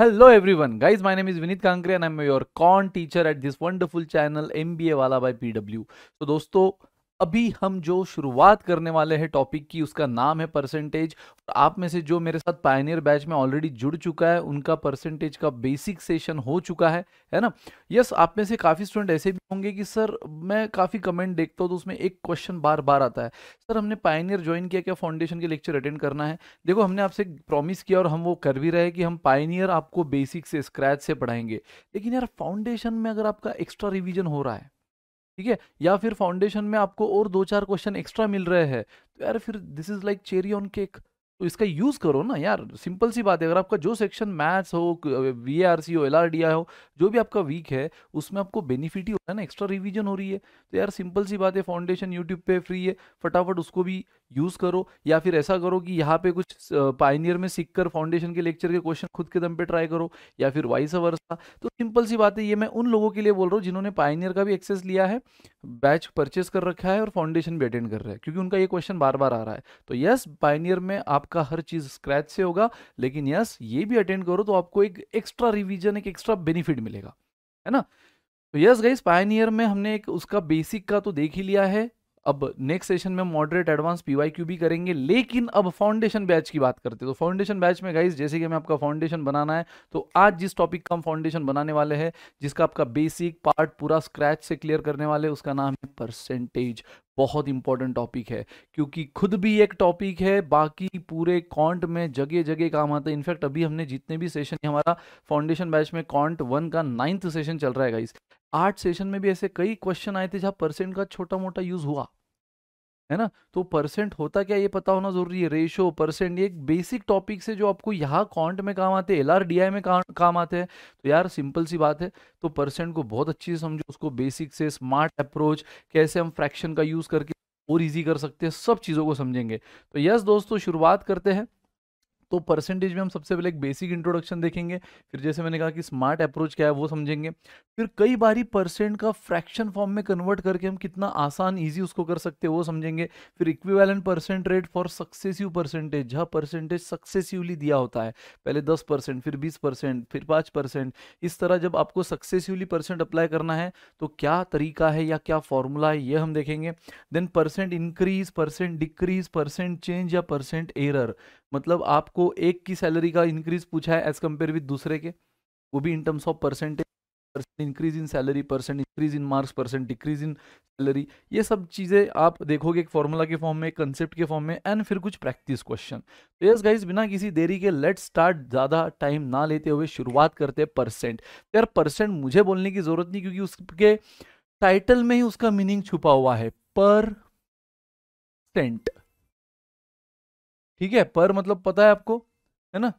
Hello everyone, guys. My name is Vinit Kankre and I'm your con teacher at this wonderful channel MBA Wala by PW. So, दोस्तों अभी हम जो शुरुआत करने वाले हैं टॉपिक की उसका नाम है परसेंटेज आप में से जो मेरे साथ पायनियर बैच में ऑलरेडी जुड़ चुका है उनका परसेंटेज का बेसिक सेशन हो चुका है है ना यस आप में से काफ़ी स्टूडेंट ऐसे भी होंगे कि सर मैं काफ़ी कमेंट देखता हूँ तो उसमें एक क्वेश्चन बार बार आता है सर हमने पायनियर ज्वाइन किया क्या फाउंडेशन के लेक्चर अटेंड करना है देखो हमने आपसे प्रॉमिस किया और हम वो कर भी रहे कि हम पायनियर आपको बेसिक से स्क्रैच से पढ़ाएंगे लेकिन यार फाउंडेशन में अगर आपका एक्स्ट्रा रिविजन हो रहा है ठीक है या फिर फाउंडेशन में आपको और दो चार क्वेश्चन एक्स्ट्रा मिल रहे हैं तो यार फिर this is like cherry on cake तो इसका यूज़ करो ना यार सिंपल सी बात है अगर आपका जो सेक्शन मैथ्स हो वी आर सी हो एल आर डी आई हो जो भी आपका वीक है उसमें आपको बेनिफिट ही हो रहा है ना एक्स्ट्रा रिवीजन हो रही है तो यार सिंपल सी बात है फाउंडेशन यूट्यूब पे फ्री है फटाफट उसको भी यूज करो या फिर ऐसा करो कि यहाँ पे कुछ पाइनियर में सीख कर फाउंडेशन के लेक्चर के क्वेश्चन खुद के दम पे ट्राई करो या फिर वाइस वर्सा तो सिंपल सी बात है ये मैं उन लोगों के लिए बोल रहा हूँ जिन्होंने पाइनियर का भी एक्सेस लिया है बैच परचेस कर रखा है और फाउंडेशन भी अटेंड कर रहा है क्योंकि उनका ये क्वेश्चन बार बार आ रहा है तो यस पाइनियर में आपका हर चीज स्क्रैच से होगा लेकिन यस ये भी अटेंड करो तो आपको एक एक्स्ट्रा रिविजन एक एक्स्ट्रा बेनिफिट मिलेगा है ना तो यस गाइस पाइनियर में हमने एक उसका बेसिक का तो देख ही लिया है अब नेक्स्ट सेशन में मॉडरेट एडवांस पीवाईक्यू भी करेंगे लेकिन अब फाउंडेशन बैच की बात करते हैं तो फाउंडेशन बैच में गाइज जैसे कि हमें आपका फाउंडेशन बनाना है तो आज जिस टॉपिक का हम फाउंडेशन बनाने वाले हैं जिसका आपका बेसिक पार्ट पूरा स्क्रैच से क्लियर करने वाले उसका नाम है परसेंटेज बहुत इंपॉर्टेंट टॉपिक है क्योंकि खुद भी एक टॉपिक है बाकी पूरे कॉन्ट में जगह जगह काम आता है इनफैक्ट अभी हमने जितने भी सेशन हमारा फाउंडेशन बैच में कॉन्ट वन का नाइन्थ सेशन चल रहा है गाइस आठ सेशन में भी ऐसे कई क्वेश्चन आए थे जहाँ परसेंट का छोटा मोटा यूज हुआ है ना तो परसेंट होता क्या ये पता होना जरूरी है रेशो परसेंट ये बेसिक टॉपिक से जो आपको यहाँ कॉन्ट में काम आते हैं एल आर डी आई में काम काम आते हैं तो यार सिंपल सी बात है तो परसेंट को बहुत अच्छी से समझो उसको बेसिक से स्मार्ट अप्रोच कैसे हम फ्रैक्शन का यूज़ करके और इजी कर सकते हैं सब चीज़ों को समझेंगे तो यस दोस्तों शुरुआत करते हैं तो परसेंटेज में हम सबसे पहले एक बेसिक इंट्रोडक्शन देखेंगे फिर जैसे मैंने कहा कि स्मार्ट अप्रोच क्या है वो समझेंगे फिर कई बारी परसेंट का फ्रैक्शन फॉर्म में कन्वर्ट करके हम कितना आसान इजी उसको कर सकते हैं वो समझेंगे फिर equivalent percent rate for successive percentage जहाँ परसेंटेज सक्सेसिवली दिया होता है पहले दस परसेंट फिर बीस परसेंट फिर पाँच परसेंट इस तरह जब आपको सक्सेसिवली परसेंट अप्लाई करना है तो क्या तरीका है या क्या फॉर्मूला है ये हम देखेंगे then percent increase percent decrease percent change या परसेंट एरर मतलब आपको एक की सैलरी का इंक्रीज पूछा है एज कम्पेयर विद दूसरे के वो भी in terms of percentage percent increase in salary percent increase in marks percent decrease in salary ये सब चीज़ें आप देखोगे एक फॉर्मूला के फॉर्म में कंसेप्ट के फॉर्म में एंड फिर कुछ प्रैक्टिस क्वेश्चन तो यस गाइज बिना किसी देरी के लेट स्टार्ट ज़्यादा टाइम ना लेते हुए शुरुआत करते हैं परसेंट यार परसेंट मुझे बोलने की ज़रूरत नहीं क्योंकि उसके टाइटल में ही उसका मीनिंग छुपा हुआ है पर सेंट ठीक है पर मतलब पता है आपको है ना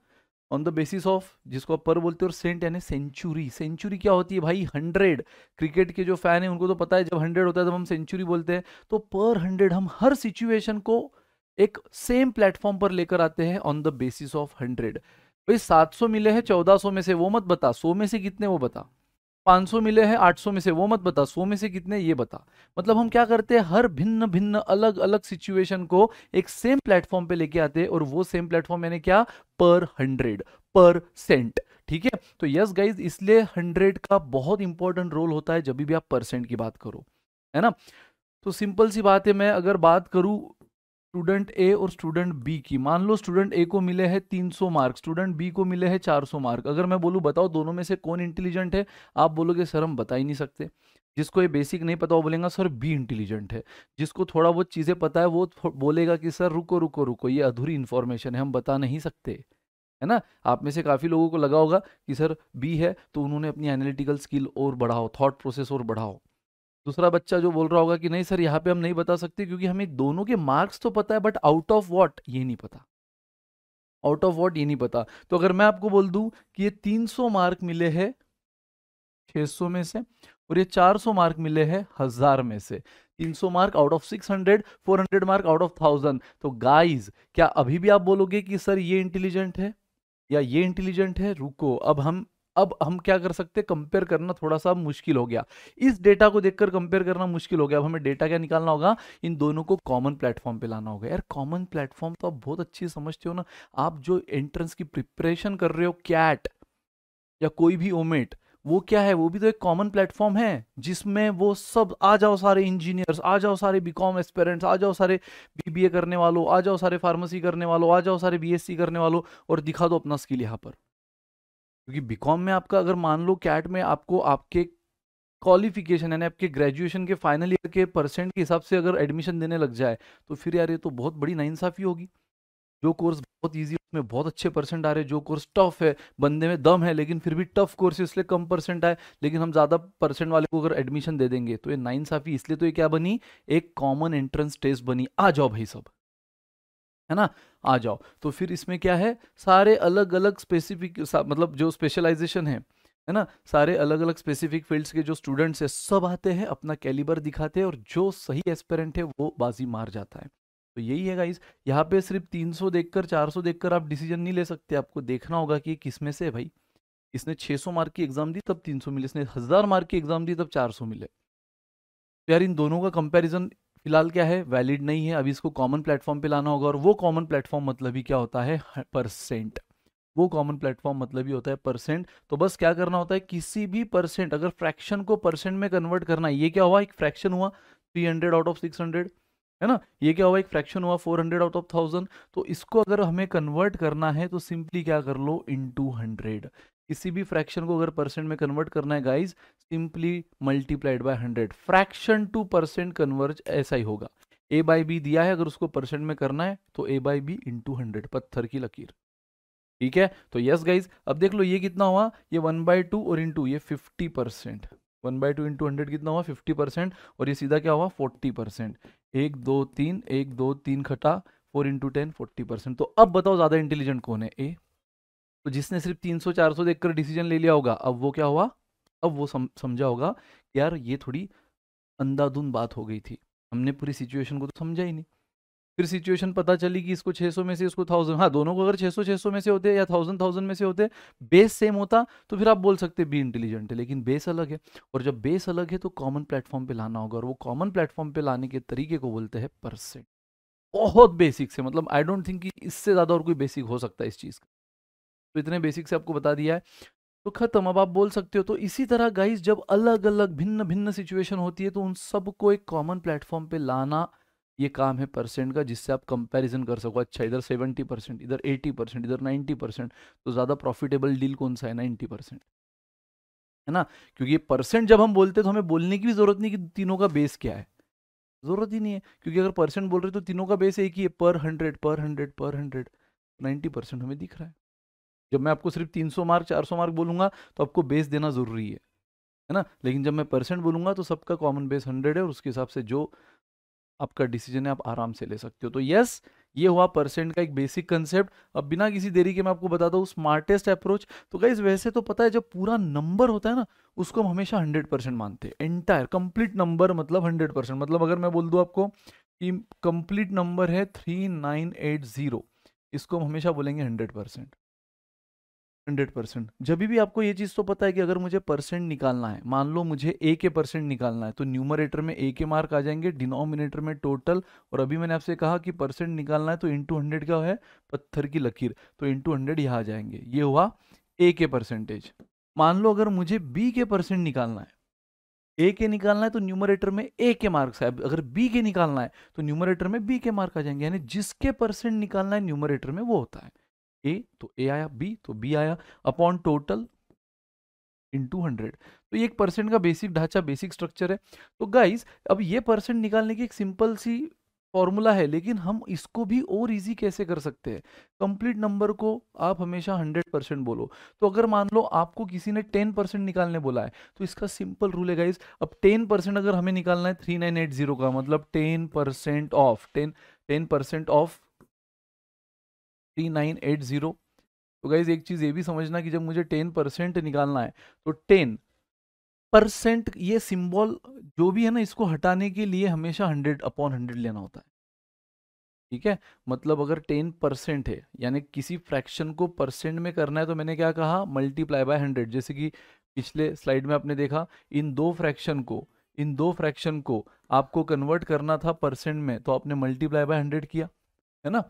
ऑन द बेसिस ऑफ जिसको आप पर बोलते हो और सेंट यानी सेंचुरी सेंचुरी क्या होती है भाई हंड्रेड क्रिकेट के जो फैन है उनको तो पता है जब हंड्रेड होता है तब हम सेंचुरी बोलते हैं तो पर हंड्रेड हम हर सिचुएशन को एक सेम प्लेटफॉर्म पर लेकर आते हैं on the basis of hundred भाई सात सौ मिले हैं चौदह सौ में से वो मत बता सौ में से कितने वो बता 500 मिले हैं 800 में से वो मत बता 100 में से कितने ये बता मतलब हम क्या करते हैं हर भिन्न भिन्न अलग अलग सिचुएशन को एक सेम प्लेटफॉर्म पे लेके आते हैं और वो सेम प्लेटफॉर्म मैंने क्या पर हंड्रेड पर सेंट ठीक है तो यस गाइज इसलिए हंड्रेड का बहुत इंपॉर्टेंट रोल होता है जब भी आप परसेंट की बात करो है ना तो सिंपल सी बात है मैं अगर बात करूं स्टूडेंट ए और स्टूडेंट बी की मान लो स्टूडेंट ए को मिले हैं 300 मार्क स्टूडेंट बी को मिले हैं 400 मार्क अगर मैं बोलूँ बताओ दोनों में से कौन इंटेलिजेंट है आप बोलोगे सर हम बता ही नहीं सकते जिसको ये बेसिक नहीं पता वो बोलेगा सर बी इंटेलिजेंट है जिसको थोड़ा बहुत चीज़ें पता है वो बोलेगा कि सर रुको रुको रुको ये अधूरी इन्फॉर्मेशन है हम बता नहीं सकते है ना आप में से काफ़ी लोगों को लगा होगा कि सर बी है तो उन्होंने अपनी एनालिटिकल स्किल और बढ़ाओ थॉट प्रोसेस और बढ़ाओ दूसरा बच्चा जो बोल रहा होगा कि नहीं सर यहाँ पे हम नहीं बता सकते क्योंकि हमें दोनों के मार्क्स तो पता है बट आउट ऑफ वॉट ये नहीं पता आउट ऑफ वॉट ये नहीं पता तो अगर मैं आपको बोल दूं कि ये 300 मार्क मिले हैं 600 में से और ये 400 मार्क मिले हैं हजार में से 300 mark out of 600 400 mark out of thousand तो गाइज क्या अभी भी आप बोलोगे कि सर ये इंटेलिजेंट है या ये इंटेलिजेंट है रुको अब हम अब हम क्या कर सकते हैं कंपेयर करना थोड़ा सा मुश्किल हो गया इस डेटा को देखकर कंपेयर करना मुश्किल हो गया अब हमें डेटा क्या निकालना होगा इन दोनों को कॉमन प्लेटफॉर्म पे लाना होगा यार कॉमन प्लेटफॉर्म तो आप बहुत अच्छी समझते हो ना आप जो एंट्रेंस की प्रिपरेशन कर रहे हो कैट या कोई भी ओमेट वो क्या है वो भी तो एक कॉमन प्लेटफॉर्म है जिसमें वो सब आ जाओ सारे इंजीनियर्स आ जाओ सारे बीकॉम एस्पेरेंट्स आ जाओ सारे बीबीए करने वालों आ जाओ सारे फार्मेसी करने वालों आ जाओ सारे बीएससी करने वालों और दिखा दो अपना स्किल यहाँ पर क्योंकि बीकॉम में आपका अगर मान लो कैट में आपको आपके क्वालिफिकेशन यानी आपके ग्रेजुएशन के फाइनल ईयर के परसेंट के हिसाब से अगर एडमिशन देने लग जाए तो फिर यार ये तो बहुत बड़ी नाइंसाफ़ी होगी जो कोर्स बहुत ईजी उसमें बहुत अच्छे परसेंट आ रहे हैं जो कोर्स टफ है बंदे में दम है लेकिन फिर भी टफ कोर्स इसलिए कम परसेंट आए लेकिन हम ज़्यादा परसेंट वाले को अगर एडमिशन दे देंगे तो ये नाइंसाफ़ी इसलिए तो ये क्या बनी एक कॉमन एंट्रेंस टेस्ट बनी आ जाओ भाई सब है ना आ जाओ तो फिर इसमें क्या है सारे अलग अलग स्पेसिफिक मतलब जो स्पेशलाइजेशन है है ना सारे अलग अलग स्पेसिफिक फील्ड्स के जो स्टूडेंट्स हैं सब आते हैं अपना कैलिबर दिखाते हैं और जो सही एस्पेरेंट है वो बाजी मार जाता है तो यही है गाइज यहाँ पे सिर्फ 300 देखकर 400 देखकर आप डिसीजन नहीं ले सकते आपको देखना होगा कि किस में से है भाई इसने 600 मार्क की एग्जाम दी तब 300 मिले इसने हज़ार मार्क की एग्जाम दी तब 400 मिले तो यार इन दोनों का कंपेरिजन फिलहाल क्या है वैलिड नहीं है अभी इसको कॉमन प्लेटफॉर्म पे लाना होगा और वो कॉमन प्लेटफॉर्म मतलब ही क्या होता है परसेंट वो कॉमन प्लेटफॉर्म मतलब ही होता है परसेंट तो बस क्या करना होता है किसी भी परसेंट अगर फ्रैक्शन को परसेंट में कन्वर्ट करना है ये क्या हुआ एक फ्रैक्शन हुआ 300 आउट ऑफ 600 है ना ये क्या हुआ एक फ्रैक्शन हुआ 400 आउट ऑफ 1000 तो इसको अगर हमें कन्वर्ट करना है तो सिंपली क्या कर लो इन टू किसी भी फ्रैक्शन को अगर परसेंट में कन्वर्ट करना है guys simply multiplied by hundred fraction to percent converge ऐसा ही होगा ए बाई बी दिया है अगर उसको परसेंट में करना है तो A by B into hundred पत्थर की लकीर ठीक है तो यस गाइज अब देख लो ये कितना हुआ ये वन बाय टू और इंटू ये fifty percent one by two into hundred कितना हुआ फिफ्टी परसेंट और ये सीधा क्या हुआ फोर्टी परसेंट एक दो तीन एक दो तीन खटा four into ten forty percent तो अब बताओ ज़्यादा इंटेलिजेंट कौन है ए तो जिसने सिर्फ 300 400 देखकर डिसीजन ले लिया होगा अब वो क्या हुआ अब वो सम, समझा होगा कि यार ये थोड़ी अंधाधुंध बात हो गई थी हमने पूरी सिचुएशन को तो समझा ही नहीं फिर सिचुएशन पता चली कि इसको 600 में से इसको 1000 हाँ दोनों को अगर 600 600 में से होते या 1000 1000 में से होते बेस सेम होता तो फिर आप बोल सकते बी इंटेलिजेंट है लेकिन बेस अलग है और जब बेस अलग है तो कॉमन प्लेटफॉर्म पे लाना होगा और वो कॉमन प्लेटफॉर्म पे लाने के तरीके को बोलते हैं परसेंट बहुत बेसिक से मतलब आई डोंट थिंक कि इससे ज़्यादा और कोई बेसिक हो सकता है इस चीज़ का तो इतने बेसिक से आपको बता दिया है तो खत्म अब आप बोल सकते हो तो इसी तरह गाइस जब अलग अलग भिन्न भिन्न सिचुएशन होती है तो उन सबको एक कॉमन प्लेटफॉर्म पे लाना ये काम है परसेंट का जिससे आप कंपैरिजन कर सको अच्छा इधर सेवेंटी परसेंट इधर एटी परसेंट इधर नाइन्टी परसेंट तो ज़्यादा प्रॉफिटेबल डील कौन सा है नाइन्टी परसेंट है ना क्योंकि ये परसेंट जब हम बोलते हैं तो हमें बोलने की भी ज़रूरत नहीं कि तीनों का बेस क्या है ज़रूरत ही नहीं है क्योंकि अगर परसेंट बोल रहे तो तीनों का बेस एक ही है पर हंड्रेड पर हंड्रेड पर हंड्रेड नाइन्टी हमें दिख रहा है जब मैं आपको सिर्फ 300 मार्क 400 मार्क बोलूंगा तो आपको बेस देना ज़रूरी है है ना लेकिन जब मैं परसेंट बोलूंगा तो सबका कॉमन बेस हंड्रेड है और उसके हिसाब से जो आपका डिसीजन है आप आराम से ले सकते हो तो यस ये हुआ परसेंट का एक बेसिक कंसेप्ट अब बिना किसी देरी के मैं आपको बताता हूँ स्मार्टेस्ट अप्रोच तो गाइज वैसे तो पता है जब पूरा नंबर होता है ना उसको हम हमेशा हंड्रेड परसेंट मानते हैं एंटायर कंप्लीट नंबर मतलब हंड्रेड परसेंट मतलब अगर मैं बोल दू आपको कि कंप्लीट नंबर है थ्री नाइन एट जीरो इसको हम हमेशा बोलेंगे हंड्रेड परसेंट हंड्रेड परसेंट जब भी आपको ये चीज़ तो पता है कि अगर मुझे परसेंट निकालना है मान लो मुझे ए के परसेंट निकालना है तो न्यूमरेटर में ए के मार्क आ जाएंगे डिनोमिनेटर में टोटल और अभी मैंने आपसे कहा कि परसेंट निकालना है तो इंटू हंड्रेड क्या है पत्थर की लकीर तो इंटू हंड्रेड यहाँ आ जाएंगे ये हुआ ए के परसेंटेज मान लो अगर मुझे बी के परसेंट निकालना है ए के निकालना है तो न्यूमरेटर में ए के मार्क्स है अगर बी के निकालना है तो न्यूमरेटर में बी के मार्क आ जाएंगे यानी जिसके परसेंट निकालना है न्यूमरेटर में वो होता है ए तो ए आया बी तो बी आया upon total into hundred तो ये एक परसेंट का बेसिक ढांचा बेसिक स्ट्रक्चर है तो गाइज अब ये परसेंट निकालने की एक सिंपल सी फॉर्मूला है लेकिन हम इसको भी और इजी कैसे कर सकते हैं कंप्लीट नंबर को आप हमेशा 100 परसेंट बोलो तो अगर मान लो आपको किसी ने 10 परसेंट निकालने बोला है तो इसका सिंपल रूल है गाइज अब 10 परसेंट अगर हमें निकालना है 3980 का मतलब 10 percent of 10 10 percent of three nine eight zero तो गाइज एक चीज़ ये भी समझना कि जब मुझे टेन परसेंट निकालना है तो टेन परसेंट ये सिंबल जो भी है ना इसको हटाने के लिए हमेशा हंड्रेड अपॉन हंड्रेड लेना होता है ठीक है मतलब अगर टेन परसेंट है यानी किसी फ्रैक्शन को परसेंट में करना है तो मैंने क्या कहा मल्टीप्लाई बाय हंड्रेड जैसे कि पिछले स्लाइड में आपने देखा इन दो फ्रैक्शन को इन दो फ्रैक्शन को आपको कन्वर्ट करना था परसेंट में तो आपने मल्टीप्लाई बाय हंड्रेड किया है ना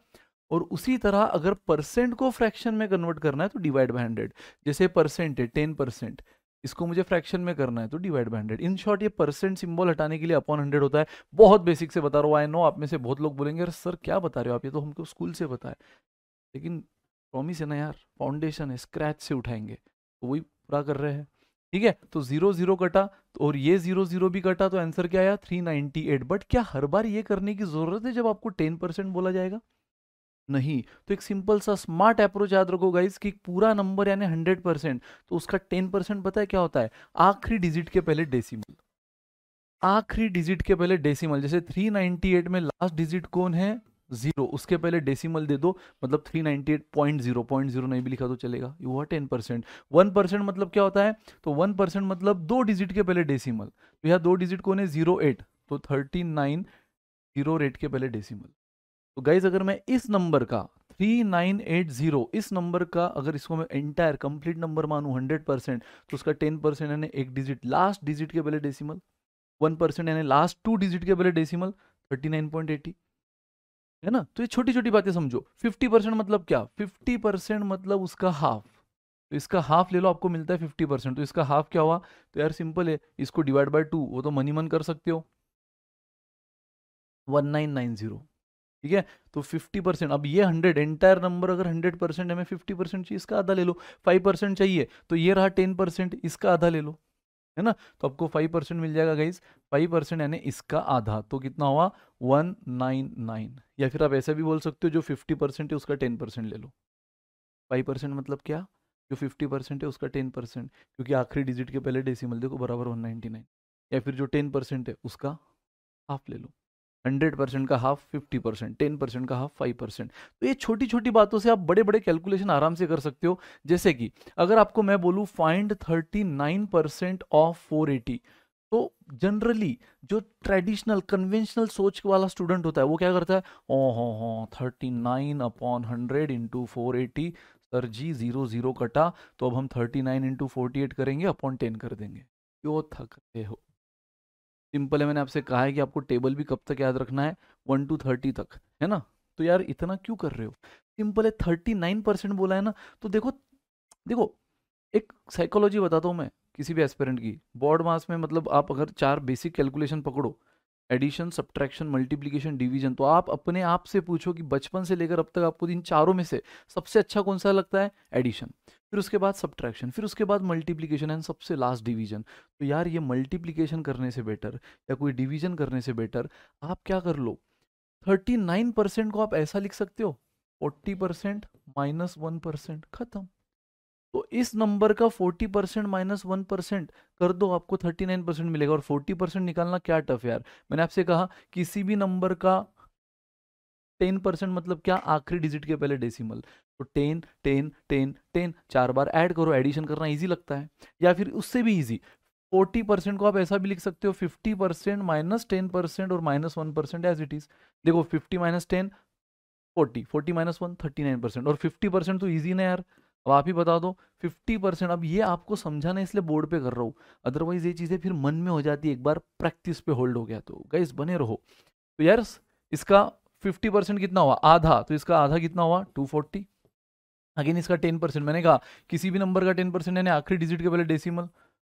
और उसी तरह अगर परसेंट को फ्रैक्शन में कन्वर्ट करना है तो डिवाइड बाय हंड्रेड जैसे परसेंट है टेन परसेंट इसको मुझे फ्रैक्शन में करना है तो divide by hundred in short ये परसेंट सिंबल हटाने के लिए अपॉन हंड्रेड होता है बहुत बेसिक से बता रहा हूँ आई नो आप में से बहुत लोग बोलेंगे अरे सर क्या बता रहे हो आप ये तो हमको स्कूल से बताए लेकिन प्रॉमिस है ना यार फाउंडेशन है स्क्रैच से उठाएंगे तो वही पूरा कर रहे हैं ठीक है तो जीरो जीरो कटा तो और ये जीरो जीरो भी कटा तो आंसर क्या आया थ्री नाइनटी एट बट क्या हर बार ये करने की जरूरत है जब आपको टेन परसेंट बोला जाएगा नहीं तो एक सिंपल सा स्मार्ट अप्रोच याद रखो गाइज कि पूरा नंबर यानी हंड्रेड परसेंट तो उसका टेन परसेंट पता है क्या होता है आखिरी डिजिट के पहले डेसिमल आखिरी डिजिट के पहले डेसिमल जैसे 398 में लास्ट डिजिट कौन है जीरो उसके पहले डेसिमल दे दो मतलब 398.0 .0 नहीं भी लिखा तो चलेगा यू हुआ टेन परसेंट वन परसेंट मतलब क्या होता है तो वन परसेंट मतलब दो डिजिट के पहले डेसिमल तो यह दो डिजिट कौन है जीरो एट तो थर्टी नाइन जीरो रेट के पहले डेसिमल तो गाइज अगर मैं इस नंबर का 3980 इस नंबर का अगर इसको मैं एंटायर कंप्लीट नंबर मानूं 100 परसेंट तो उसका 10 परसेंट यानी एक डिजिट लास्ट डिजिट के पहले डेसिमल 1 परसेंट यानी लास्ट टू डिजिट के पहले डेसिमल 39.80 है ना तो ये छोटी छोटी बातें समझो 50 परसेंट मतलब क्या 50 परसेंट मतलब उसका हाफ तो इसका हाफ ले लो आपको मिलता है फिफ्टी परसेंट तो इसका हाफ क्या हुआ तो यार सिंपल है इसको डिवाइड बाई टू वो तो मनी मन कर सकते हो वन ठीक है तो 50 परसेंट अब ये 100 एंटायर नंबर अगर 100 परसेंट मैं 50 परसेंट चाहिए इसका आधा ले लो 5 परसेंट चाहिए तो ये रहा 10 परसेंट इसका आधा ले लो है ना तो आपको 5 परसेंट मिल जाएगा गाइज 5 परसेंट यानी इसका आधा तो कितना हुआ 199 या फिर आप ऐसा भी बोल सकते हो जो 50 परसेंट है उसका 10 परसेंट ले लो 5 परसेंट मतलब क्या जो 50 परसेंट है उसका 10 परसेंट क्योंकि आखिरी डिजिट के पहले डेसिमल देखो बराबर 199 या फिर जो 10 परसेंट है उसका हाफ ले लो हंड्रेड परसेंट का half fifty percent ten percent का हाफ फाइव परसेंट तो ये छोटी छोटी बातों से आप बड़े बड़े कैलकुलेशन आराम से कर सकते हो जैसे कि अगर आपको मैं बोलूँ find thirty nine percent of four eighty तो जनरली जो ट्रेडिशनल कन्वेंशनल सोच वाला स्टूडेंट होता है वो क्या करता है ओ हो हो thirty nine upon hundred into four eighty sir ji zero zero कटा तो अब हम thirty nine into forty eight करेंगे अपॉन टेन कर देंगे क्यों थकते हो सिंपल है मैंने आपसे कहा है कि आपको टेबल भी कब तक याद रखना है वन टू थर्टी तक है ना तो यार इतना क्यों कर रहे हो सिंपल है थर्टी नाइन परसेंट बोला है ना तो देखो देखो एक साइकोलॉजी बताता हूँ मैं किसी भी एस्पेरेंट की बॉर्ड मास में मतलब आप अगर चार बेसिक कैलकुलेशन पकड़ो एडिशन सब्ट्रैक्शन मल्टीप्लीकेशन डिवीजन तो आप अपने आप से पूछो कि बचपन से लेकर अब तक आपको इन चारों में से सबसे अच्छा कौन सा लगता है एडिशन फिर उसके बाद सब्ट्रैक्शन फिर उसके बाद मल्टीप्लिकेशन एंड सबसे लास्ट डिवीजन तो यार ये मल्टीप्लिकेशन करने से बेटर या कोई डिवीजन करने से बेटर आप क्या कर लो थर्टी नाइन परसेंट को आप ऐसा लिख सकते हो forty percent minus one percent खत्म तो इस नंबर का forty percent minus one percent कर दो आपको थर्टी नाइन परसेंट मिलेगा और फोर्टी परसेंट निकालना क्या टफ यार मैंने आपसे कहा किसी भी नंबर का टेन परसेंट मतलब क्या आखिरी डिजिट के पहले डेसिमल तो टेन टेन टेन टेन चार बार ऐड करो एडिशन करना इजी लगता है या फिर उससे भी इजी फोर्टी परसेंट को आप ऐसा भी लिख सकते हो fifty percent minus ten percent और minus one percent as it is देखो fifty minus ten forty forty minus one thirty nine percent और फिफ्टी परसेंट तो ईजी ना यार अब आप ही बता दो फिफ्टी परसेंट अब ये आपको समझाना इसलिए बोर्ड पे कर रहा हूँ अदरवाइज ये चीज़ें फिर मन में हो जाती है एक बार प्रैक्टिस पे होल्ड हो गया तो गैस बने रहो तो यार इसका फिफ्टी परसेंट कितना हुआ आधा तो इसका आधा कितना हुआ टू फोर्टी अगेन इसका टेन परसेंट मैंने कहा किसी भी नंबर का टेन परसेंट यानी आखिरी डिजिट के पहले डेसिमल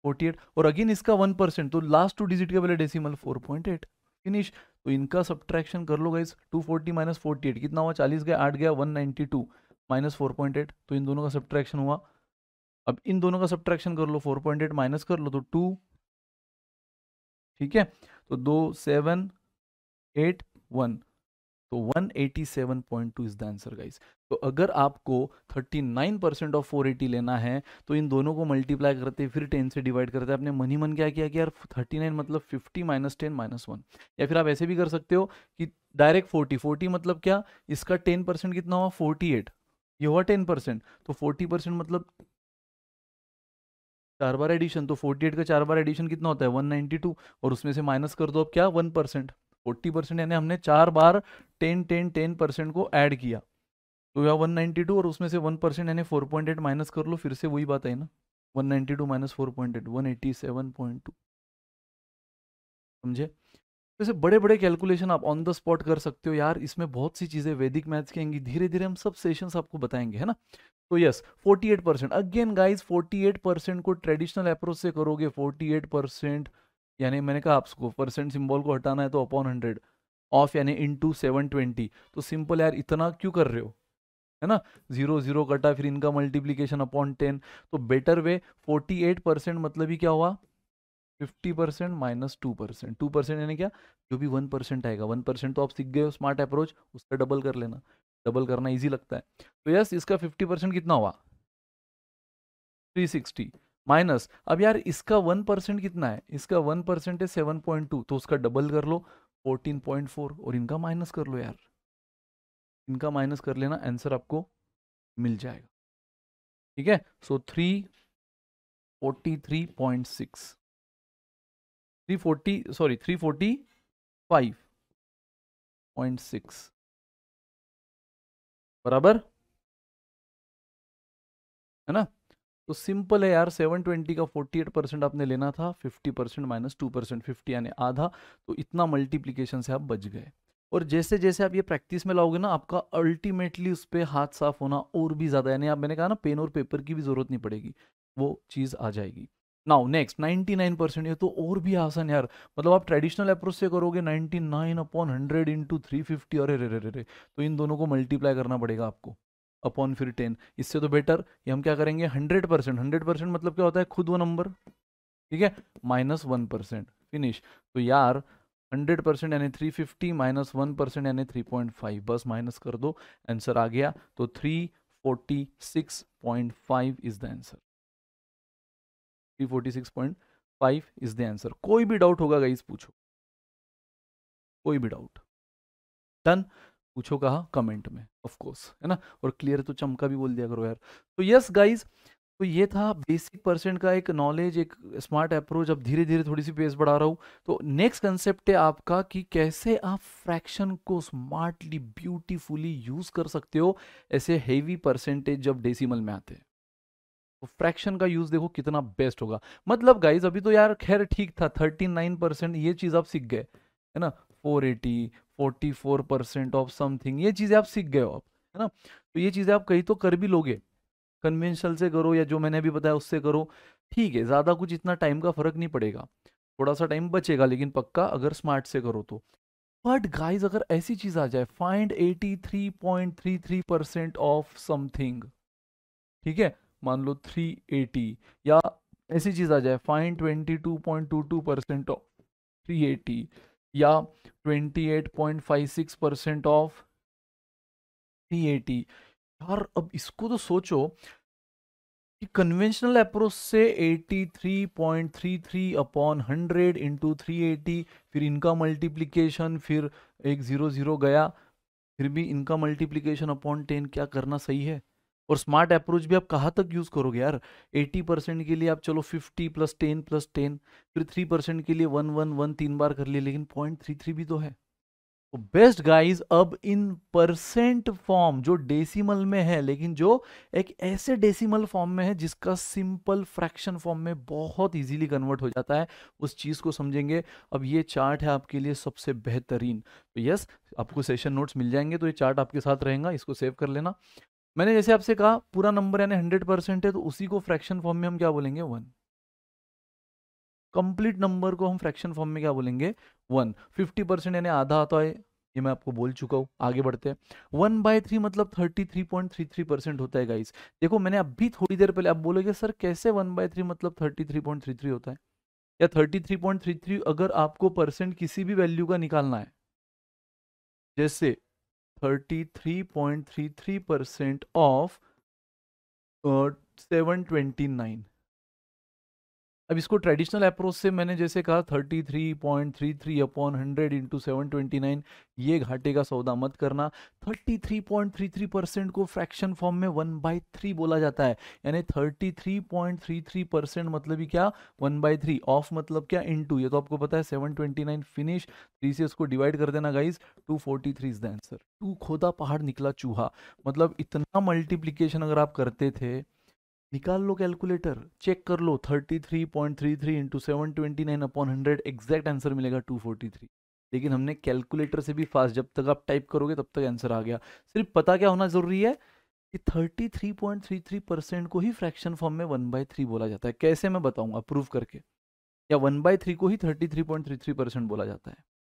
फोर्टी एट और अगेन इसका वन परसेंट तो लास्ट टू डिजिट के पहले decimal four point eight finish तो इनका सब्ट्रैक्शन कर लो guys two forty minus forty eight कितना हुआ चालीस गया आठ गया one ninety two minus four point eight तो इन दोनों का सब्ट्रैक्शन हुआ अब इन दोनों का सब्ट्रैक्शन कर लो फोर पॉइंट एट माइनस कर लो तो टू ठीक है तो दो सेवन एट वन तो 187.2 इज द आंसर गाइस तो अगर आपको 39 परसेंट ऑफ 480 लेना है तो इन दोनों को मल्टीप्लाई करते फिर 10 से डिवाइड करते आपने मन ही मन क्या किया कि यार 39 मतलब 50 माइनस टेन माइनस वन या फिर आप ऐसे भी कर सकते हो कि डायरेक्ट 40 40 मतलब क्या इसका 10 कितना हुआ 48 एट ये हुआ टेन परसेंट तो फोर्टी परसेंट मतलब चार बार एडिशन तो 48 का चार बार एडिशन कितना होता है 192 और उसमें से माइनस कर दो अब क्या 1 परसेंट फोर्टी परसेंट यानी हमने चार बार टेन टेन टेन परसेंट को ऐड किया तो यह वन नाइन्टी टू और उसमें से वन परसेंट यानी फोर पॉइंट एट माइनस कर लो फिर से वही बात है ना one ninety two minus four point eight one eighty seven point two समझे वैसे बड़े बड़े कैलकुलेशन आप ऑन द स्पॉट कर सकते हो यार इसमें बहुत सी चीज़ें वैदिक मैथ्स के आएंगी धीरे धीरे हम सब सेशंस आपको बताएंगे है ना तो yes 48 percent again guys 48 percent को ट्रेडिशनल अप्रोच से करोगे 48 परसेंट यानी मैंने कहा आपको परसेंट सिंबल को हटाना है तो अपॉन हंड्रेड ऑफ यानी इन टू सेवन ट्वेंटी तो सिंपल यार इतना क्यों कर रहे हो है ना जीरो जीरो कटा फिर इनका मल्टीप्लीकेशन अपॉन टेन तो better way forty eight percent मतलब ही क्या हुआ fifty percent minus two percent two percent यानी क्या जो भी वन परसेंट आएगा वन परसेंट तो आप सीख गए हो स्मार्ट अप्रोच उसका डबल कर लेना डबल करना ईजी लगता है तो यस इसका फिफ्टी परसेंट कितना हुआ थ्री सिक्सटी माइनस अब यार इसका वन परसेंट कितना है इसका वन परसेंट है सेवन पॉइंट टू तो उसका डबल कर लो फोर्टीन पॉइंट फोर और इनका माइनस कर लो यार इनका माइनस कर लेना आंसर आपको मिल जाएगा ठीक है so three forty three point six three forty sorry three forty five point six बराबर है ना तो सिंपल है यार 720 का 48 परसेंट आपने लेना था 50 percent minus two percent fifty यानी आधा तो इतना मल्टीप्लीकेशन से आप बच गए और जैसे जैसे आप ये प्रैक्टिस में लाओगे ना आपका अल्टीमेटली उस पर हाथ साफ होना और भी ज़्यादा यानी आप मैंने कहा ना पेन और पेपर की भी ज़रूरत नहीं पड़ेगी वो चीज़ आ जाएगी नाउ नेक्स्ट 99 परसेंट ये तो और भी आसान यार मतलब आप ट्रेडिशनल अप्रोच से करोगे 99 upon hundred into three fifty और रे रे रे तो इन दोनों को मल्टीप्लाई करना पड़ेगा आपको अपॉन फिर टेन इससे तो बेटर ये हम क्या करेंगे हंड्रेड परसेंट हंड्रेड परसेंट मतलब क्या होता है खुद वो नंबर ठीक है माइनस वन परसेंट फिनिश तो यार हंड्रेड परसेंट यानी three fifty minus one percent यानी थ्री पॉइंट फाइव बस माइनस कर दो आंसर आ गया तो three forty six point five is the answer three forty six point five is the answer कोई भी डाउट होगा गाइज पूछो कोई भी डाउट डन पूछो कहा कमेंट में ऑफ कोर्स है ना और क्लियर तो चमका भी बोल दिया करो यार तो यस गाइज तो ये था बेसिक परसेंट का एक नॉलेज एक स्मार्ट अप्रोच अब धीरे धीरे थोड़ी सी पेस बढ़ा रहा हूँ तो नेक्स्ट कंसेप्ट है आपका कि कैसे आप फ्रैक्शन को स्मार्टली ब्यूटीफुली यूज कर सकते हो ऐसे हेवी परसेंटेज जब डेसिमल में आते हैं तो फ्रैक्शन का यूज देखो कितना बेस्ट होगा मतलब गाइज अभी तो यार खैर ठीक था थर्टी ये चीज आप सीख गए है ना 480 44 परसेंट ऑफ समथिंग ये चीज़ें आप सीख गए हो आप है ना तो ये चीज़ें आप कहीं तो कर भी लोगे कन्वेंशनल से करो या जो मैंने अभी बताया उससे करो ठीक है ज़्यादा कुछ इतना टाइम का फ़र्क नहीं पड़ेगा थोड़ा सा टाइम बचेगा लेकिन पक्का अगर स्मार्ट से करो तो बट गाइज अगर ऐसी चीज़ आ जाए फाइंड 83.33 परसेंट ऑफ समथिंग ठीक है मान लो 380 या ऐसी चीज़ आ जाए फाइंड 22.22 परसेंट ऑफ 380 या 28.56 परसेंट ऑफ टी यार अब इसको तो सोचो कि कन्वेंशनल अप्रोच से 83.33 अपॉन 100 इंटू थ्री फिर इनका मल्टीप्लिकेशन फिर एक ज़ीरो ज़ीरो गया फिर भी इनका मल्टीप्लिकेशन अपॉन टेन क्या करना सही है और स्मार्ट अप्रोच भी आप कहाँ तक यूज़ करोगे यार 80 परसेंट के लिए आप चलो 50 प्लस 10 प्लस 10 फिर 3 परसेंट के लिए वन वन वन तीन बार कर लिए लेकिन पॉइंट थ्री थ्री भी तो है तो बेस्ट गाइस अब इन परसेंट फॉर्म जो डेसिमल में है लेकिन जो एक ऐसे डेसिमल फॉर्म में है जिसका सिंपल फ्रैक्शन फॉर्म में बहुत इजीली कन्वर्ट हो जाता है उस चीज़ को समझेंगे अब ये चार्ट है आपके लिए सबसे बेहतरीन तो यस आपको सेशन नोट्स मिल जाएंगे तो ये चार्ट आपके साथ रहेगा इसको सेव कर लेना मैंने जैसे आपसे कहा पूरा नंबर यानी हंड्रेड परसेंट है तो उसी को फ्रैक्शन फॉर्म में हम क्या बोलेंगे वन कंप्लीट नंबर को हम फ्रैक्शन फॉर्म में क्या बोलेंगे वन फिफ्टी परसेंट यानी आधा आता है ये मैं आपको बोल चुका हूं आगे बढ़ते हैं वन बाय थ्री मतलब thirty three point three three percent होता है गाइस देखो मैंने अभी थोड़ी देर पहले आप बोलोगे सर कैसे वन बाय थ्री मतलब thirty three point three three होता है या thirty three point three three अगर आपको परसेंट किसी भी वैल्यू का निकालना है जैसे 33.33% of uh, 729 अब इसको ट्रेडिशनल अप्रोच से मैंने जैसे कहा 33.33 अपॉन हंड्रेड इंटू सेवन ये घाटे का सौदा मत करना 33.33 परसेंट को फ्रैक्शन फॉर्म में वन बाई थ्री बोला जाता है यानी 33.33 परसेंट मतलब ही क्या वन बाई थ्री ऑफ मतलब क्या इन टू ये तो आपको पता है 729 फिनिश थ्री से उसको डिवाइड कर देना गाइज 243 इज द आंसर टू खोदा पहाड़ निकला चूहा मतलब इतना मल्टीप्लीकेशन अगर आप करते थे निकाल लो कैलकुलेटर चेक कर लो 33.33 three point three three into seven twenty nine upon hundred exact answer मिलेगा 243 लेकिन हमने कैलकुलेटर से भी फास्ट जब तक आप टाइप करोगे तब तक आंसर आ गया सिर्फ पता क्या होना ज़रूरी है कि 33.33 परसेंट को ही फ्रैक्शन फॉर्म में वन बाय थ्री बोला जाता है कैसे मैं बताऊंगा प्रूव करके या वन बाय थ्री को ही 33.33 परसेंट बोला जाता है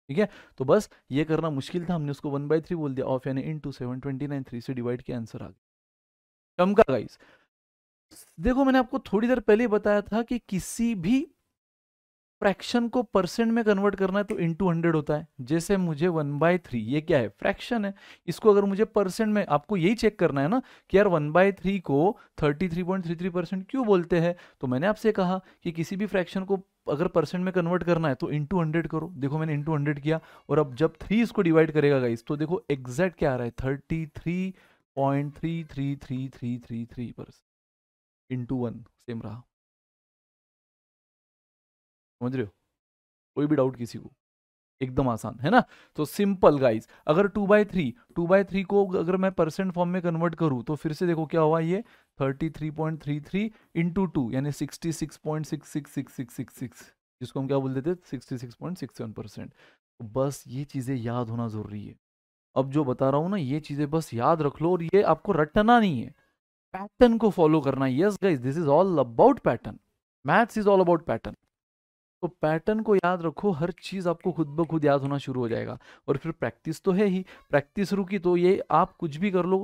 ठीक है तो बस ये करना मुश्किल था हमने उसको वन बाय थ्री बोल दिया ऑफ यानी into seven twenty nine three से डिवाइड किया आंसर आ गया कम का गाइस देखो मैंने आपको थोड़ी देर पहले बताया था कि किसी भी फ्रैक्शन को परसेंट में कन्वर्ट करना है तो इंटू हंड्रेड होता है जैसे मुझे वन बाय थ्री ये क्या है फ्रैक्शन है इसको अगर मुझे परसेंट में आपको यही चेक करना है ना कि यार वन बाय थ्री को thirty three point three three percent क्यों बोलते हैं तो मैंने आपसे कहा कि किसी भी फ्रैक्शन को अगर परसेंट में कन्वर्ट करना है तो इंटू हंड्रेड करो देखो मैंने इंटू हंड्रेड किया और अब जब थ्री इसको डिवाइड करेगा गाइस तो देखो एग्जैक्ट क्या आ रहा है thirty three point three three three three three three percent into one same रहा समझ रहे हो कोई भी डाउट किसी को एकदम आसान है ना तो सिंपल गाइस अगर two by three two by three को अगर मैं परसेंट फॉर्म में कन्वर्ट करूं तो फिर से देखो क्या हुआ ये thirty three point three three into two यानी sixty six point six six six six six six जिसको हम क्या बोल देते sixty six point six seven percent बस ये चीज़ें याद होना ज़रूरी है अब जो बता रहा हूँ ना ये चीज़ें बस याद रख लो और ये आपको रटना नहीं है पैटर्न को फॉलो करना yes guys this is all about pattern maths is all about pattern तो पैटर्न को याद रखो हर चीज़ आपको खुद ब खुद याद होना शुरू हो जाएगा और फिर प्रैक्टिस तो है ही प्रैक्टिस रुकी तो ये आप कुछ भी कर लो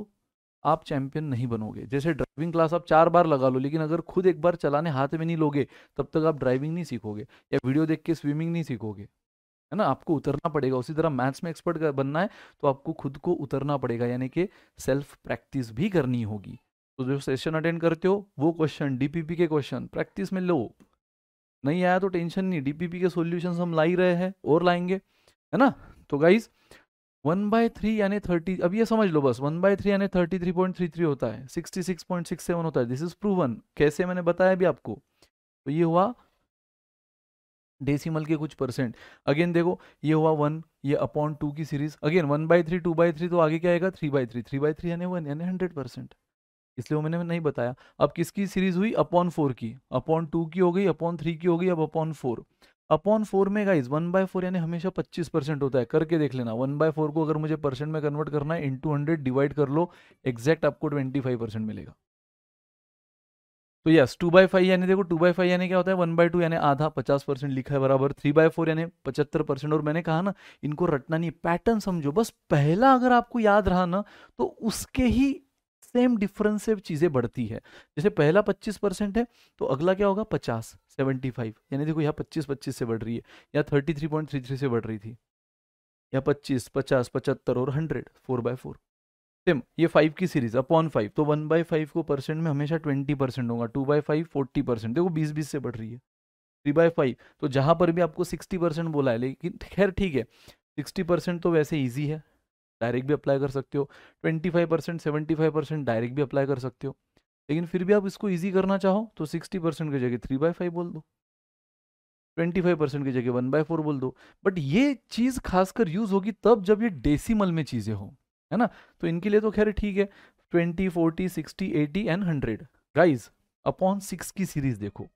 आप चैंपियन नहीं बनोगे जैसे ड्राइविंग क्लास आप चार बार लगा लो लेकिन अगर खुद एक बार चलाने हाथ में नहीं लोगे तब तक आप ड्राइविंग नहीं सीखोगे या वीडियो देख के स्विमिंग नहीं सीखोगे है ना आपको उतरना पड़ेगा उसी तरह मैथ्स में एक्सपर्ट बनना है तो आपको खुद को उतरना पड़ेगा यानी कि सेल्फ प्रैक्टिस भी करनी होगी तो जो सेशन अटेंड करते हो वो क्वेश्चन डीपीपी के क्वेश्चन प्रैक्टिस में लो नहीं आया तो टेंशन नहीं डीपीपी के सॉल्यूशंस हम ला ही रहे हैं और लाएंगे है ना तो गाइज वन बाय थ्री यानी थर्टी अब ये समझ लो बस वन बाय थ्री यानी thirty three point three three होता है sixty six point six seven होता है दिस इज प्रूवन कैसे मैंने बताया भी आपको तो ये हुआ डेसिमल के कुछ परसेंट अगेन देखो ये हुआ वन ये अपॉन टू की series again one by three two by three तो आगे क्या आएगा three by three three by three यानी वन यानी हंड्रेड परसेंट इसलिए वो मैंने नहीं बताया अब किसकी सीरीज हुई अपॉन फोर की अपॉन टू की हो गई अपॉन थ्री की हो गई अब अपॉन फोर अपॉन फोर में गाइज वन बाय फोर यानी हमेशा पच्चीस परसेंट होता है करके देख लेना वन बाय फोर को अगर मुझे परसेंट में कन्वर्ट करना है टू हंड्रेड डिवाइड कर लो एग्जैक्ट आपको ट्वेंटी फाइव परसेंट मिलेगा तो यस टू बाई फाइव यानी देखो टू बाई फाइव यानी क्या होता है वन बाय टू यानी आधा पचास परसेंट लिखा है बराबर थ्री बाय फोर यानी पचहत्तर परसेंट और मैंने कहा ना इनको रटना नहीं पैटर्न समझो बस पहला अगर आपको याद रहा ना तो उसके ही सेम डिफरेंस से चीज़ें बढ़ती है जैसे पहला 25 परसेंट है तो अगला क्या होगा 50 75 यानी देखो यहाँ 25 25 से बढ़ रही है या 33.33 से बढ़ रही थी या 25 50 पचहत्तर और 100 फोर बाय फोर सेम ये फाइव की सीरीज अपॉन फाइव तो वन बाय फाइव को परसेंट में हमेशा ट्वेंटी परसेंट होगा two by five forty percent देखो बीस बीस से बढ़ रही है थ्री बाय फाइव तो जहाँ पर भी आपको सिक्सटी परसेंट बोला है लेकिन खैर ठीक है सिक्सटी परसेंट तो वैसे इजी है डायरेक्ट भी अप्लाई कर सकते हो twenty five percent seventy five percent direct भी अप्लाई कर सकते हो लेकिन फिर भी आप इसको इजी करना चाहो तो सिक्सटी परसेंट की जगह थ्री बाई फाइव बोल दो ट्वेंटी फाइव परसेंट की जगह वन बाय फोर बोल दो बट ये चीज़ खासकर यूज़ होगी तब जब ये डेसीमल में चीज़ें हो है ना तो इनके लिए तो खैर ठीक है twenty forty sixty eighty and hundred guys upon six की सीरीज देखो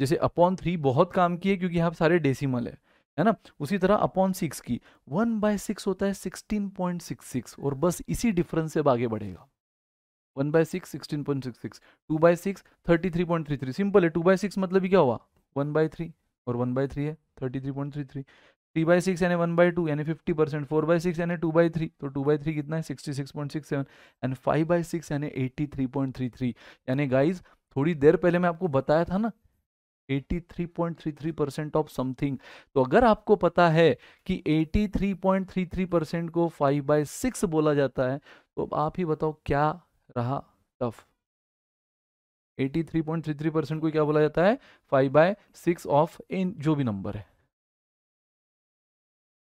जैसे अपॉन थ्री बहुत काम की है क्योंकि यहाँ सारे डेसीमल है है ना उसी तरह अपॉन सिक्स की वन बाय सिक्स होता है सिक्सटीन पॉइंट सिक्स सिक्स और बस इसी डिफरेंस से अब आगे बढ़ेगा one by six sixteen point six six two by six thirty three point three three simple है टू बाय सिक्स मतलब क्या हुआ वन बाय थ्री और वन बाय थ्री है thirty three point three three three by six यानी one by two यानी fifty percent four by six यानी two by three तो टू बाय थ्री कितना है sixty six point six seven and five by six यानी eighty three point three three यानी guys थोड़ी देर पहले मैं आपको बताया था ना 83.33 परसेंट ऑफ समथिंग तो अगर आपको पता है कि 83.33 परसेंट को 5 बाय सिक्स बोला जाता है तो आप ही बताओ क्या रहा टफ 83.33 परसेंट को क्या बोला जाता है 5 बाय सिक्स ऑफ इन जो भी नंबर है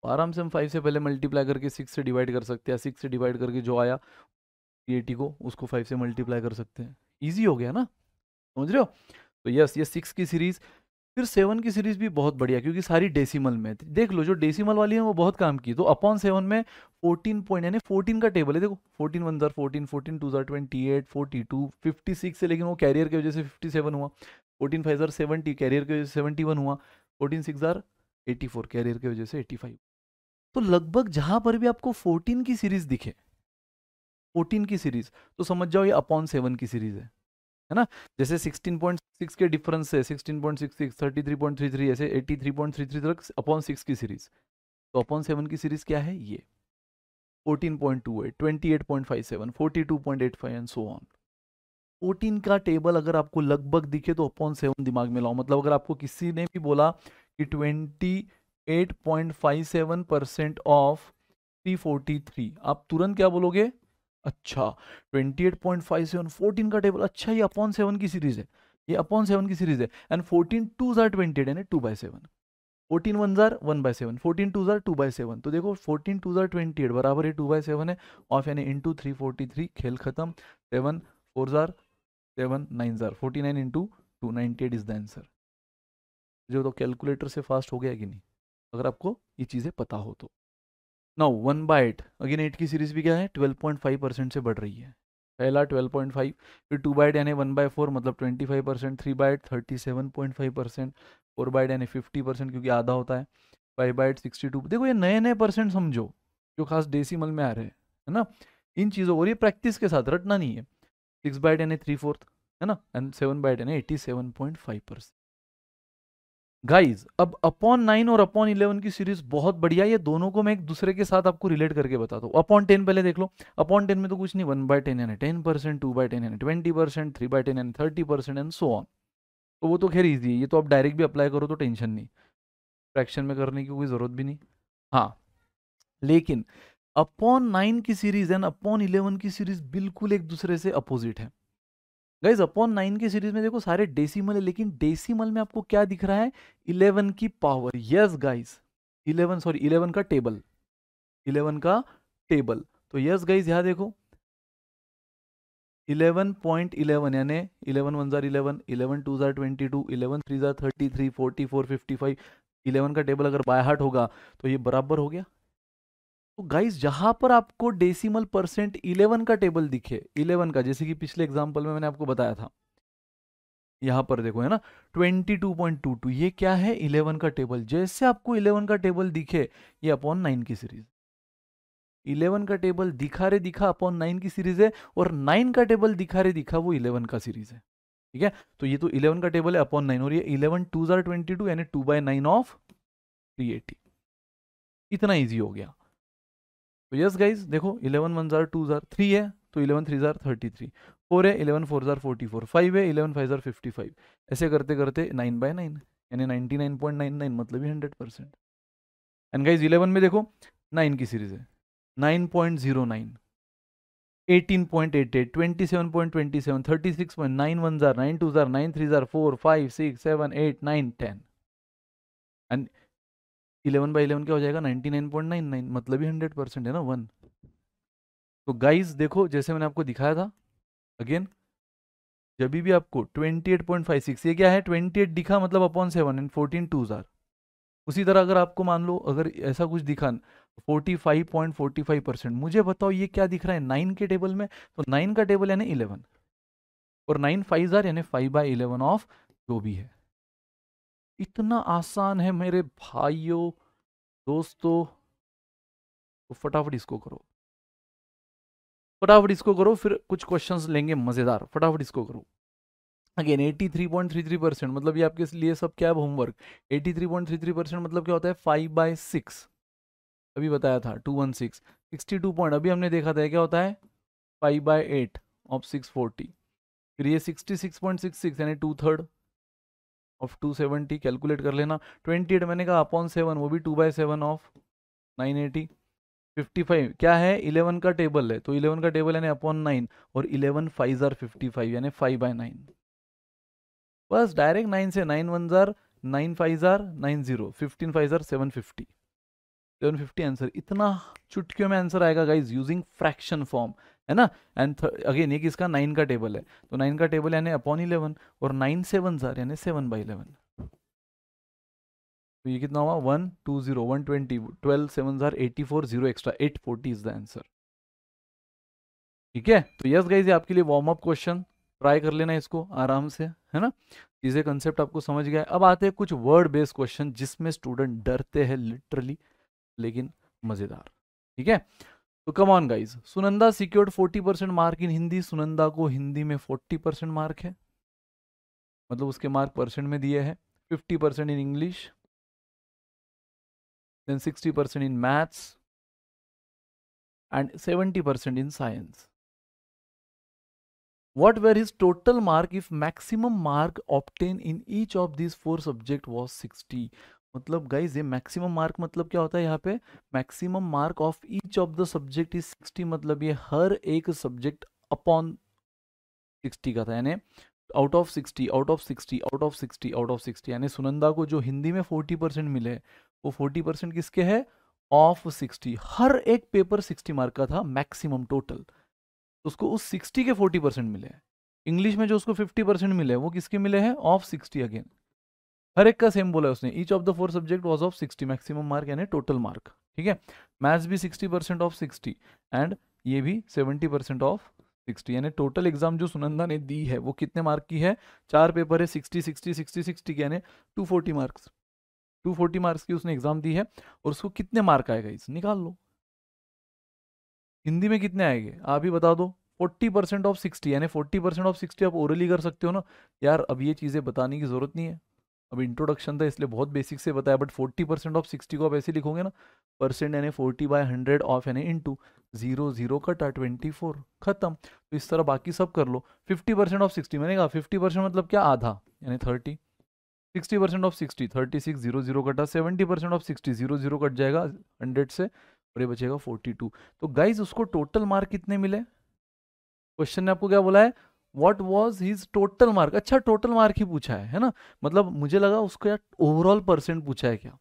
तो आराम से हम फाइव से पहले मल्टीप्लाई करके सिक्स से डिवाइड कर सकते हैं सिक्स से डिवाइड करके जो आया एटी को उसको फाइव से मल्टीप्लाई कर सकते हैं ईजी हो गया ना समझ रहे हो तो यस ये सिक्स की सीरीज़ फिर सेवन की सीरीज़ भी बहुत बढ़िया क्योंकि सारी डेसिमल में देख लो जो डेसिमल वाली है वो बहुत काम की तो अपॉन सेवन में फोर्टीन पॉइंट यानी फोर्टीन का टेबल है देखो फोर्टीन वन जर फोर्टीन फोर्टीन टू जर twenty eight forty two fifty six है लेकिन वो कैरियर की वजह से फिफ्टी सेवन हुआ फोर्टीन फाइव जर सेवेंटी कैरियर की वजह से सेवेंटी वन हुआ फोर्टीन सिक्स जर एटी फोर कैरियर की वजह से एटी फाइव तो लगभग जहाँ पर भी आपको फोर्टीन की सीरीज़ दिखे फोर्टीन की सीरीज़ तो समझ जाओ ये अपॉन सेवन की सीरीज़ है है ना जैसे 16.6 के डिफरेंस से 16.66 33.33 ऐसे 83.33 तक अपॉन सिक्स की सीरीज तो अपॉन सेवन की सीरीज क्या है ये 14.28 28.57 42.85 एंड सो ऑन 14 का टेबल अगर आपको लगभग दिखे तो अपॉन सेवन दिमाग में लाओ मतलब अगर आपको किसी ने भी बोला कि 28.57 परसेंट ऑफ 343 आप तुरंत क्या बोलोगे अच्छा twenty eight point five seven fourteen का टेबल अच्छा ये अपॉन सेवन की सीरीज है ये अपॉन सेवन की सीरीज है एंड फोर्टीन टू जार ट्वेंटी एट यानी two by seven fourteen one जार one by seven fourteen two जार टू बाय सेवन तो देखो फोर्टीन टू जार ट्वेंटी एट बराबर ये टू बाय सेवन है ऑफ यानी into three forty three खेल खत्म सेवन फोर जार सेवन नाइन जार forty nine into two ninety eight is the answer जो तो कैलकुलेटर से फास्ट हो गया कि नहीं अगर आपको ये चीज़ें पता हो तो now one by eight again eight की सीरीज भी क्या है ट्वेल्व पॉइंट फाइव परसेंट से बढ़ रही है पहला ट्वेल्व पॉइंट फाइव फिर टू बाइट यानी वन बाय फोर मतलब twenty five percent three by eight thirty seven point five percent four by eight यानी फिफ्टी परसेंट क्योंकि आधा होता है फाइव बाइट सिक्सटी टू देखो ये नए नए परसेंट समझो जो खास डेसीमल में आ रहे हैं है ना इन चीज़ों और ये प्रैक्टिस के साथ रटना नहीं है सिक्स बाइट यानी थ्री फोर्थ है ना एंड सेवन बाइट यानी eighty seven point five percent guys अब अपॉन नाइन और अपॉन इलेवन की सीरीज बहुत बढ़िया ये दोनों को मैं एक दूसरे के साथ आपको रिलेट करके बताता हूँ अपॉन टेन पहले देख लो अपॉन टेन में तो कुछ नहीं वन बाय टेन यानी ten percent two by ten यानी twenty percent three by ten यानी thirty percent and so on तो वो तो खैर ईजी है ये तो आप डायरेक्ट भी अप्लाई करो तो टेंशन नहीं फ्रैक्शन में करने की कोई ज़रूरत भी नहीं हाँ लेकिन अपॉन नाइन की सीरीज एंड अपॉन इलेवन की सीरीज बिल्कुल एक दूसरे से अपोजिट है गाइज अपॉन नाइन की सीरीज में देखो सारे डेसिमल है लेकिन डेसिमल में आपको क्या दिख रहा है इलेवन की power yes guys eleven sorry eleven का टेबल इलेवन का टेबल तो यस गाइज यहां देखो इलेवन पॉइंट इलेवन यानी इलेवन वन ज़ार इलेवन इलेवन टू ज़ार ट्वेंटी टू इलेवन थ्री ज़ार thirty three forty four fifty five eleven का टेबल अगर बाय हार्ट होगा तो ये बराबर हो गया तो गाइस जहां पर आपको डेसिमल परसेंट 11 का टेबल दिखे 11 का जैसे कि पिछले एग्जांपल में मैंने आपको बताया था यहां पर देखो है ना 22.22 ये क्या है 11 का टेबल जैसे आपको 11 का टेबल दिखे ये अपॉन नाइन की सीरीज 11 का टेबल दिखा रे दिखा अपॉन नाइन की सीरीज है और नाइन का टेबल दिखा रे दिखा वो 11 का सीरीज है ठीक है तो ये तो 11 का टेबल है अपॉन नाइन और ये इलेवन टू जार ट्वेंटी टू यानी two by nine of three eighty इतना ईजी हो गया तो यस गाइज देखो इलेवन वन जार टू जार थ्री है तो इलेवन थ्री जार थर्टी थ्री फोर है इलेवन फोर जार फोर्टी फोर फाइव है इलेवन फाइव जार फिफ्टी फाइव ऐसे करते करते नाइन बाय नाइन यानी ninety nine point nine nine मतलब ही hundred percent and guys eleven में देखो नाइन की सीरीज है nine point zero nine eighteen point eight eight twenty seven point twenty seven thirty six point nine one जार nine two जार nine three जार four five six seven eight nine ten and eleven by eleven क्या हो जाएगा ninety nine point nine nine मतलब ही hundred percent है ना वन तो गाइस देखो जैसे मैंने आपको दिखाया था अगेन जब भी आपको twenty eight point five six ये क्या है ट्वेंटी एट दिखा मतलब upon seven and fourteen two जार उसी तरह अगर आपको मान लो अगर ऐसा कुछ दिखा forty five point forty five percent मुझे बताओ ये क्या दिख रहा है नाइन के टेबल में तो नाइन का टेबल यानी इलेवन और नाइन फाइव जार यानी फाइव बाई इलेवन ऑफ जो भी है इतना आसान है मेरे भाइयों दोस्तों तो फटाफट इसको करो फटाफट इसको करो फिर कुछ क्वेश्चंस लेंगे मज़ेदार फटाफट इसको करो अगेन 83.33 परसेंट मतलब ये आपके लिए सब क्या है होमवर्क 83.33 परसेंट मतलब क्या होता है फाइव बाय सिक्स अभी बताया था two one six sixty two point अभी हमने देखा था क्या होता है five by eight of six forty फिर ये sixty six point six six यानी two third of two seventy calculate कर लेना ट्वेंटी एट मैंने कहा अपॉन सेवन वो भी two by seven of nine eighty fifty five क्या है इलेवन का टेबल है तो इलेवन का टेबल यानी अपॉन नाइन और इलेवन फाइव जार फिफ्टी फाइव यानी फाइव बाई नाइन बस डायरेक्ट नाइन से नाइन वन जार नाइन फाइव जार नाइन जीरो फिफ्टीन फाइव जार seven fifty seven fifty answer इतना चुटकियों में आंसर आएगा गाइज यूजिंग फ्रैक्शन फॉर्म है ना एंड अगेन ये किसका नाइन का टेबल है तो नाइन का टेबल यानी अपॉन इलेवन और नाइन सेवन जार यानी सेवन बाई इलेवन तो ये कितना हुआ one two zero one twenty twelve seven जार eighty four zero extra eight forty is the answer ठीक है तो यस गाइज ये आपके लिए वार्म अप क्वेश्चन ट्राई कर लेना इसको आराम से है ना चीज़ें कंसेप्ट आपको समझ गया अब आते हैं कुछ वर्ड बेस्ड क्वेश्चन जिसमें स्टूडेंट डरते हैं लिटरली लेकिन मज़ेदार ठीक है तो come on guys Sunanda secured 40 percent mark in Hindi Sunanda को हिंदी में 40 परसेंट मार्क है मतलब उसके मार्क परसेंट में दिए हैं 50 percent in English then 60 percent in maths and 70 percent in science what were his total mark if maximum mark obtain in each of this four subject was 60 मतलब guys ये maximum mark मतलब क्या होता है यहाँ पे maximum mark of each of the subject is sixty मतलब ये हर एक सब्जेक्ट अपॉन सिक्सटी का था यानी out of sixty out of sixty out of sixty out of sixty यानी सुनंदा को जो हिंदी में फोर्टी परसेंट मिले वो फोर्टी परसेंट किसके है ऑफ सिक्सटी हर एक पेपर सिक्सटी मार्क का था मैक्सिमम टोटल उसको उस सिक्सटी के फोर्टी परसेंट मिले इंग्लिश में जो उसको फिफ्टी परसेंट मिले वो किसके मिले हैं ऑफ सिक्सटी अगेन हर एक का सेम बोला उसने each of the four subject was of sixty maximum mark यानी टोटल मार्क ठीक है मैथ्स भी sixty percent of sixty and ये भी सेवेंटी परसेंट ऑफ सिक्सटी यानी टोटल एग्जाम जो सुनंदा ने दी है वो कितने मार्क की है चार पेपर है सिक्सटी सिक्सटी सिक्सटी सिक्सटी यानी two forty marks two forty marks की उसने एग्जाम दी है और उसको कितने मार्क आएगा इस निकाल लो हिंदी में कितने आएंगे आप ही बता दो फोर्टी परसेंट ऑफ सिक्सटी यानी फोर्टी परसेंट ऑफ सिक्सटी आप ओरली कर सकते हो ना यार अब ये चीज़ें बताने की जरूरत नहीं है अब इंट्रोडक्शन था इसलिए बहुत बेसिक से बताया but forty percent of sixty को आप ऐसे लिखोगे ना परसेंट यानी फोर्टी बाय हंड्रेड ऑफ यानी इंटू जीरो जीरो कटा ट्वेंटी फोर खत्म तो इस तरह बाकी सब कर लो फिफ्टी परसेंट ऑफ सिक्सटी मैंने कहा फिफ्टी परसेंट मतलब क्या आधा यानी thirty sixty percent of sixty thirty six zero zero कटा seventy percent of sixty zero zero कट जाएगा हंड्रेड से और ये बचेगा फोर्टी टू तो गाइज उसको टोटल मार्क कितने मिले क्वेश्चन ने आपको क्या बोला है what was his total mark अच्छा टोटल मार्क ही पूछा है है ना मतलब मुझे लगा उसको यार ओवरऑल परसेंट पूछा है क्या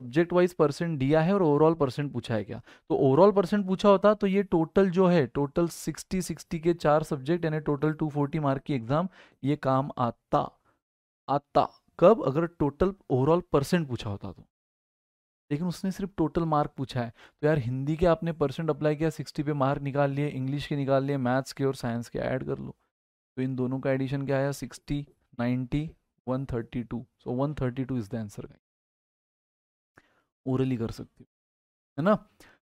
सब्जेक्ट वाइज परसेंट दिया है और ओवरऑल परसेंट पूछा है क्या तो ओवरऑल परसेंट पूछा होता तो ये टोटल जो है टोटल सिक्सटी सिक्सटी के चार सब्जेक्ट यानी टोटल टू फोर्टी मार्क की एग्जाम ये काम आता आता कब अगर टोटल ओवरऑल परसेंट पूछा होता तो लेकिन उसने सिर्फ टोटल मार्क पूछा है तो यार हिंदी के आपने परसेंट अप्लाई किया सिक्सटी पे मार्क निकाल लिए इंग्लिश के निकाल लिए मैथ्स के और साइंस के ऐड कर लो तो इन दोनों का एडिशन क्या आया sixty ninety one thirty two so one thirty two is the answer orally कर सकते हो है ना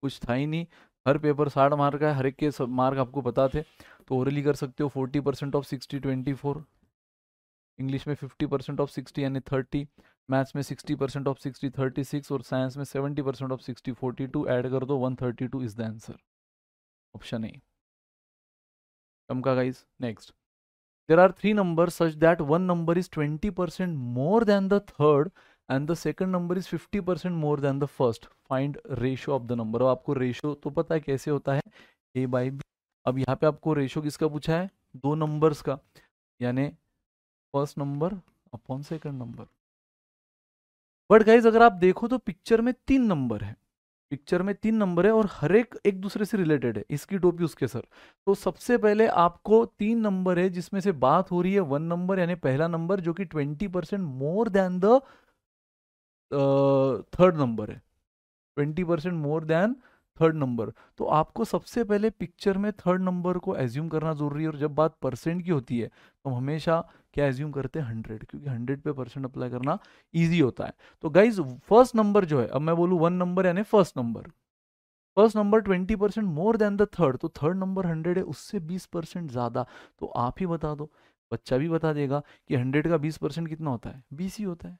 कुछ था ही नहीं हर पेपर साठ मार्क का है हर एक के सब मार्क आपको पता थे तो ओरली कर सकते हो forty percent of sixty twenty four English में फिफ्टी परसेंट ऑफ सिक्सटी यानी थर्टी मैथ्स में sixty percent of sixty thirty six और साइंस में seventy percent of sixty forty two add कर दो one thirty two is the answer option A कम का guys next there are three numbers such that one number is 20% more than the third and the second number is 50 percent more than the first find ratio of the number और आपको ratio तो पता है कैसे होता है ए by B अब यहाँ पे आपको रेशो किसका पूछा है दो नंबर्स का यानी first number upon second number but guys अगर आप देखो तो पिक्चर में तीन नंबर है पिक्चर में तीन नंबर है और हर एक एक दूसरे से रिलेटेड है इसकी टोपी उसके सर तो सबसे पहले आपको तीन नंबर है जिसमें से बात हो रही है वन नंबर यानी पहला नंबर जो कि twenty percent more than the third number है twenty percent more than third number तो आपको सबसे पहले पिक्चर में थर्ड नंबर को एज्यूम करना ज़रूरी है और जब बात परसेंट की होती है तो हम हमेशा क्या एज्यूम करते हैं हंड्रेड क्योंकि हंड्रेड पे परसेंट अप्लाई करना ईजी होता है तो गाइज फर्स्ट नंबर जो है अब मैं बोलूँ वन नंबर यानी first number first number twenty percent more than the third तो थर्ड नंबर हंड्रेड है उससे बीस परसेंट ज़्यादा तो आप ही बता दो बच्चा भी बता देगा कि हंड्रेड का बीस परसेंट कितना होता है बीस ही होता है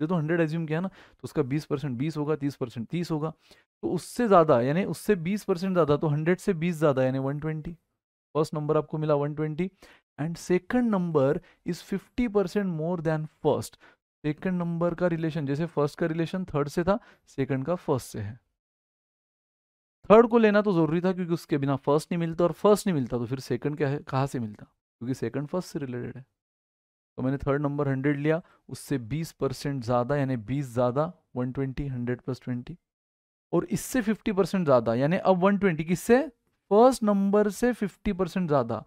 जो तो हंड्रेड एज्यूम किया ना तो उसका बीस परसेंट बीस होगा तीस परसेंट तीस होगा तो उससे ज़्यादा यानी उससे बीस परसेंट ज़्यादा तो हंड्रेड से बीस ज़्यादा यानी वन ट्वेंटी फर्स्ट नंबर आपको मिला one twenty and second number is fifty percent more than first second number का रिलेशन जैसे फर्स्ट का रिलेशन थर्ड से था सेकेंड का फर्स्ट से है थर्ड को लेना तो ज़रूरी था क्योंकि उसके बिना फर्स्ट नहीं मिलता और फर्स्ट नहीं मिलता तो फिर सेकंड क्या है कहाँ से मिलता क्योंकि सेकंड फर्स्ट से रिलेटेड है तो मैंने थर्ड नंबर हंड्रेड लिया उससे बीस परसेंट ज़्यादा यानी बीस ज़्यादा one twenty hundred plus twenty और इससे फिफ्टी परसेंट ज़्यादा यानी अब वन ट्वेंटी किससे फर्स्ट नंबर से फिफ्टी परसेंट ज़्यादा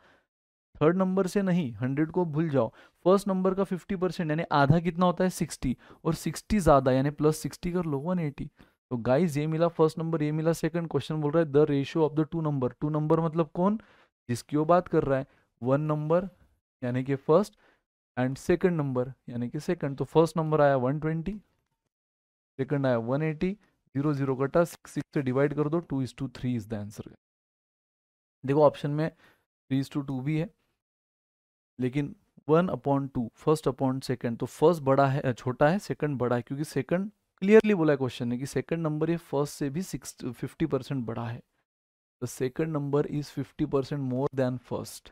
थर्ड नंबर से नहीं हंड्रेड को भूल जाओ फर्स्ट नंबर का फिफ्टी परसेंट यानी आधा कितना होता है सिक्सटी और सिक्सटी ज़्यादा यानी प्लस सिक्सटी कर लो वन एटी तो गाइज ये मिला फर्स्ट नंबर ये मिला सेकंड क्वेश्चन बोल रहा है the ratio of the two number two number मतलब कौन जिसकी वो बात कर रहा है वन नंबर यानी कि फर्स्ट एंड सेकंड नंबर यानी कि सेकंड तो फर्स्ट नंबर आया 120 सेकंड आया 180 जीरो जीरो कटा सिक्स सिक्स से डिवाइड कर दो two is two three is the answer देखो ऑप्शन में थ्री इज टू टू भी है लेकिन one upon two first upon second तो फर्स्ट बड़ा है छोटा है सेकंड बड़ा है क्योंकि सेकंड क्लियरली बोला क्वेश्चन ने कि सेकंड नंबर ये फर्स्ट से भी सिक्स फिफ्टी परसेंट बड़ा है the second number is fifty percent more than first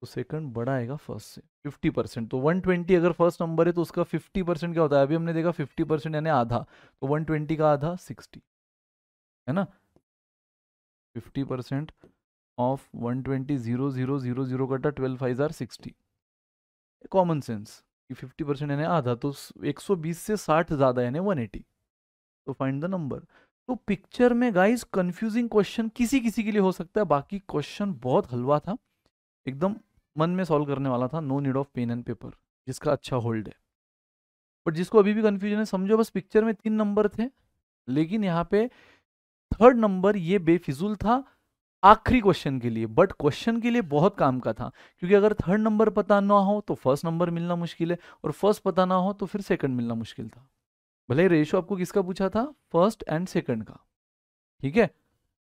तो सेकंड बड़ा आएगा फर्स्ट से फिफ्टी परसेंट तो वन ट्वेंटी अगर फर्स्ट नंबर है तो उसका फिफ्टी परसेंट क्या होता है अभी हमने देखा फिफ्टी परसेंट यानी आधा तो वन ट्वेंटी का आधा सिक्सटी है ना fifty percent of one twenty zero zero zero zero कटा twelve five are sixty common sense कि फिफ्टी परसेंट यानी आधा तो एक सौ बीस से साठ ज़्यादा यानी वन एटी तो फाइंड द नंबर तो पिक्चर में गाइज कन्फ्यूजिंग क्वेश्चन किसी किसी के लिए हो सकता है बाकी क्वेश्चन बहुत हलवा था एकदम मन में सॉल्व करने वाला था no need of pen and paper जिसका अच्छा होल्ड है बट जिसको अभी भी कन्फ्यूजन है समझो बस पिक्चर में तीन नंबर थे लेकिन यहाँ पे थर्ड नंबर ये बेफिजूल था आखिरी क्वेश्चन के लिए बट क्वेश्चन के लिए बहुत काम का था क्योंकि अगर थर्ड नंबर पता ना हो तो फर्स्ट नंबर मिलना मुश्किल है और फर्स्ट पता ना हो तो फिर सेकंड मिलना मुश्किल था भले रेशो आपको किसका पूछा था फर्स्ट एंड सेकंड का ठीक है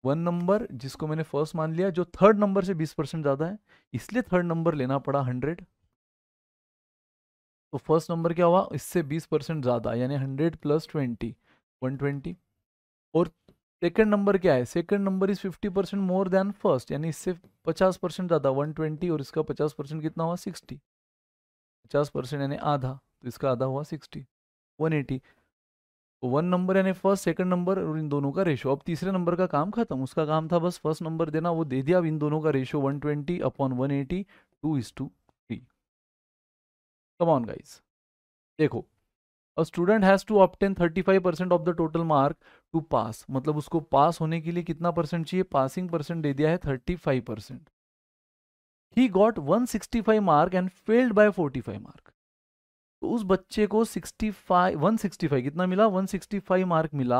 वन नंबर जिसको मैंने फर्स्ट मान लिया जो थर्ड नंबर से बीस परसेंट ज़्यादा है इसलिए थर्ड नंबर लेना पड़ा हंड्रेड तो फर्स्ट नंबर क्या हुआ इससे बीस परसेंट ज़्यादा यानी hundred plus twenty one twenty और सेकंड नंबर क्या है second number is fifty percent more than first यानी इससे पचास परसेंट ज़्यादा वन ट्वेंटी और इसका पचास परसेंट कितना हुआ सिक्सटी पचास परसेंट यानी आधा तो इसका आधा हुआ सिक्सटी वन एटी तो वन नंबर यानी फर्स्ट सेकंड नंबर और इन दोनों का रेशो अब तीसरे नंबर का काम खत्म उसका काम था बस फर्स्ट नंबर देना वो दे दिया अब इन दोनों का ratio 120 twenty upon one eighty two is two three come on guys देखो a student has to obtain 35 percent of the total mark to pass मतलब उसको पास होने के लिए कितना परसेंट चाहिए पासिंग परसेंट दे दिया है 35 percent he got 165 mark and failed by 45 mark तो उस बच्चे को 65 165 कितना मिला 165 मार्क मिला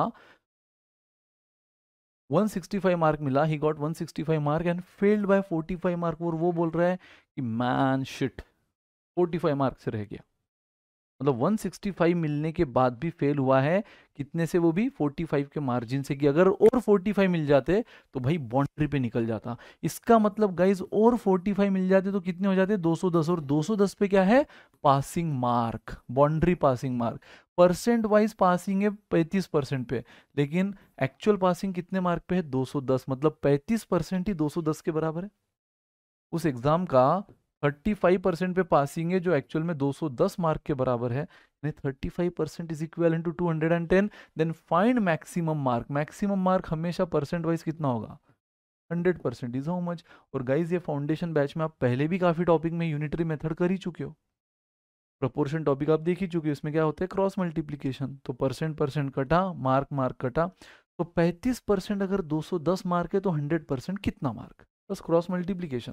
165 मार्क मिला he got 165 mark and failed by 45 mark और वो बोल रहा है कि मैन शिट 45 मार्क से रह गया मतलब 165 मिलने के बाद भी फेल हुआ है कितने से वो भी 45 के मार्जिन से कि अगर और 45 मिल जाते तो भाई बाउंड्री पे निकल जाता इसका मतलब गाइज और 45 मिल जाते तो कितने हो जाते 210 और 210 पे क्या है passing mark boundary passing mark percent wise passing है 35 परसेंट पे लेकिन एक्चुअल पासिंग कितने मार्क पे है 210 मतलब 35 परसेंट ही 210 के बराबर है उस एग्जाम का 35 परसेंट पे पासिंग है जो एक्चुअल में 210 मार्क के बराबर है यानी 35 percent is equal to 210 then find maximum mark maximum mark हमेशा परसेंट वाइज कितना होगा 100 परसेंट इज हाउ मच और गाइज ये फाउंडेशन बैच में आप पहले भी काफ़ी टॉपिक में यूनिटरी मेथड कर ही चुके हो प्रपोर्शन टॉपिक आप देख ही चुके हो इसमें क्या होता है क्रॉस मल्टीप्लीकेशन तो परसेंट परसेंट कटा मार्क मार्क कटा तो पैंतीस परसेंट अगर 210 मार्क है तो हंड्रेड परसेंट कितना मार्क बस cross multiplication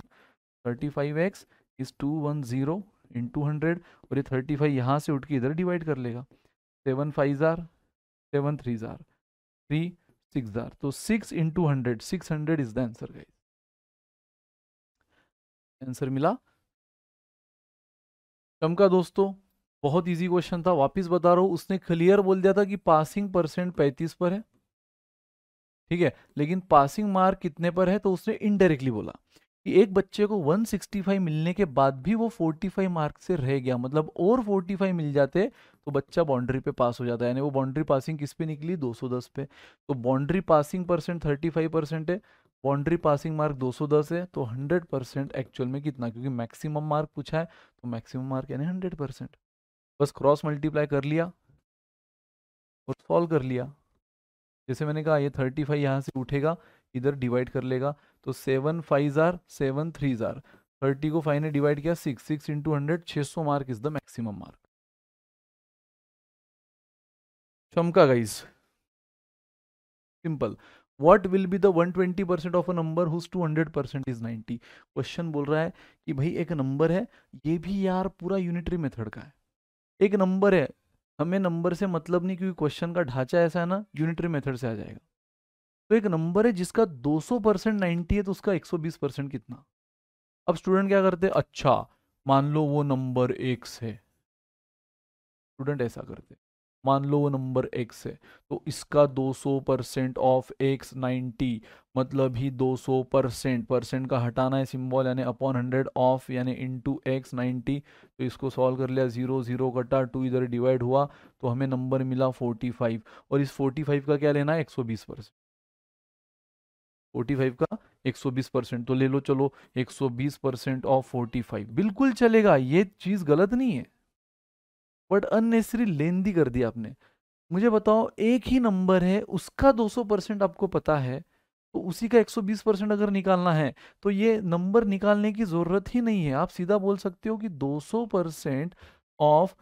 thirty five x is two one zero into hundred और ये थर्टी फाइव यहाँ से उठ के इधर डिवाइड कर लेगा सेवन फाइव ज़ार सेवन थ्री ज़ार थ्री सिक्स ज़ार तो six into hundred six hundred is the answer guys answer मिला चमका दोस्तों बहुत इजी क्वेश्चन था वापस बता रहा हूँ उसने क्लियर बोल दिया था कि पासिंग परसेंट पैंतीस पर है ठीक है लेकिन पासिंग मार्क कितने पर है तो उसने इनडायरेक्टली बोला कि एक बच्चे को 165 मिलने के बाद भी वो 45 मार्क से रह गया मतलब और 45 मिल जाते तो बच्चा बाउंड्री पे पास हो जाता है यानी वो बाउंड्री पासिंग किस पे निकली 210 पे तो बाउंड्री पासिंग परसेंट 35 परसेंट है बाउंड्री पासिंग मार्क 210 है तो 100 परसेंट एक्चुअल में कितना क्योंकि मैक्सिमम मार्क पूछा है तो मैक्सिमम मार्क यानी हंड्रेड परसेंट बस क्रॉस मल्टीप्लाई कर लिया और सॉल्व कर लिया जैसे मैंने कहा ये 35 यहाँ से उठेगा इधर डिवाइड कर लेगा तो seven five are seven three are thirty को फाइव ने डिवाइड किया सिक्स सिक्स इंटू हंड्रेड छह सौ mark is the maximum mark चमका guys simple what will be the one twenty percent of a number whose two hundred percent is ninety question बोल रहा है कि भाई एक नंबर है ये भी यार पूरा यूनिटरी मेथड का है एक नंबर है हमें नंबर से मतलब नहीं क्योंकि क्वेश्चन का ढांचा ऐसा है ना यूनिटरी मेथड से आ जाएगा तो एक नंबर है जिसका 200 परसेंट नाइन्टी है तो उसका 120 परसेंट कितना अब स्टूडेंट क्या करते हैं अच्छा मान लो वो नंबर एक्स है स्टूडेंट ऐसा करते मान लो वो नंबर एक्स है तो इसका 200 परसेंट ऑफ एक्स नाइनटी मतलब ही 200 परसेंट परसेंट का हटाना है सिंबल यानी अपॉन हंड्रेड ऑफ यानी इनटू एक्स नाइनटी तो इसको सॉल्व कर लिया जीरो जीरो कटा टू इधर डिवाइड हुआ तो हमें नंबर मिला 45 और इस 45 का क्या लेना है बीस परसेंट 45 का 120 परसेंट तो ले लो चलो 120 परसेंट ऑफ 45 बिल्कुल चलेगा ये चीज गलत नहीं है बट अननेसरी लेंदी कर दी आपने मुझे बताओ एक ही नंबर है उसका 200 परसेंट आपको पता है तो उसी का 120 परसेंट अगर निकालना है तो ये नंबर निकालने की ज़रूरत ही नहीं है आप सीधा बोल सकते हो कि 200 परसेंट ऑफ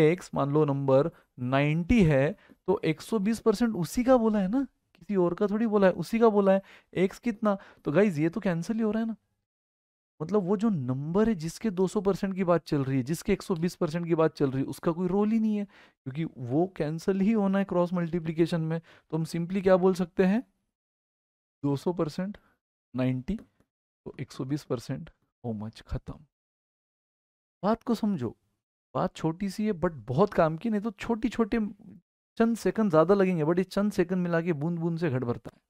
एक्स मान लो नंबर 90 है तो 120 परसेंट उसी का बोला है ना किसी और का थोड़ी बोला है उसी का बोला है एक्स कितना तो गाइज ये तो कैंसिल ही हो रहा है ना मतलब वो जो नंबर है जिसके 200 परसेंट की बात चल रही है जिसके 120 परसेंट की बात चल रही है उसका कोई रोल ही नहीं है क्योंकि वो कैंसिल ही होना है क्रॉस मल्टीप्लीकेशन में तो हम सिंपली क्या बोल सकते हैं 200 परसेंट नाइन्टी तो 120 परसेंट हो oh मच खत्म बात को समझो बात छोटी सी है बट बहुत काम की नहीं तो छोटी छोटे चंद सेकंड ज़्यादा लगेंगे बट ये चंद सेकंड मिला के बूंद बूंद से घट भरता है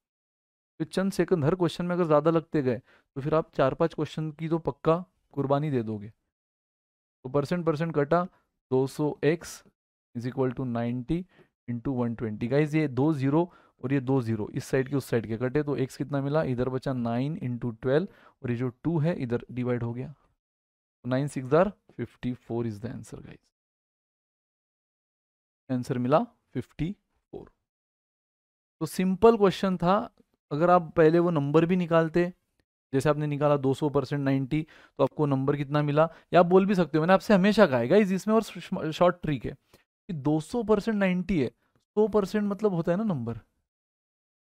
तो चंद सेकंड हर क्वेश्चन में अगर ज़्यादा लगते गए तो फिर आप चार पाँच क्वेश्चन की तो पक्का कुर्बानी दे दोगे तो परसेंट परसेंट कटा दो सौ x is equal to ninety into one twenty guys ये दो जीरो और ये दो जीरो इस साइड के उस साइड के कटे तो एक्स कितना मिला इधर बचा नाइन इंटू ट्वेल्व और ये जो टू है इधर डिवाइड हो गया तो nine six are fifty four is the answer guys answer मिला 54 तो सिंपल क्वेश्चन था अगर आप पहले वो नंबर भी निकालते जैसे आपने निकाला 200 परसेंट नाइन्टी तो आपको नंबर कितना मिला या आप बोल भी सकते हो मैंने आपसे हमेशा कहा है इसमें और शॉर्ट ट्रिक है कि 200 परसेंट नाइन्टी है 100 परसेंट मतलब होता है ना नंबर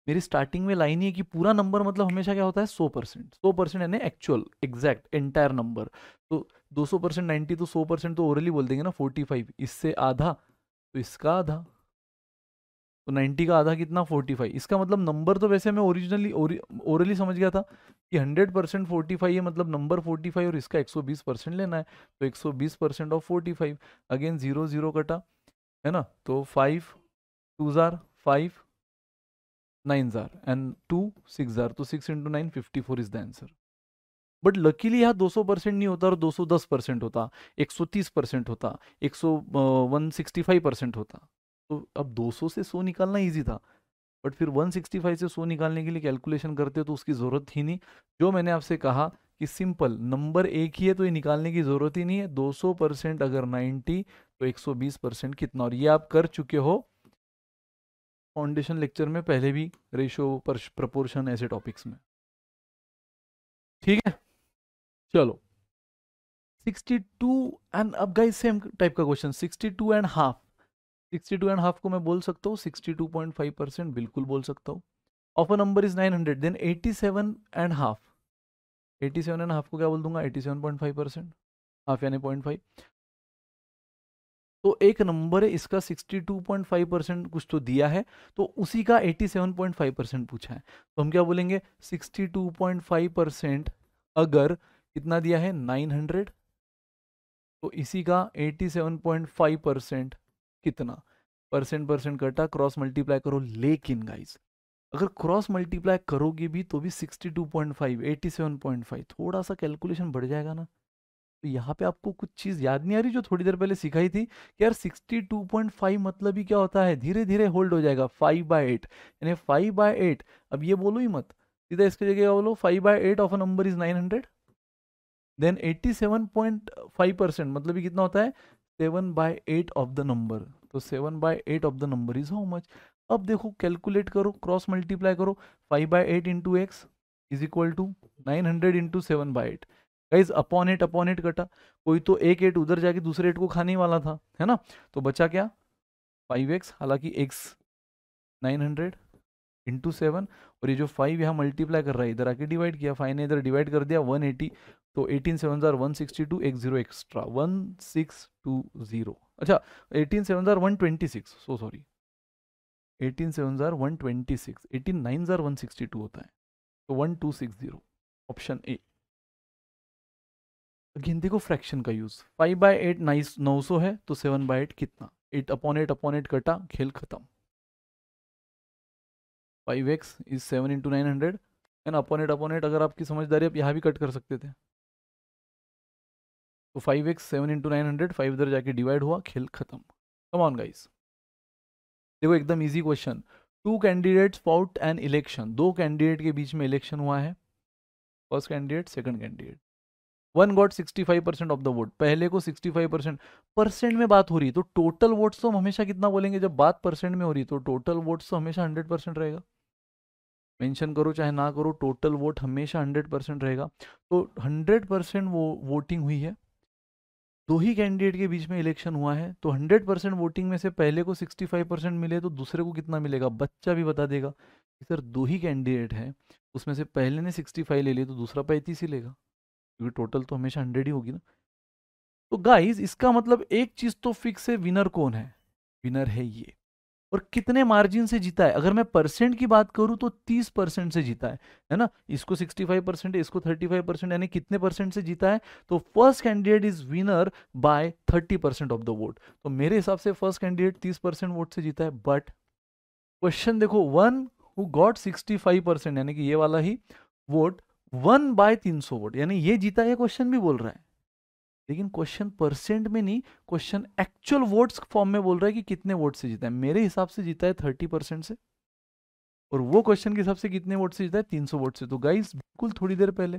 मेरी स्टार्टिंग में लाइन ही है कि पूरा नंबर मतलब हमेशा क्या होता है 100 परसेंट सौ परसेंट यानी एक्चुअल एग्जैक्ट एंटायर नंबर तो 200 परसेंट नाइन्टी तो 100 परसेंट तो ओरली बोल देंगे ना 45 इससे आधा तो इसका आधा तो 90 का आधा कितना 45 इसका मतलब नंबर तो वैसे मैं ओरिजिनली ओरली समझ गया था कि 100 परसेंट फोर्टी है मतलब नंबर 45 और इसका 120 परसेंट लेना है तो 120 percent of 45 again zero zero कटा है ना तो फाइव टू ज़ार फाइव नाइन ज़ार एंड टू सिक्स ज़ार तो six into nine fifty four is the answer but luckily हाँ 200 परसेंट नहीं होता और 210 परसेंट होता 130 परसेंट होता 100 165 परसेंट होता तो अब 200 से 100 निकालना इजी था बट फिर 165 से 100 निकालने के लिए कैलकुलेशन करते हो तो उसकी ज़रूरत ही नहीं जो मैंने आपसे कहा कि सिंपल नंबर एक ही है तो ये निकालने की ज़रूरत ही नहीं है 200 परसेंट अगर 90 तो 120 परसेंट कितना और ये आप कर चुके हो फाउंडेशन लेक्चर में पहले भी रेशो पर प्रपोर्शन ऐसे टॉपिक्स में ठीक है चलो 62 एंड अब गाइस सेम टाइप का question 62 and half sixty two and half को मैं बोल सकता हूँ sixty two point five percent बिल्कुल बोल सकता हूँ of a number is nine hundred then eighty seven and half eighty seven and half को क्या बोल दूंगा eighty seven point five percent half यानी पॉइंट फाइव तो एक नंबर है इसका फाइव परसेंट कुछ तो दिया है तो उसी का eighty seven point five percent पूछा है तो हम क्या बोलेंगे sixty two point five percent अगर कितना दिया है नाइन हंड्रेड तो इसी का eighty seven point five percent कितना परसेंट परसेंट कटा क्रॉस मल्टीप्लाई करो लेकिन गाइस अगर क्रॉस मल्टीप्लाई करोगे भी तो भी 62.5 87.5 थोड़ा सा कैलकुलेशन बढ़ जाएगा ना तो यहाँ पे आपको कुछ चीज़ याद नहीं आ रही जो थोड़ी देर पहले सिखाई थी कि यार 62.5 मतलब ही क्या होता है धीरे धीरे होल्ड हो जाएगा 5 बाय एट यानी फाइव बाय एट अब ये बोलो ही मत सीधा इसके जगह बोलो 5 by eight of a number is 900 then 87.5 percent मतलब ये कितना होता है seven by eight of the number तो seven by eight of the number is how much अब देखो कैलकुलेट करो क्रॉस मल्टीप्लाई करो five by eight into x is equal to nine hundred into seven by eight guys upon eight upon eight कटा कोई तो एक eight उधर जाके दूसरे एट को खाने वाला था है ना तो बचा क्या फाइव एक्स हालांकि x nine hundred into seven और ये जो फाइव यहाँ मल्टीप्लाई कर रहा है इधर आके डिवाइड किया फाइव ने इधर डिवाइड कर दिया वन एटी तो एटीन सेवन ज़ार वन सिक्सटी टू एक zero extra one six two zero अच्छा एटीन सेवन ज़ार one twenty six so sorry eighteen seven ज़ार one twenty six eighteen nine ज़ार वन सिक्सटी टू होता है तो one two six zero option A again देखो fraction का use five by eight nice नौ सौ है तो सेवन बाय एट कितना eight upon eight upon eight कटा खेल खत्म five x is seven into nine hundred and upon eight upon eight अगर आपकी समझदारी आप यहाँ भी कट कर सकते थे तो five x seven into nine hundred five इधर जाके डिवाइड हुआ खेल खत्म कम ऑन गाइस देखो एकदम easy question two candidate for an election दो कैंडिडेट के बीच में इलेक्शन हुआ है first candidate second candidate one got sixty five percent of the vote पहले को सिक्सटी फाइव परसेंट परसेंट में बात हो रही तो टोटल वोट्स तो हम हमेशा कितना बोलेंगे जब बात परसेंट में हो रही तो टोटल वोट्स तो हमेशा हंड्रेड परसेंट रहेगा मेंशन करो चाहे ना करो टोटल वोट हमेशा हंड्रेड परसेंट रहेगा तो हंड्रेड परसेंट वो वोटिंग हुई है दो ही कैंडिडेट के बीच में इलेक्शन हुआ है तो 100 परसेंट वोटिंग में से पहले को 65 परसेंट मिले तो दूसरे को कितना मिलेगा बच्चा भी बता देगा कि सर दो ही कैंडिडेट हैं उसमें से पहले ने 65 ले लिए तो दूसरा पैंतीस ही लेगा क्योंकि टोटल तो हमेशा हंड्रेड ही होगी ना तो गाइज इसका मतलब एक चीज़ तो फिक्स है विनर कौन है विनर है ये और कितने मार्जिन से जीता है अगर मैं परसेंट की बात करूं तो तीस परसेंट से जीता है है ना इसको सिक्सटी फाइव परसेंट इसको थर्टी फाइव परसेंट यानी कितने परसेंट से जीता है तो first candidate is winner by thirty percent of the vote तो मेरे हिसाब से फर्स्ट कैंडिडेट तीस परसेंट वोट से जीता है बट क्वेश्चन देखो one who got sixty five percent यानी कि ये वाला ही वोट वन बाय तीन सौ वोट यानी ये जीता है क्वेश्चन भी बोल रहा है लेकिन क्वेश्चन परसेंट में नहीं क्वेश्चन एक्चुअल वोट्स फॉर्म में बोल रहा है कि कितने वोट से जीता है मेरे हिसाब से जीता है थर्टी परसेंट से और वो क्वेश्चन के हिसाब से कितने वोट से जीता है तीन सौ वोट से तो गाइस बिल्कुल थोड़ी देर पहले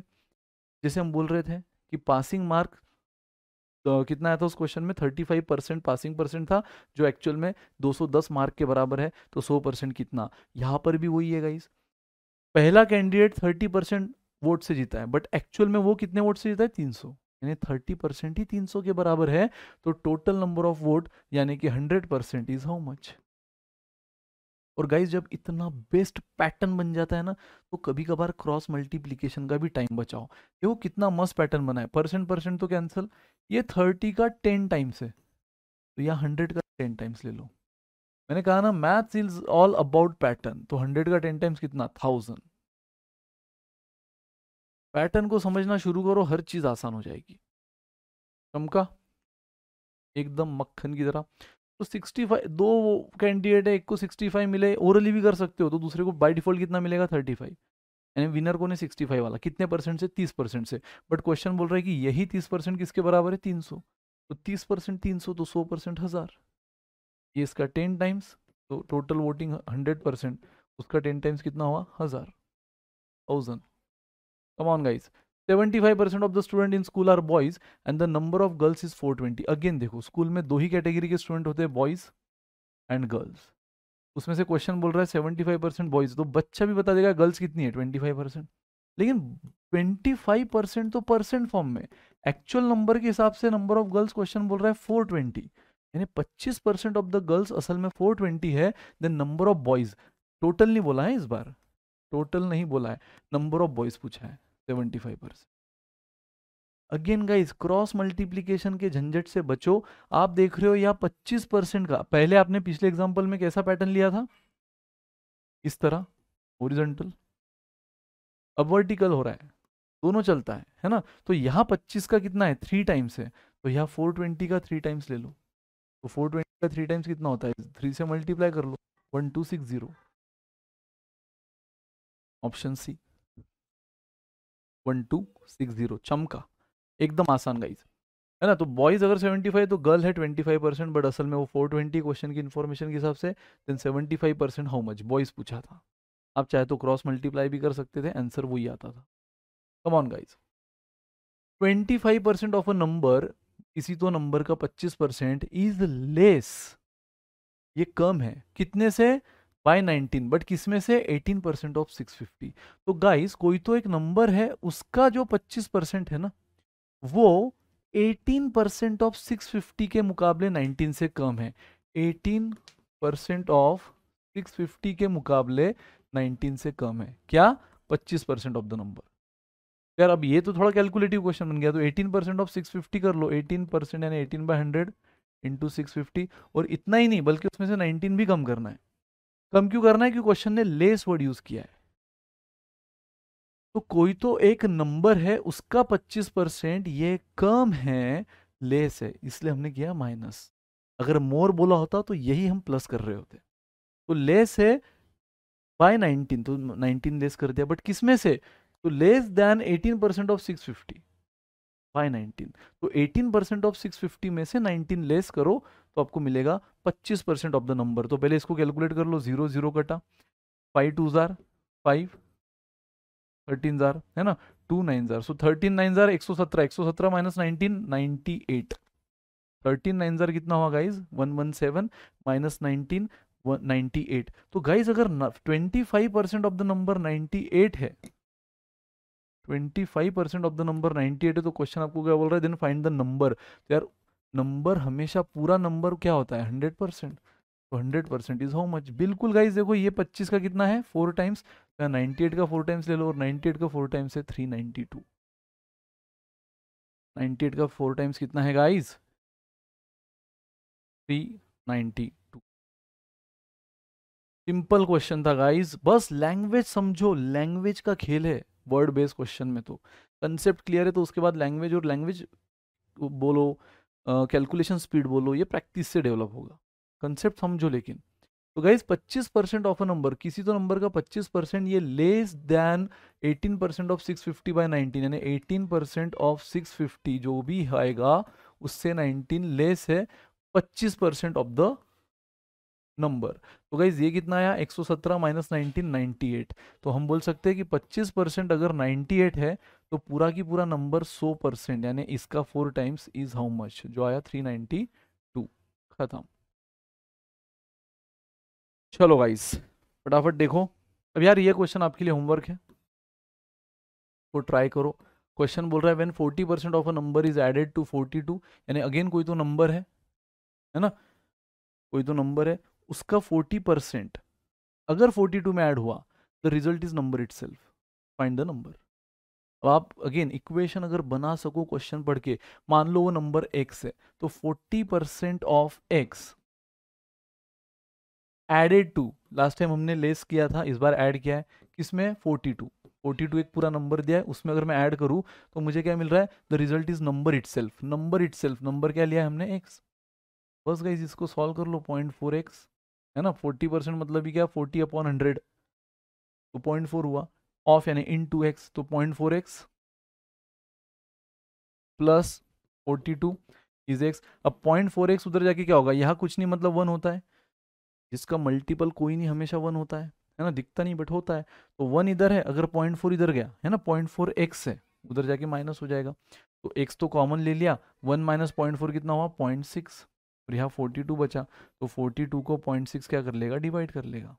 जैसे हम बोल रहे थे कि पासिंग मार्क तो कितना आया था उस क्वेश्चन में thirty five percent passing percent था जो एक्चुअल में दो सौ दस मार्क के बराबर है तो सौ परसेंट कितना यहाँ पर भी वही है गाइस पहला कैंडिडेट थर्टी परसेंट वोट से जीता है बट एक्चुअल में वो कितने वोट से जीता है तीन सौ यानी थर्टी परसेंट ही तीन सौ के बराबर है तो टोटल नंबर ऑफ वोट यानी कि hundred percent is how much और गाइस जब इतना बेस्ट पैटर्न बन जाता है ना तो कभी कभार क्रॉस मल्टीप्लीकेशन का भी टाइम बचाओ देखो कितना मस्त पैटर्न बना है परसेंट परसेंट तो कैंसिल ये थर्टी का टेन टाइम्स है तो यहाँ हंड्रेड का टेन टाइम्स ले लो मैंने कहा ना maths is all about pattern तो हंड्रेड का टेन टाइम्स कितना थाउजेंड पैटर्न को समझना शुरू करो हर चीज़ आसान हो जाएगी चमका एकदम मक्खन की तरह तो 65 दो कैंडिडेट है एक को 65 मिले ओरली भी कर सकते हो तो दूसरे को बाई डिफॉल्ट कितना मिलेगा 35 यानी विनर को ने 65 वाला कितने परसेंट से 30 परसेंट से बट क्वेश्चन बोल रहा है कि यही 30 परसेंट किसके बराबर है 300 तो 30 परसेंट तीन तो 100 परसेंट हज़ार ये इसका 10 टाइम्स तो टोटल वोटिंग 100 परसेंट उसका 10 टाइम्स कितना हुआ हज़ार thousand Come on, guys. 75% of the student in school are boys and the number of girls is 420 again देखो स्कूल में दो ही कैटेगरी के स्टूडेंट होते हैं बॉयज एंड गर्ल्स उसमें से क्वेश्चन बोल रहा है 75% बॉयज तो बच्चा भी बता देगा गर्ल्स कितनी है 25% लेकिन 25% तो परसेंट फॉर्म में एक्चुअल नंबर के हिसाब से नंबर ऑफ गर्ल्स क्वेश्चन बोल रहा है 420 यानी 25% ऑफ द गर्ल्स असल में 420 है then number of boys total नहीं बोला है इस बार टोटल नहीं बोला है नंबर ऑफ बॉयज पूछा है seventy five percent again guys cross multiplication के झंझट से बचो आप देख रहे हो यहाँ पच्चीस परसेंट का पहले आपने पिछले एग्जाम्पल में कैसा पैटर्न लिया था इस तरह ओरिजेंटल अब वर्टिकल हो रहा है दोनों चलता है है ना तो यहाँ पच्चीस का कितना है थ्री टाइम्स है तो यहाँ फोर ट्वेंटी का थ्री टाइम्स ले लो तो फोर ट्वेंटी का थ्री टाइम्स कितना होता है थ्री से मल्टीप्लाई कर लो one two six zero option C one two six zero चमका एकदम आसान गाइज है ना तो बॉयज अगर सेवेंटी फाइव तो गर्ल है ट्वेंटी फाइव परसेंट बट असल में वो फोर ट्वेंटी क्वेश्चन की इन्फॉर्मेशन के हिसाब से then seventy five percent how much boys पूछा था आप चाहे तो क्रॉस मल्टीप्लाई भी कर सकते थे आंसर वही आता था come on guys twenty five percent of a number इसी तो नंबर का पच्चीस परसेंट इज लेस ये कम है कितने से बाय 19 बट किसमें से 18 परसेंट ऑफ 650 तो गाइस कोई तो एक नंबर है उसका जो 25 परसेंट है ना वो 18 परसेंट ऑफ 650 के मुकाबले 19 से कम है 18 परसेंट ऑफ 650 के मुकाबले 19 से कम है क्या 25 परसेंट ऑफ द नंबर यार अब ये तो थोड़ा कैलकुलेटिव क्वेश्चन बन गया तो 18 परसेंट ऑफ 650 कर लो 18 परसेंट यानी 18 बाय 100 इंटू सिक्स और इतना ही नहीं बल्कि उसमें से 19 भी कम करना है कम क्यों करना है क्योंकि क्वेश्चन ने लेस वर्ड यूज किया है तो कोई तो एक नंबर है उसका 25 परसेंट ये कम है लेस है इसलिए हमने किया माइनस अगर मोर बोला होता तो यही हम प्लस कर रहे होते तो लेस है बाय 19 तो 19 लेस कर दिया बट किसमें से तो less than 18 percent of 650 by 19 तो 18 परसेंट ऑफ 650 में से 19 लेस करो तो आपको मिलेगा 25 परसेंट ऑफ द नंबर तो पहले इसको कैलकुलेट कर लो जीरो जीरो कटा फाइव टू ज़ार फाइव थर्टीन ज़ार है ना टू नाइन ज़ार सो थर्टीन नाइन ज़ार एक सौ सत्रह एक सौ सत्रह minus nineteen ninety eight thirteen nine ज़ार कितना हुआ guys one one seven minus nineteen ninety eight तो गाइज अगर twenty five percent of the number ninety eight है 25% ऑफ द नंबर 98 है तो क्वेश्चन आपको क्या बोल रहा है देन फाइंड द नंबर तो यार नंबर हमेशा पूरा नंबर क्या होता है हंड्रेड परसेंट तो hundred percent is how much बिल्कुल गाइज देखो ये पच्चीस का कितना है फोर टाइम्स या नाइन्टी एट का फोर टाइम्स ले लो और नाइन्टी एट का फोर टाइम्स है three ninety two ninety eight का फोर टाइम्स कितना है guys three ninety simple question था गाइज बस लैंग्वेज समझो लैंग्वेज का खेल है वर्ड बेस्ड क्वेश्चन में तो कंसेप्ट क्लियर है तो उसके बाद लैंग्वेज और लैंग्वेज बोलो कैलकुलेशन स्पीड बोलो ये प्रैक्टिस से डेवलप होगा कंसेप्ट समझो लेकिन तो guys 25 percent of a number किसी तो नंबर का 25 परसेंट ये less than 18 percent of 650 fifty by nineteen यानी एटीन परसेंट ऑफ 650 जो भी आएगा उससे 19 लेस है 25 परसेंट ऑफ द नंबर तो गाइज ये कितना आया 117 सौ सत्रह माइनस नाइनटीन तो हम बोल सकते हैं कि 25 परसेंट अगर 98 है तो पूरा की पूरा नंबर सौ परसेंट यानी इसका four times is how much जो आया थ्री नाइन्टी टू खत्म चलो गाइस फटाफट देखो अब यार ये क्वेश्चन आपके लिए होमवर्क है वो तो ट्राई करो क्वेश्चन बोल रहा है when 40 percent of a number is added to 42 यानी अगेन कोई तो नंबर है है ना कोई तो नंबर है उसका 40 परसेंट अगर 42 में ऐड हुआ the result is number it find the number अब आप अगेन इक्वेशन अगर बना सको क्वेश्चन पढ़ के मान लो वो नंबर एक्स है तो forty percent of x added to last time हमने लेस किया था इस बार ऐड किया है किसमें फोर्टी टू फोर्टी टू एक पूरा नंबर दिया है उसमें अगर मैं ऐड करूं तो मुझे क्या मिल रहा है the result is number itself number itself number क्या लिया हमने एक्स बस गई इसको सॉल्व कर लो पॉइंट फोर एक्स है ना फोर्टी परसेंट मतलब ही क्या फोर्टी अपॉन हंड्रेड तो पॉइंट फोर हुआ ऑफ यानी इन टू एक्स तो point four x plus forty two is x अब पॉइंट फोर एक्स उधर जाके क्या होगा यहाँ कुछ नहीं मतलब वन होता है जिसका मल्टीपल कोई नहीं हमेशा वन होता है है ना दिखता नहीं बट होता है तो वन इधर है अगर पॉइंट फोर इधर गया है ना पॉइंट फोर एक्स है उधर जाके माइनस हो जाएगा तो एक्स तो कॉमन ले लिया वन माइनस पॉइंट फोर कितना हुआ पॉइंट सिक्स और यहाँ फोर्टी टू बचा तो फोर्टी टू को पॉइंट सिक्स क्या कर लेगा डिवाइड कर लेगा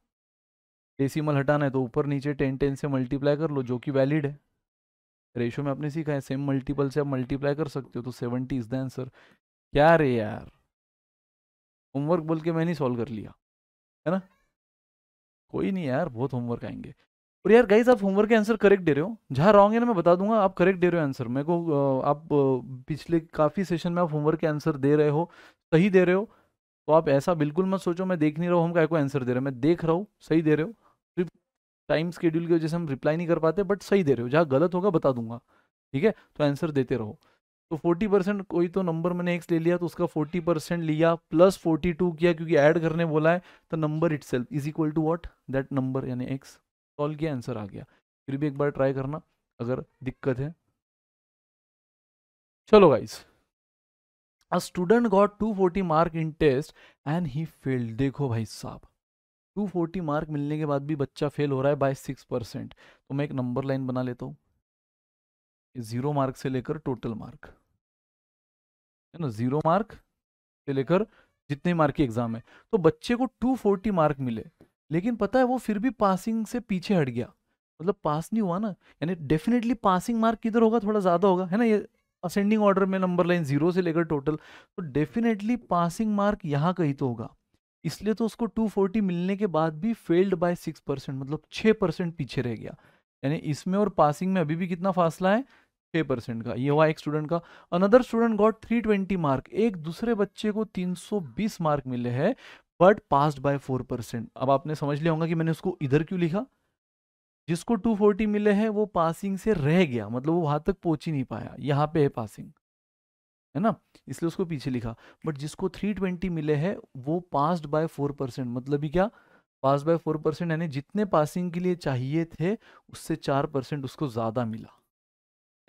डेसिमल हटाना है तो ऊपर नीचे टेन टेन से मल्टीप्लाई कर लो जो कि वैलिड है रेशो में आपने सीखा है सेम मल्टीपल से आप मल्टीप्लाई कर सकते हो तो सेवेंटी इज द आंसर क्या रे यार होमवर्क बोल के मैंने सॉल्व कर लिया है ना कोई नहीं यार बहुत होमवर्क आएंगे और यार गाइज आप होमवर्क के आंसर करेक्ट दे रहे हो जहाँ रॉन्ग है ना मैं बता दूंगा आप करेक्ट दे रहे हो आंसर मेरे को आप पिछले काफ़ी सेशन में आप होमवर्क के आंसर दे रहे हो सही दे रहे हो तो आप ऐसा बिल्कुल मत सोचो मैं देख नहीं रहा हूँ हम क्या को आंसर दे रहे हैं मैं देख रहा हूँ सही दे रहे हो टाइम स्केड्यूल की वजह से हम रिप्लाई नहीं कर पाते बट सही दे रहे हो जहाँ गलत होगा बता दूंगा ठीक है तो आंसर देते रहो तो फोर्टी परसेंट कोई तो नंबर मैंने एक्स ले लिया तो उसका फोर्टी परसेंट लिया प्लस फोर्टी टू किया क्योंकि ऐड करने बोला है तो number itself is equal to what that number यानी एक्स सॉल्व किया आंसर आ गया फिर भी एक बार ट्राई करना अगर दिक्कत है चलो guys a student got two forty mark in test and he failed देखो भाई साहब टू फोर्टी मार्क मिलने के बाद भी बच्चा फेल हो रहा है बाय सिक्स परसेंट तो मैं एक नंबर लाइन बना लेता हूँ जीरो मार्क से लेकर टोटल मार्क है ना जीरो मार्क से लेकर जितने मार्क की एग्जाम है तो बच्चे को फोर्टी मार्क मिले लेकिन पता है वो फिर भी पासिंग से पीछे हट गया मतलब पास नहीं हुआ ना यानी डेफिनेटली पासिंग मार्क किधर होगा थोड़ा ज़्यादा होगा है ना ये असेंडिंग ऑर्डर में नंबर लाइन जीरो से लेकर टोटल तो डेफिनेटली पासिंग मार्क यहाँ कहीं तो होगा इसलिए तो उसको 240 मिलने के बाद भी फेल्ड बाय सिक्स परसेंट मतलब 6 परसेंट पीछे रह गया यानी इसमें और पासिंग में अभी भी कितना फासला है 6 परसेंट का ये हुआ एक स्टूडेंट का अनदर स्टूडेंट गॉट 320 मार्क एक दूसरे बच्चे को 320 मार्क मिले हैं but passed by four percent अब आपने समझ लिया होगा कि मैंने उसको इधर क्यों लिखा जिसको 240 मिले हैं वो पासिंग से रह गया मतलब वो वहां तक पहुंच ही नहीं पाया यहाँ पे है पासिंग है ना इसलिए उसको पीछे लिखा बट जिसको 320 मिले हैं वो पास्ड बाय फोर परसेंट मतलब क्या पास बाय फोर परसेंट यानी जितने पासिंग के लिए चाहिए थे उससे चार परसेंट उसको ज़्यादा मिला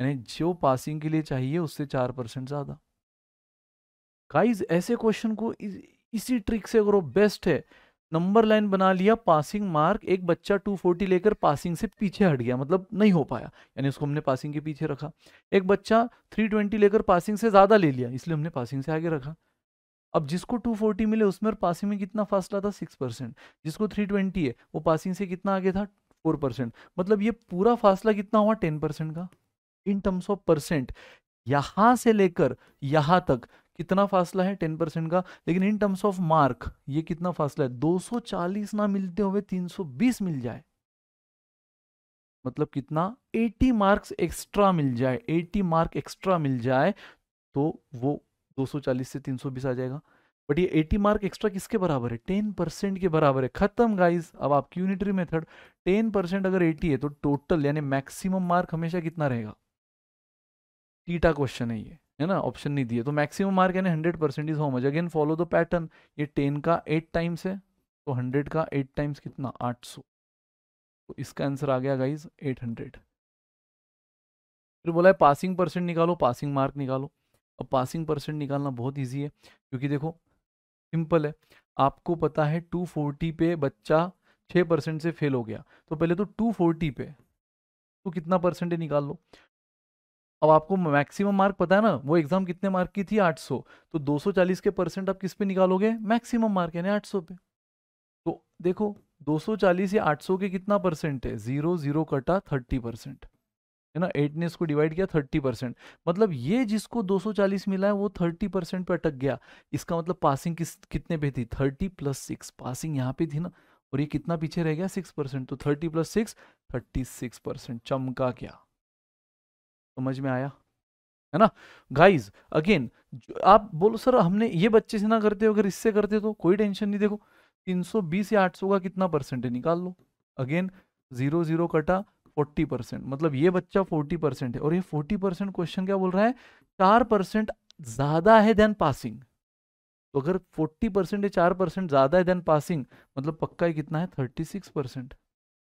यानी जो पासिंग के लिए चाहिए उससे चार परसेंट ज़्यादा काइज ऐसे क्वेश्चन को इस, इसी ट्रिक से अगर वो बेस्ट है नंबर लाइन बना लिया पासिंग मार्क एक बच्चा 240 लेकर पासिंग से पीछे हट गया मतलब नहीं हो पाया यानी उसको हमने पासिंग के पीछे रखा एक बच्चा 320 लेकर पासिंग से ज़्यादा ले लिया इसलिए हमने पासिंग से आगे रखा अब जिसको 240 मिले उसमें और पासिंग में कितना फासला था सिक्स परसेंट जिसको 320 है वो पासिंग से कितना आगे था फोर मतलब ये पूरा फासला कितना हुआ टेन का इन टर्म्स ऑफ परसेंट यहां से लेकर यहां तक कितना फासला है टेन परसेंट का लेकिन इन टर्म्स ऑफ मार्क ये कितना फासला है दो चालीस ना मिलते हुए तीन बीस मिल जाए मतलब कितना एटी मार्क्स एक्स्ट्रा मिल जाए एटी मार्क एक्स्ट्रा मिल जाए तो वो दो सौ चालीस से तीन सौ बीस आ जाएगा बट ये एटी मार्क एक्स्ट्रा किसके बराबर है टेन परसेंट के बराबर है खत्म गाइज अब आपकी यूनिटरी मेथड टेन परसेंट अगर एटी है तो टोटल यानी मैक्सिमम मार्क हमेशा कितना रहेगा टीटा क्वेश्चन है ये है ना ऑप्शन नहीं दिए तो मैक्सिमम मार्क यानी hundred percent is home again follow the pattern ये टेन का एट टाइम्स है तो हंड्रेड का एट टाइम्स कितना आठ सौ तो इसका आंसर आ गया गाइज एट हंड्रेड फिर बोला है पासिंग परसेंट निकालो पासिंग मार्क निकालो अब पासिंग परसेंट निकालना बहुत ईजी है क्योंकि देखो सिंपल है आपको पता है टू फोर्टी पे बच्चा छः परसेंट से फेल हो गया तो पहले तो टू फोर्टी पे तो कितना परसेंटेज निकाल लो अब आपको मैक्सिमम मार्क पता है ना वो एग्जाम कितने मार्क की थी 800 तो 240 के परसेंट आप किस पे निकालोगे मैक्सिमम मार्क यानी 800 पे तो देखो 240 या 800 के कितना परसेंट है जीरो जीरो कटा 30 परसेंट है ना एट ने इसको डिवाइड किया 30 परसेंट मतलब ये जिसको 240 मिला है वो 30 परसेंट पे अटक गया इसका मतलब पासिंग किस कितने पे थी थर्टी प्लस सिक्स पासिंग यहाँ पे थी ना और ये कितना पीछे रह गया सिक्स परसेंट तो thirty plus six thirty percent चमका क्या समझ में आया है ना गाइज अगेन आप बोलो सर हमने ये बच्चे से ना करते हो अगर इससे करते तो कोई टेंशन नहीं देखो 320 या 800 का कितना परसेंट है निकाल लो अगेन जीरो जीरो कटा 40 परसेंट मतलब ये बच्चा 40 परसेंट है और ये 40 परसेंट क्वेश्चन क्या बोल रहा है चार परसेंट ज्यादा है देन पासिंग तो अगर 40 परसेंट या चार परसेंट ज्यादा है देन पासिंग मतलब पक्का है कितना है 36 परसेंट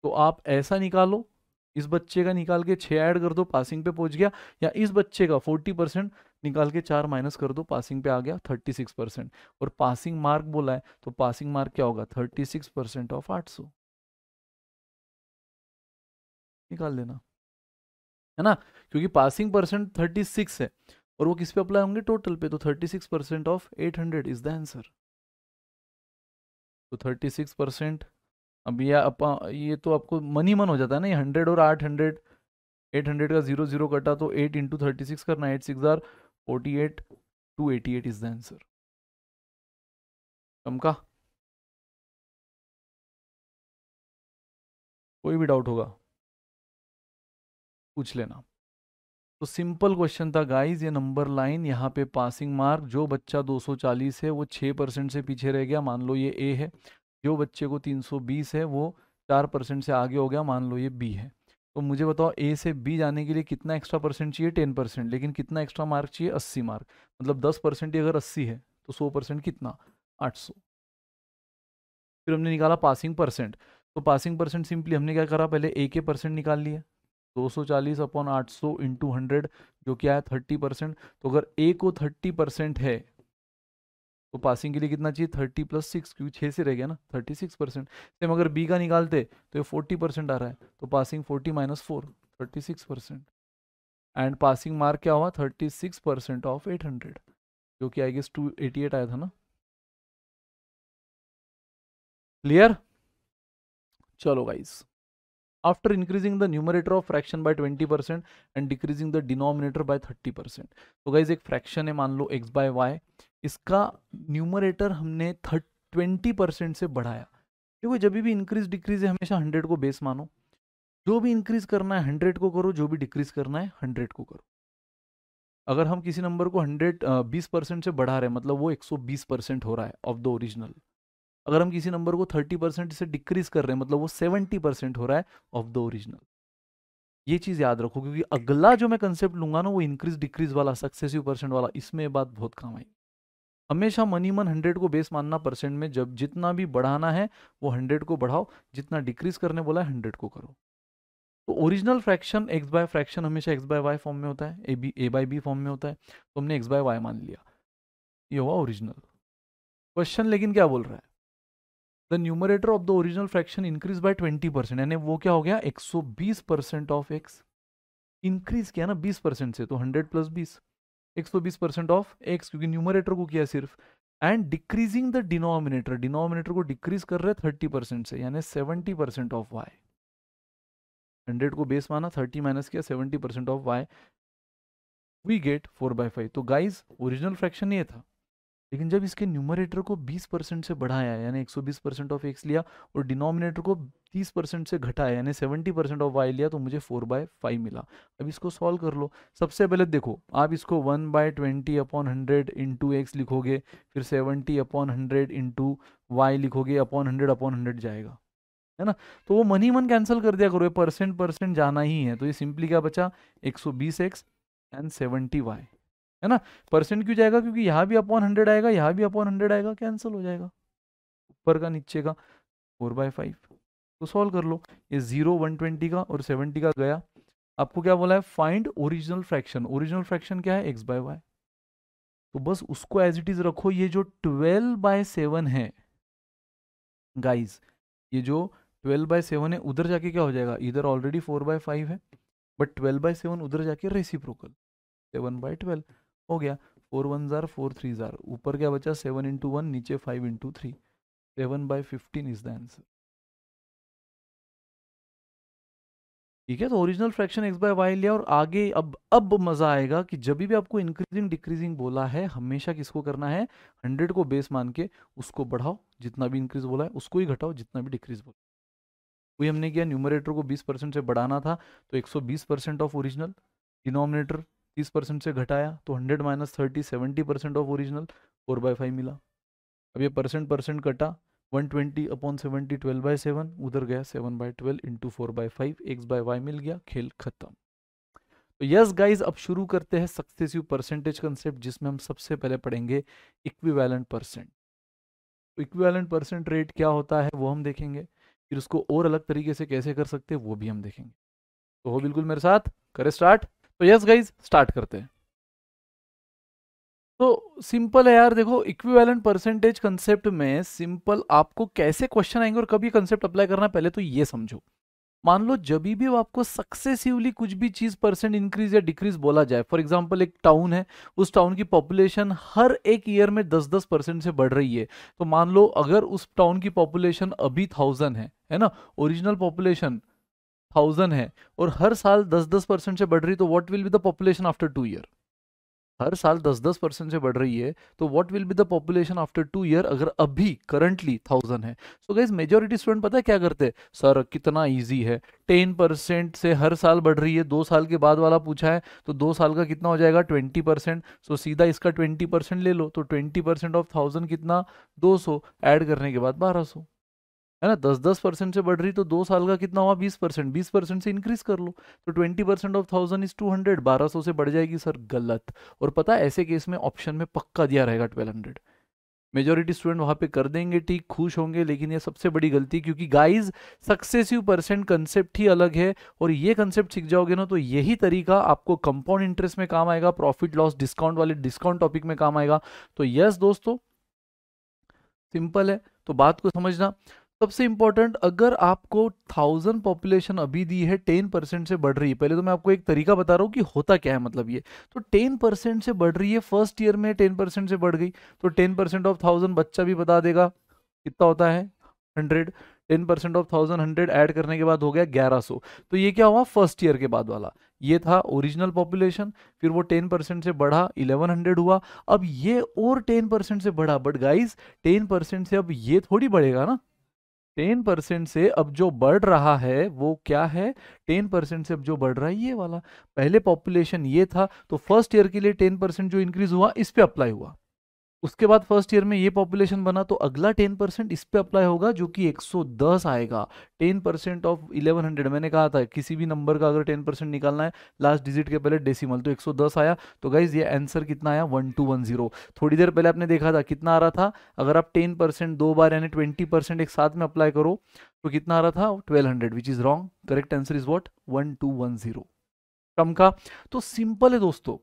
तो आप ऐसा निकालो इस बच्चे का निकाल के छः ऐड कर दो पासिंग पे पहुंच गया या इस बच्चे का फोर्टी परसेंट निकाल के चार माइनस कर दो पासिंग पे आ गया थर्टी सिक्स परसेंट और पासिंग मार्क बोला है तो पासिंग मार्क क्या होगा थर्टी सिक्स परसेंट ऑफ आठ सौ निकाल लेना है ना क्योंकि पासिंग परसेंट थर्टी सिक्स है और वो किस पे अप्लाई होंगे टोटल पे तो thirty six percent of eight hundred is the answer तो थर्टी सिक्स परसेंट अब ये आप ये तो आपको मन ही मन हो जाता है ना ये हंड्रेड और आठ हंड्रेड एट हंड्रेड का जीरो जीरो कटा तो एट इंटू थर्टी सिक्स करना eight six are forty eight two eighty eight is the answer कम का कोई भी डाउट होगा पूछ लेना तो सिंपल क्वेश्चन था गाइस ये नंबर लाइन यहाँ पे पासिंग मार्क जो बच्चा 240 है वो 6 परसेंट से पीछे रह गया मान लो ये ए है जो बच्चे को 320 है वो चार परसेंट से आगे हो गया मान लो ये बी है तो मुझे बताओ ए से बी जाने के लिए कितना एक्स्ट्रा परसेंट चाहिए टेन परसेंट लेकिन कितना एक्स्ट्रा मार्क चाहिए अस्सी मार्क मतलब दस परसेंट अगर अस्सी है तो सौ परसेंट कितना आठ सौ फिर हमने निकाला पासिंग परसेंट तो पासिंग परसेंट सिंपली हमने क्या करा पहले ए के परसेंट निकाल लिया दो सौ चालीस अपॉन आठ सौ इंटू हंड्रेड जो क्या है थर्टी परसेंट तो अगर ए को थर्टी परसेंट है तो पासिंग के लिए कितना चाहिए थर्टी प्लस सिक्स क्योंकि छः से रह गया ना थर्टी सिक्स परसेंट सेम अगर बी का निकालते तो ये फोर्टी परसेंट आ रहा है तो passing forty minus four thirty six percent and passing mark क्या हुआ thirty six percent of eight hundred जो कि I guess two eighty eight आया था ना क्लियर चलो guys the numerator of fraction by twenty percent and decreasing the denominator by thirty percent तो guys एक फ्रैक्शन है मान लो एक्स बाय वाई इसका न्यूमरेटर हमने थर्ट ट्वेंटी परसेंट से बढ़ाया देखो जब भी इंक्रीज डिक्रीज है हमेशा हंड्रेड को बेस मानो जो भी इंक्रीज करना है हंड्रेड को करो जो भी डिक्रीज करना है हंड्रेड को करो अगर हम किसी नंबर को हंड्रेड बीस परसेंट से बढ़ा रहे हैं मतलब वो एक सौ बीस परसेंट हो रहा है ऑफ द ओरिजिनल अगर हम किसी नंबर को थर्टी परसेंट से डिक्रीज कर रहे हैं मतलब वो सेवेंटी परसेंट हो रहा है ऑफ द ओरिजिनल ये चीज़ याद रखो क्योंकि अगला जो मैं कंसेप्ट लूंगा ना वो इंक्रीज डिक्रीज वाला सक्सेसिव परसेंट वाला इसमें बात बहुत काम आएगी हमेशा मनी मन हंड्रेड को बेस मानना परसेंट में जब जितना भी बढ़ाना है वो हंड्रेड को बढ़ाओ जितना डिक्रीज करने बोला है हंड्रेड को करो तो original fraction x by fraction हमेशा एक्स बाय वाई फॉर्म में होता है a b a by b form में होता है तो हमने एक्स बाय वाई मान लिया ये हुआ ओरिजिनल क्वेश्चन लेकिन क्या बोल रहा है the numerator of the original fraction increase by twenty percent यानी वो क्या हो गया एक सौ बीस परसेंट ऑफ एक्स इंक्रीज किया ना बीस परसेंट से तो हंड्रेड प्लस बीस 120 परसेंट ऑफ एक्स क्योंकि न्यूमरेटर को किया सिर्फ and decreasing the denominator denominator को डिक्रीज कर रहे थर्टी परसेंट से यानी seventy percent of y hundred को बेस माना थर्टी माइनस किया seventy percent of y we get four by five तो गाइज ओरिजिनल फ्रैक्शन ये था लेकिन जब इसके न्यूमरेटर को 20 परसेंट से बढ़ाया यानी 120 परसेंट ऑफ एक्स लिया और डिनोमिनेटर को 30 परसेंट से घटाया यानी 70 परसेंट ऑफ वाई लिया तो मुझे 4 बाय फाइव मिला अब इसको सॉल्व कर लो सबसे पहले देखो आप इसको 1 by twenty upon hundred into x लिखोगे फिर 70 अपॉन हंड्रेड इंटू वाई लिखोगे अपॉन हंड्रेड अपॉन हंड्रेड जाएगा है ना तो वो मनी मन कैंसिल कर दिया करो ये परसेंट परसेंट जाना ही है तो ये सिंपली क्या बचा एक एंड सेवेंटी है ना परसेंट क्यों जाएगा क्योंकि यहाँ भी अपॉन हंड्रेड आएगा यहाँ भी अपॉन हंड्रेड आएगा कैंसिल हो जाएगा ऊपर का नीचे का फोर बाय फाइव तो सॉल्व कर लो ये जीरो वन ट्वेंटी का और सेवेंटी का गया आपको क्या बोला है find original fraction original fraction क्या है एक्स बाय वाई तो बस उसको एज इट इज रखो ये जो ट्वेल्व बाय सेवन है गाइज ये जो ट्वेल्व बाय सेवन है उधर जाके क्या हो जाएगा इधर ऑलरेडी फोर बाय फाइव है बट ट्वेल्व बाय सेवन उधर जाके रेसिप्रोकल सेवन बाय ट्वेल्व हो गया four one are four three are ऊपर क्या बचा सेवन इंटू वन नीचे five into three seven by fifteen is the answer ठीक है तो original fraction x by y लिया और आगे अब अब मज़ा आएगा कि जब भी आपको इंक्रीजिंग डिक्रीजिंग बोला है हमेशा किसको करना है हंड्रेड को बेस मान के उसको बढ़ाओ जितना भी इंक्रीज बोला है उसको ही घटाओ जितना भी डिक्रीज बोला वही हमने किया न्यूमरेटर को बीस परसेंट से बढ़ाना था तो एक सौ बीस परसेंट ऑफ ओरिजिनल डिनोमिनेटर तीस परसेंट से घटाया तो hundred minus thirty seventy percent of original four by five मिला अब ये परसेंट परसेंट कटा one twenty upon seventy twelve by seven उधर गया seven by twelve into four by five x by y मिल गया खेल खत्म तो यस गाइज अब शुरू करते हैं सक्सेसिव परसेंटेज कंसेप्ट जिसमें हम सबसे पहले पढ़ेंगे equivalent percent equivalent percent rate क्या होता है वो हम देखेंगे फिर उसको और अलग तरीके से कैसे कर सकते हैं वो भी हम देखेंगे तो हो बिल्कुल मेरे साथ करें स्टार्ट तो यस गाइज स्टार्ट करते हैं तो सिंपल है यार देखो इक्विवेलेंट परसेंटेज कंसेप्ट में सिंपल आपको कैसे क्वेश्चन आएंगे और कब ये कंसेप्ट अप्लाई करना पहले तो ये समझो मान लो जब भी आपको सक्सेसिवली कुछ भी चीज़ परसेंट इंक्रीज या डिक्रीज बोला जाए फॉर एग्जाम्पल एक टाउन है उस टाउन की पॉपुलेशन हर एक ईयर में दस दस परसेंट से बढ़ रही है तो मान लो अगर उस टाउन की पॉपुलेशन अभी थाउजेंड है है ना ओरिजिनल पॉपुलेशन थाउजेंड है और हर साल दस दस परसेंट से बढ़ रही तो what will be the population after two year हर साल दस दस परसेंट से बढ़ रही है तो what will be the population after two year अगर अभी करंटली थाउजेंड है सो गाइज मेजोरिटी स्टूडेंट पता है क्या करते हैं सर कितना ईजी है टेन परसेंट से हर साल बढ़ रही है दो साल के बाद वाला पूछा है तो दो साल का कितना हो जाएगा ट्वेंटी परसेंट सो सीधा इसका ट्वेंटी परसेंट ले लो तो ट्वेंटी परसेंट ऑफ थाउजेंड कितना दो सौ एड करने के बाद बारह सौ है ना दस दस परसेंट से बढ़ रही तो दो साल का कितना हुआ बीस परसेंट बीस परसेंट से इंक्रीज कर लो तो twenty percent of thousand is two hundred बारह सौ से बढ़ जाएगी सर गलत और पता है ऐसे केस में ऑप्शन में पक्का दिया रहेगा ट्वेल्व हंड्रेड मेजोरिटी स्टूडेंट वहाँ पे कर देंगे ठीक खुश होंगे लेकिन ये सबसे बड़ी गलती क्योंकि गाइज सक्सेसिव परसेंट कंसेप्ट ही अलग है और ये कंसेप्ट सीख जाओगे ना तो यही तरीका आपको कंपाउंड इंटरेस्ट में काम आएगा प्रॉफिट लॉस डिस्काउंट वाले डिस्काउंट टॉपिक में काम आएगा तो यस दोस्तों सिंपल है तो बात को समझना सबसे इंपॉर्टेंट अगर आपको थाउजेंड पॉपुलेशन अभी दी है टेन परसेंट से बढ़ रही है पहले तो मैं आपको एक तरीका बता रहा हूँ कि होता क्या है मतलब ये तो टेन परसेंट से बढ़ रही है फर्स्ट ईयर में टेन परसेंट से बढ़ गई तो टेन परसेंट ऑफ थाउजेंड बच्चा भी बता देगा कितना होता है hundred ten percent of thousand hundred add करने के बाद हो गया ग्यारह सौ तो ये क्या हुआ फर्स्ट ईयर के बाद वाला ये था ओरिजिनल पॉपुलेशन फिर वो टेन परसेंट से बढ़ा इलेवन हंड्रेड हुआ अब ये और टेन परसेंट से बढ़ा बट गाइज टेन परसेंट से अब ये थोड़ी बढ़ेगा ना टेन परसेंट से अब जो बढ़ रहा है वो क्या है टेन परसेंट से अब जो बढ़ रहा है ये वाला पहले पॉपुलेशन ये था तो फर्स्ट ईयर के लिए टेन परसेंट जो इंक्रीज हुआ इस पे अप्लाई हुआ उसके बाद फर्स्ट ईयर में ये पॉपुलेशन बना तो अगला टेन परसेंट इस पर अप्लाई होगा जो कि 110 आएगा टेन परसेंट ऑफ 1100 मैंने कहा था किसी भी नंबर का अगर टेन परसेंट निकालना है लास्ट डिजिट के पहले डेसिमल तो 110 आया तो गाइज ये आंसर कितना आया वन टू वन जीरो थोड़ी देर पहले आपने देखा था कितना आ रहा था अगर आप टेन परसेंट दो बार यानी ट्वेंटी परसेंट एक साथ में अप्लाई करो तो कितना आ रहा था twelve hundred which is wrong correct answer is what one two one zero कम का तो सिंपल है दोस्तों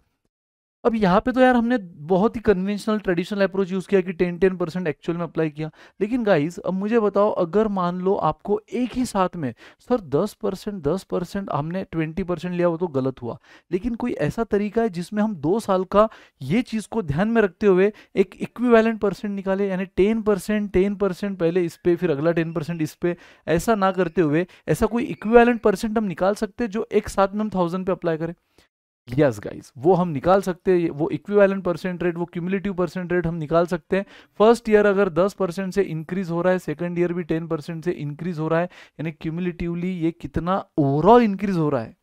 अब यहाँ पे तो यार हमने बहुत ही कन्वेंशनल ट्रेडिशनल अप्रोच यूज़ किया कि टेन टेन परसेंट एक्चुअल में अप्लाई किया लेकिन गाइज अब मुझे बताओ अगर मान लो आपको एक ही साथ में सर दस परसेंट दस परसेंट हमने ट्वेंटी परसेंट लिया वो तो गलत हुआ लेकिन कोई ऐसा तरीका है जिसमें हम दो साल का ये चीज़ को ध्यान में रखते हुए एक इक्विवेलेंट परसेंट निकाले यानी टेन परसेंट टेन परसेंट पहले इस पर फिर अगला टेन परसेंट इस पर ऐसा ना करते हुए ऐसा कोई इक्विवेलेंट परसेंट हम निकाल सकते जो एक साथ में हम थाउजेंड पे अप्लाई करें यस गाइस वो हम निकाल सकते हैं वो इक्विवेलेंट परसेंट रेट वो क्यूमुलेटिव परसेंट रेट हम निकाल सकते हैं फर्स्ट ईयर अगर 10 परसेंट से इंक्रीज हो रहा है सेकंड ईयर भी 10 परसेंट से इंक्रीज हो रहा है यानी क्यूमुलेटिवली ये कितना ओवरऑल इंक्रीज हो रहा है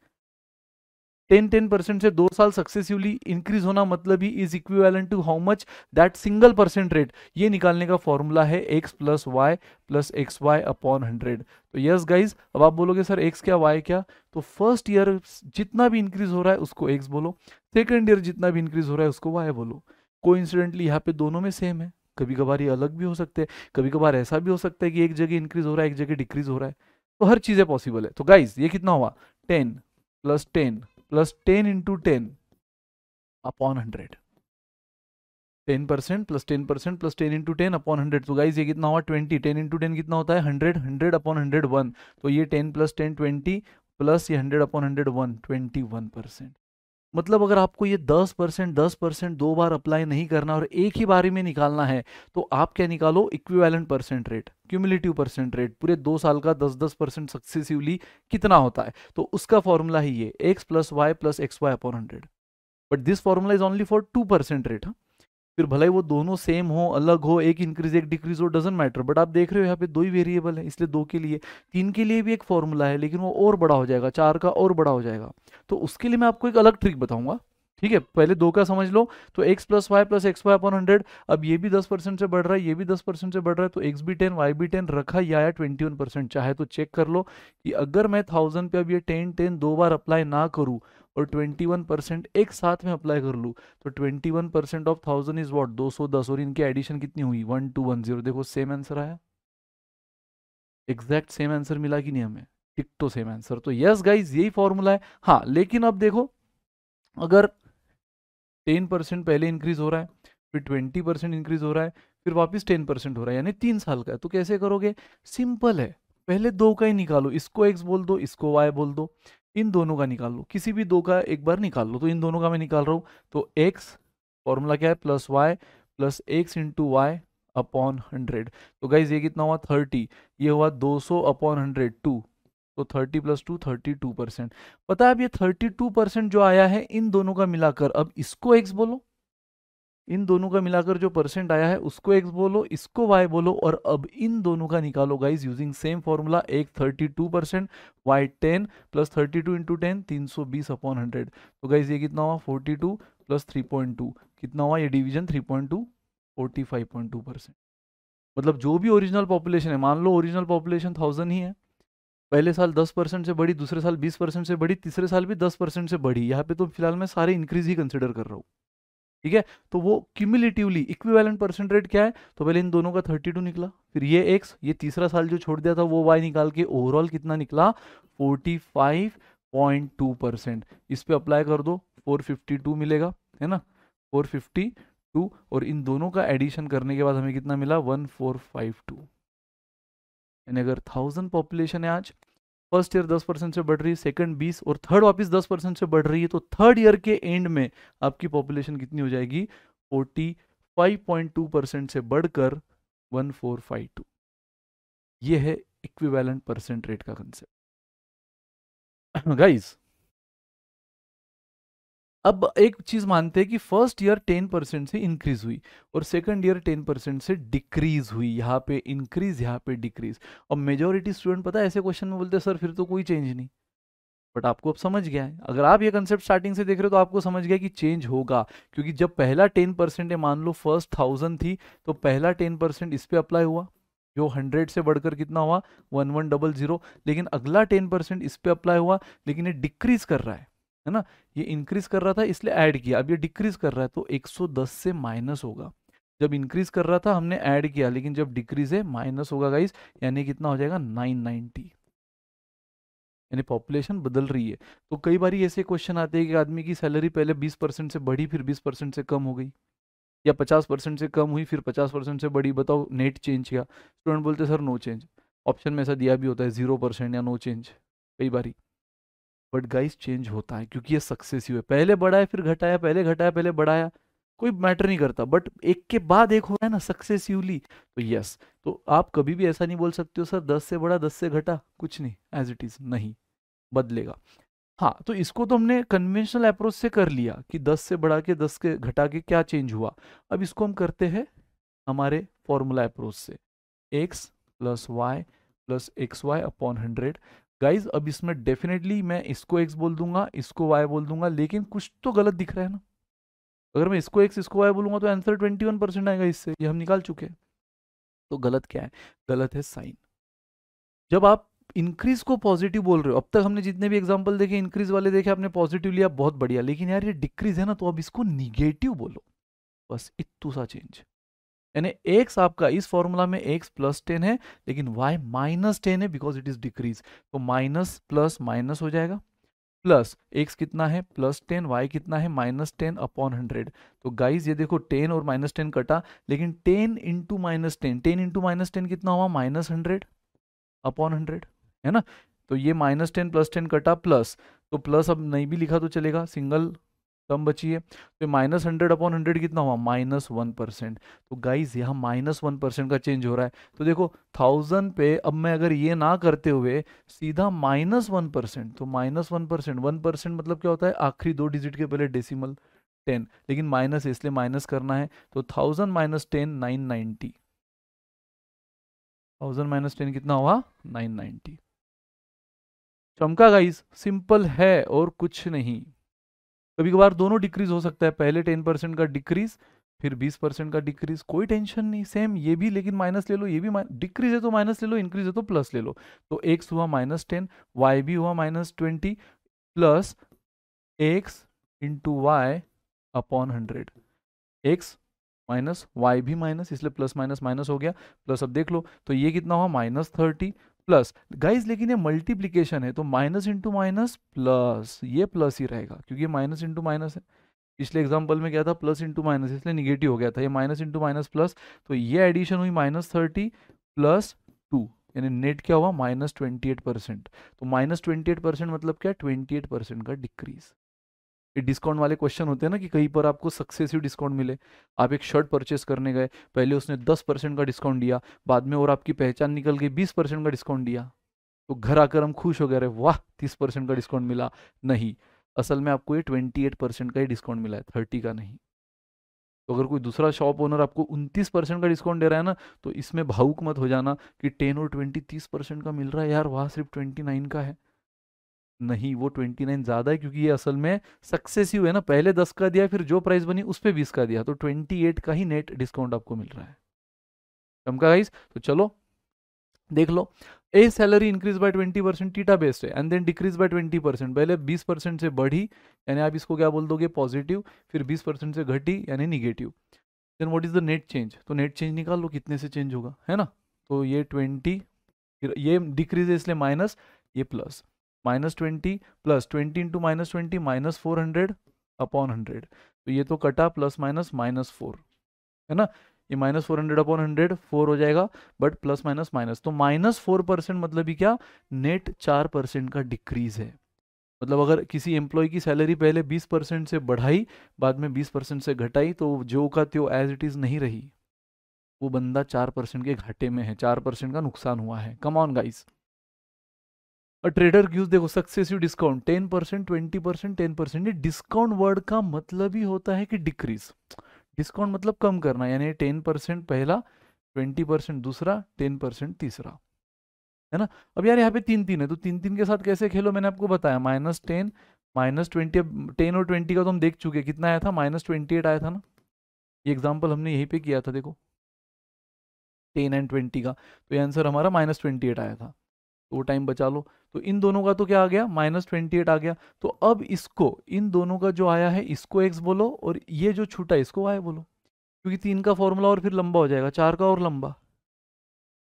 टेन टेन परसेंट से दो साल सक्सेसिवली इंक्रीज होना मतलब ही is equivalent to how much that single percent rate ये निकालने का फॉर्मूला है x plus y plus x y upon hundred तो यस गाइज अब आप बोलोगे सर एक्स क्या वाई क्या तो फर्स्ट ईयर जितना भी इंक्रीज हो रहा है उसको एक्स बोलो सेकेंड ईयर जितना भी इंक्रीज हो रहा है उसको वाई बोलो को इंसिडेंटली यहाँ पे दोनों में सेम है कभी कभार ये अलग भी हो सकते हैं कभी कभार ऐसा भी हो सकता है कि एक जगह इंक्रीज हो रहा है एक जगह डिक्रीज हो रहा है तो हर चीज़ें पॉसिबल है तो गाइज ये कितना हुआ ten plus ten plus ten into ten upon hundred ten percent plus ten percent plus ten into ten upon hundred तो गाइज ये कितना हुआ ट्वेंटी टेन इंटू टेन कितना होता है hundred hundred upon hundred one तो ये ten plus ten twenty plus ये hundred upon hundred one twenty one percent मतलब अगर आपको ये 10 परसेंट दस परसेंट दो बार अप्लाई नहीं करना और एक ही बारी में निकालना है तो आप क्या निकालो equivalent percent rate cumulative percent rate पूरे दो साल का दस दस परसेंट सक्सेसिवली कितना होता है तो उसका फॉर्मूला ही ये x plus y plus x y upon hundred but this formula is only for two percent rate हाँ फिर भले वो दोनों सेम हो अलग हो एक इंक्रीज एक डिक्रीज हो डजेंट मैटर बट आप देख रहे हो यहाँ पे दो ही वेरिएबल है इसलिए दो के लिए तीन के लिए भी एक फॉर्मूला है लेकिन वो और बड़ा हो जाएगा चार का और बड़ा हो जाएगा तो उसके लिए मैं आपको एक अलग ट्रिक बताऊंगा ठीक है पहले दो का समझ लो तो x plus y plus x y upon hundred अब ये भी दस परसेंट से बढ़ रहा है ये भी दस परसेंट से बढ़ रहा है तो एक्स भी टेन वाई भी टेन रखा या ट्वेंटी वन परसेंट चाहे तो चेक कर लो कि अगर मैं थाउजेंड पे अब ये टेन टेन दो बार अप्लाई ना करूं और 21 परसेंट एक साथ में अप्लाई कर लूँ तो 21 percent of thousand is what 210 और इनके एडिशन कितनी हुई वन टू वन जीरो देखो सेम आंसर आया एग्जैक्ट सेम आंसर मिला कि नहीं हमें टिक तो सेम आंसर तो यस गाइज यही फॉर्मूला है हाँ लेकिन अब देखो अगर टेन परसेंट पहले इंक्रीज हो रहा है फिर ट्वेंटी परसेंट इंक्रीज हो रहा है फिर वापस टेन परसेंट हो रहा है यानी तीन साल का है तो कैसे करोगे सिंपल है पहले दो का ही निकालो इसको एक्स बोल दो इसको वाई बोल दो इन दोनों का निकाल लो किसी भी दो का एक बार निकाल लो तो इन दोनों का मैं निकाल रहा हूँ तो x फॉर्मूला क्या है plus y plus x into y upon hundred तो गाइज ये कितना हुआ थर्टी ये हुआ दो सौ अपॉन हंड्रेड टू तो thirty plus two thirty two percent पता है अब ये थर्टी टू परसेंट जो आया है इन दोनों का मिलाकर अब इसको एक्स बोलो इन दोनों का मिलाकर जो परसेंट आया है उसको एक्स बोलो इसको वाई बोलो और अब इन दोनों का निकालो गाइज यूजिंग सेम फॉर्मूला एक thirty two percent y ten plus thirty two into ten तीन सौ बीस अपॉन हंड्रेड तो गाइज ये कितना हुआ forty two plus three point two कितना हुआ ये division three point two forty five point two percent मतलब जो भी ओरिजिनल पॉपुलेशन है मान लो ओरिजिनल पॉपुलेशन थाउजेंड ही है पहले साल दस परसेंट से बढ़ी दूसरे साल बीस परसेंट से बढ़ी तीसरे साल भी दस परसेंट से बढ़ी यहाँ पे तो फिलहाल मैं सारे इंक्रीज ही कंसिडर कर रहा हूँ ठीक है तो वो क्यूमिलेटिवली इक्विवेलेंट परसेंट रेट क्या है तो पहले इन दोनों का थर्टी टू निकला फिर ये एक्स ये तीसरा साल जो छोड़ दिया था वो वाई निकाल के ओवरऑल कितना निकला forty five point two percent इस पर अप्लाई कर दो फोर फिफ्टी टू मिलेगा है ना फोर फिफ्टी टू और इन दोनों का एडिशन करने के बाद हमें कितना मिला वन फोर फाइव टू यानी अगर थाउजेंड पॉपुलेशन है आज फर्स्ट ईयर 10 परसेंट से बढ़ रही है सेकंड 20 और थर्ड वापस 10 परसेंट से बढ़ रही है तो थर्ड ईयर के एंड में आपकी पॉपुलेशन कितनी हो जाएगी 45.2 परसेंट से बढ़कर 1452 ये है इक्विवेलेंट परसेंट रेट का कंसेप्ट गाइस अब एक चीज़ मानते हैं कि फर्स्ट ईयर टेन परसेंट से इंक्रीज हुई और सेकंड ईयर टेन परसेंट से डिक्रीज हुई यहाँ पे इंक्रीज यहाँ पे डिक्रीज और मेजोरिटी स्टूडेंट पता है ऐसे क्वेश्चन में बोलते हैं सर फिर तो कोई चेंज नहीं बट आपको अब समझ गया है अगर आप ये कंसेप्ट स्टार्टिंग से देख रहे हो तो आपको समझ गया कि चेंज होगा क्योंकि जब पहला टेन परसेंट मान लो फर्स्ट थाउजेंड थी तो पहला टेन परसेंट इस पर अप्लाई हुआ जो हंड्रेड से बढ़कर कितना हुआ वन वन डबल जीरो लेकिन अगला टेन परसेंट इस पर अप्लाई हुआ लेकिन ये डिक्रीज कर रहा है है ना ये इंक्रीज कर रहा था इसलिए ऐड किया अब ये डिक्रीज कर रहा है तो 110 से माइनस होगा जब इंक्रीज कर रहा था हमने ऐड किया लेकिन जब डिक्रीज है माइनस होगा गाइस यानी कितना हो जाएगा 990 यानी पॉपुलेशन बदल रही है तो कई बार ऐसे क्वेश्चन आते हैं कि आदमी की सैलरी पहले बीस परसेंट से बढ़ी फिर बीस परसेंट से कम हो गई या पचास परसेंट से कम हुई फिर पचास परसेंट से बढ़ी बताओ नेट चेंज किया स्टूडेंट बोलते सर नो चेंज ऑप्शन में ऐसा दिया भी होता है जीरो परसेंट या नो चेंज कई बारी बट गाइस चेंज होता है क्योंकि ये ही है पहले बढ़ाया फिर घटाया पहले घटाया पहले बढ़ाया कोई मैटर नहीं करता बट एक के बाद एक हो रहा है ना सक्सेसिवली तो यस तो आप कभी भी ऐसा नहीं बोल सकते हो सर दस से बड़ा दस से घटा कुछ नहीं एज इट इज नहीं बदलेगा हाँ तो इसको तो हमने कन्वेंशनल अप्रोच से कर लिया कि दस से बढ़ा के दस के घटा के क्या चेंज हुआ अब इसको हम करते हैं हमारे फॉर्मूला अप्रोच से x plus y plus x y upon hundred guys अब इसमें डेफिनेटली मैं इसको एक्स बोल दूंगा इसको वाई बोल दूंगा लेकिन कुछ तो गलत दिख रहा है ना अगर मैं इसको एक्स इसको वाई बोलूंगा तो आंसर ट्वेंटी वन परसेंट आएगा इससे ये हम निकाल चुके हैं तो गलत क्या है गलत है साइन जब आप इंक्रीज को पॉजिटिव बोल रहे हो अब तक हमने जितने भी एग्जाम्पल देखे इंक्रीज वाले देखे आपने पॉजिटिव लिया बहुत बढ़िया लेकिन यार ये डिक्रीज है ना तो अब इसको निगेटिव बोलो बस इतू सा चेंज है यानी x आपका इस फॉर्मूला में x प्लस टेन है लेकिन y माइनस टेन है बिकॉज इट इज डिक्रीज तो माइनस प्लस माइनस हो जाएगा प्लस x कितना है प्लस टेन वाई कितना है माइनस टेन अपॉन हंड्रेड तो गाइज ये देखो टेन और माइनस टेन कटा लेकिन ten into minus ten ten into minus ten कितना हुआ माइनस हंड्रेड अपॉन हंड्रेड है ना तो ये माइनस टेन प्लस टेन कटा प्लस तो प्लस अब नहीं भी लिखा तो चलेगा सिंगल कम बची है तो माइनस हंड्रेड अपॉन हंड्रेड कितना हुआ माइनस वन परसेंट तो गाइज यहाँ माइनस वन परसेंट का चेंज हो रहा है तो देखो थाउजेंड पे अब मैं अगर ये ना करते हुए सीधा माइनस वन परसेंट तो minus one percent one percent मतलब क्या होता है आखिरी दो डिजिट के पहले डेसिमल टेन लेकिन माइनस इसलिए माइनस करना है तो thousand minus ten nine ninety thousand minus ten कितना हुआ नाइन नाइन्टी चमका गाइज सिंपल है और कुछ नहीं कभी कभार दोनों डिक्रीज हो सकता है पहले टेन परसेंट का डिक्रीज फिर बीस परसेंट का डिक्रीज कोई टेंशन नहीं सेम ये भी लेकिन माइनस ले लो ये भी डिक्रीज है तो माइनस ले लो इंक्रीज है तो प्लस ले लो तो एक्स हुआ माइनस टेन वाई भी हुआ minus twenty plus x into y upon hundred x minus y भी माइनस इसलिए प्लस माइनस माइनस हो गया प्लस अब देख लो तो ये कितना हुआ माइनस थर्टी प्लस गाइज लेकिन ये मल्टीप्लीकेशन है तो माइनस इंटू माइनस प्लस ये प्लस ही रहेगा क्योंकि माइनस इंटू माइनस है पिछले एग्जाम्पल में क्या था प्लस इंटू माइनस इसलिए निगेटिव हो गया था ये माइनस इंटू माइनस प्लस तो ये एडिशन हुई माइनस थर्टी प्लस टू यानी नेट क्या हुआ माइनस ट्वेंटी एट परसेंट तो माइनस ट्वेंटी एट परसेंट मतलब क्या ट्वेंटी एट परसेंट का डिक्रीज डिस्काउंट वाले क्वेश्चन होते हैं ना कि कहीं पर आपको सक्सेसिव डिस्काउंट मिले आप एक शर्ट परचेस करने गए पहले उसने दस परसेंट का डिस्काउंट दिया बाद में और आपकी पहचान निकल गई बीस परसेंट का डिस्काउंट दिया तो घर आकर हम खुश हो गए वाह तीस परसेंट का डिस्काउंट मिला नहीं असल में आपको ये ट्वेंटी एट परसेंट का ही डिस्काउंट मिला है थर्टी का नहीं तो अगर कोई दूसरा शॉप ओनर आपको उनतीस परसेंट का डिस्काउंट दे रहा है ना तो इसमें भावुक मत हो जाना कि टेन और ट्वेंटी तीस परसेंट का मिल रहा है यार वहाँ सिर्फ ट्वेंटी नाइन का है नहीं वो ट्वेंटी नाइन ज़्यादा है क्योंकि ये असल में सक्सेसिव है ना पहले दस का दिया फिर जो प्राइस बनी उस पर बीस का दिया तो ट्वेंटी एट का ही नेट डिस्काउंट आपको मिल रहा है चमका गाइस तो चलो देख लो a salary increase by twenty percent टीटा बेस्ड है and then decrease by twenty percent पहले बीस परसेंट से बढ़ी यानी आप इसको क्या बोल दोगे पॉजिटिव फिर बीस परसेंट से घटी यानी negative then what is the net change तो नेट चेंज निकाल लो कितने से चेंज होगा है ना तो ये ट्वेंटी ये डिक्रीज है इसलिए माइनस ये plus minus twenty plus twenty into minus twenty minus four hundred upon hundred तो ये तो कटा प्लस माइनस माइनस फोर है ना ये minus four hundred upon hundred four हो जाएगा बट प्लस माइनस माइनस तो माइनस फोर परसेंट मतलब ही क्या नेट चार परसेंट का डिक्रीज है मतलब अगर किसी एम्प्लॉय की सैलरी पहले बीस परसेंट से बढ़ाई बाद में बीस परसेंट से घटाई तो जो का त्यो एज इट इज़ नहीं रही वो बंदा चार परसेंट के घाटे में है चार परसेंट का नुकसान हुआ है come on guys a trader gives देखो successive discount ten percent twenty percent ten percent discount word का मतलब ही होता है कि डिक्रीज डिस्काउंट मतलब कम करना यानी टेन परसेंट पहला ट्वेंटी परसेंट दूसरा टेन परसेंट तीसरा है ना अब यार यहाँ पे तीन तीन है तो तीन तीन के साथ कैसे खेलो मैंने आपको बताया माइनस टेन माइनस ट्वेंटी अब टेन और ट्वेंटी का तो हम देख चुके कितना आया था माइनस ट्वेंटी एट आया था ना ये एग्जाम्पल हमने यहीं पे किया था देखो टेन एंड ट्वेंटी का तो ये आंसर हमारा माइनस ट्वेंटी एट आया था तो वो टाइम बचा लो तो इन दोनों का तो क्या आ गया माइनस ट्वेंटी एट आ गया तो अब इसको इन दोनों का जो आया है इसको एक्स बोलो और ये जो छूटा इसको वाई बोलो क्योंकि तीन का फॉर्मूला और फिर लंबा हो जाएगा चार का और लंबा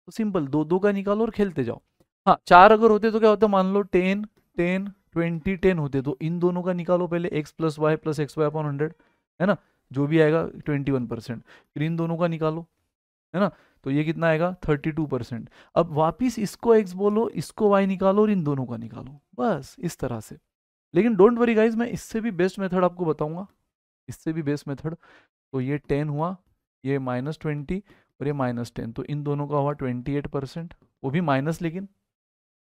तो सिंपल दो दो का निकालो और खेलते जाओ हाँ चार अगर होते तो क्या होता मान लो टेन टेन ट्वेंटी टेन होते तो इन दोनों का निकालो पहले x plus y plus x y upon hundred है ना जो भी आएगा ट्वेंटी वन परसेंट फिर इन दोनों का निकालो है ना तो ये कितना आएगा 32 परसेंट अब वापिस इसको एक्स बोलो इसको वाई निकालो और इन दोनों का निकालो बस इस तरह से लेकिन डोंट वरी गाइज मैं इससे भी बेस्ट मेथड आपको बताऊंगा इससे भी बेस्ट मेथड तो ये टेन हुआ ये माइनस ट्वेंटी और ये माइनस टेन तो इन दोनों का हुआ ट्वेंटी एट परसेंट वो भी माइनस लेकिन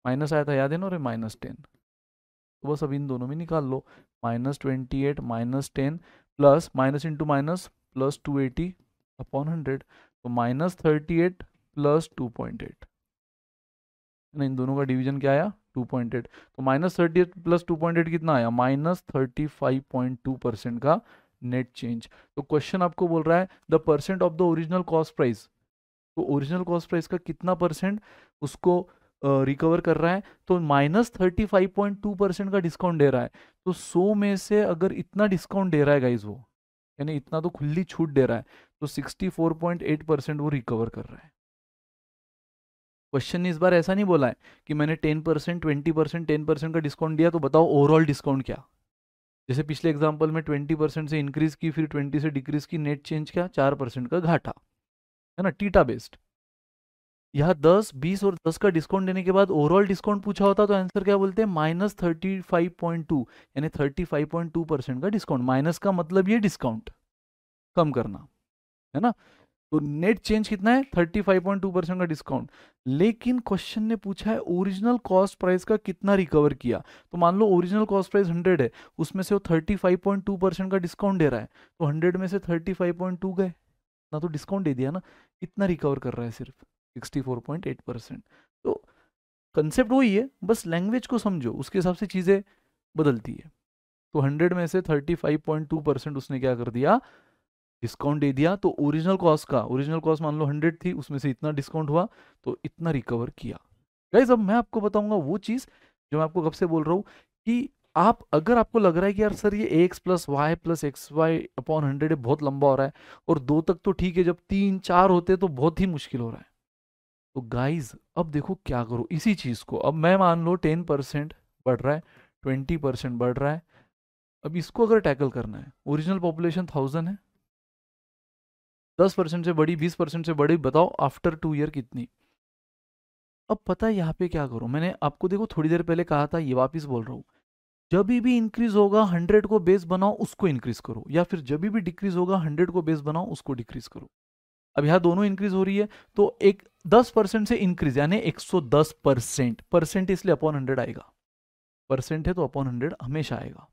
माइनस आया था याद है ना और माइनस टेन तो बस अब इन दोनों में निकाल लो minus twenty eight minus ten plus minus into minus plus two eighty upon hundred तो minus thirty eight plus two point eight ना इन दोनों का डिवीजन क्या आया टू पॉइंट एट तो minus thirty eight plus two point eight कितना आया minus thirty five point two percent का नेट चेंज तो क्वेश्चन आपको बोल रहा है the percent of the original cost price तो ओरिजिनल कॉस्ट प्राइस का कितना परसेंट उसको रिकवर uh, कर रहा है तो minus thirty five point two percent का डिस्काउंट दे रहा है तो सौ में से अगर इतना डिस्काउंट दे रहा है गाइज वो यानी इतना तो खुली छूट दे रहा है तो 64.8 परसेंट वो रिकवर कर रहा है क्वेश्चन ने इस बार ऐसा नहीं बोला है कि मैंने 10 percent twenty percent ten percent का डिस्काउंट दिया तो बताओ ओवरऑल डिस्काउंट क्या जैसे पिछले एग्जाम्पल में ट्वेंटी परसेंट से इंक्रीज की फिर ट्वेंटी से डिक्रीज की नेट चेंज क्या चार परसेंट का घाटा है ना टीटा बेस्ड यहाँ दस बीस और दस का डिस्काउंट देने के बाद ओवरऑल डिस्काउंट पूछा होता तो आंसर क्या बोलते हैं minus thirty five point two यानी thirty five point two percent का डिस्काउंट माइनस का मतलब ये डिस्काउंट कम करना है ना तो नेट चेंज कितना है 35.2 परसेंट का डिस्काउंट लेकिन क्वेश्चन ने पूछा है ओरिजिनल कॉस्ट प्राइस का कितना रिकवर किया तो मान लो ओरिजिनल कॉस्ट प्राइस 100 है उसमें से वो 35.2 परसेंट का डिस्काउंट दे रहा है तो 100 में से 35.2 गए ना तो डिस्काउंट दे दिया ना इतना रिकवर कर रहा है सिर्फ सिक्सटी तो कंसेप्ट वही है बस लैंग्वेज को समझो उसके हिसाब से चीज़ें बदलती है तो हंड्रेड में से थर्टी उसने क्या कर दिया डिस्काउंट दे दिया तो ओरिजिनल कॉस्ट का ओरिजिनल कॉस्ट मान लो हंड्रेड थी उसमें से इतना डिस्काउंट हुआ तो इतना रिकवर किया गाइज अब मैं आपको बताऊंगा वो चीज़ जो मैं आपको कब से बोल रहा हूँ कि आप अगर आपको लग रहा है कि यार सर ये x plus y plus x y upon hundred बहुत लंबा हो रहा है और दो तक तो ठीक है जब तीन चार होते तो बहुत ही मुश्किल हो रहा है तो गाइज अब देखो क्या करो इसी चीज़ को अब मैं मान लो टेन परसेंट बढ़ रहा है ट्वेंटी परसेंट बढ़ रहा है अब इसको अगर टैकल करना है ओरिजिनल पॉपुलेशन थाउजेंड है दस परसेंट से बड़ी बीस परसेंट से बड़ी बताओ आफ्टर टू ईयर कितनी अब पता है यहाँ पे क्या करूँ मैंने आपको देखो थोड़ी देर पहले कहा था ये वापिस बोल रहा हूँ जब भी इंक्रीज होगा हंड्रेड को बेस बनाओ उसको इंक्रीज करो या फिर जब भी डिक्रीज होगा हंड्रेड को बेस बनाओ उसको डिक्रीज करो अब यहाँ दोनों इंक्रीज हो रही है तो एक दस परसेंट से इंक्रीज यानी दस परसेंट परसेंट इसलिए अपॉन हंड्रेड आएगा परसेंट है तो अपॉन हंड्रेड हमेशा आएगा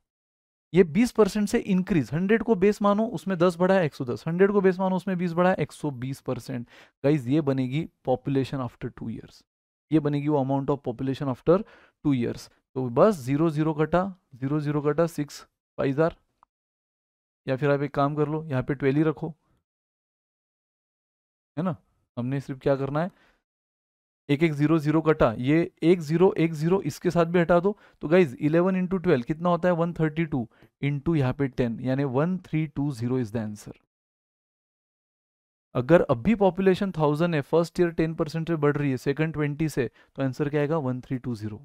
ये 20 परसेंट से इंक्रीज 100 को बेस मानो उसमें 10 बढ़ा है 110 100 को बेस मानो उसमें 20 बढ़ा है 120 परसेंट गाइज ये बनेगी पॉपुलेशन आफ्टर टू ईयर्स ये बनेगी वो amount of population after two years तो बस जीरो जीरो कटा जीरो जीरो कटा सिक्स फाइजार या फिर आप एक काम कर लो यहाँ पे ट्वेल्व ही रखो है ना हमने सिर्फ क्या करना है एक एक जीरो जीरो कटा ये एक जीरो एक जीरो इसके साथ भी हटा दो तो गाइज इलेवन इंटू ट्वेल्व कितना होता है वन थर्टी टू इंटू यहाँ पे टेन यानी one three two zero is the answer अगर अभी पॉपुलेशन थाउजेंड है फर्स्ट ईयर टेन परसेंट से बढ़ रही है सेकंड ट्वेंटी से तो आंसर क्या आएगा वन थ्री टू जीरो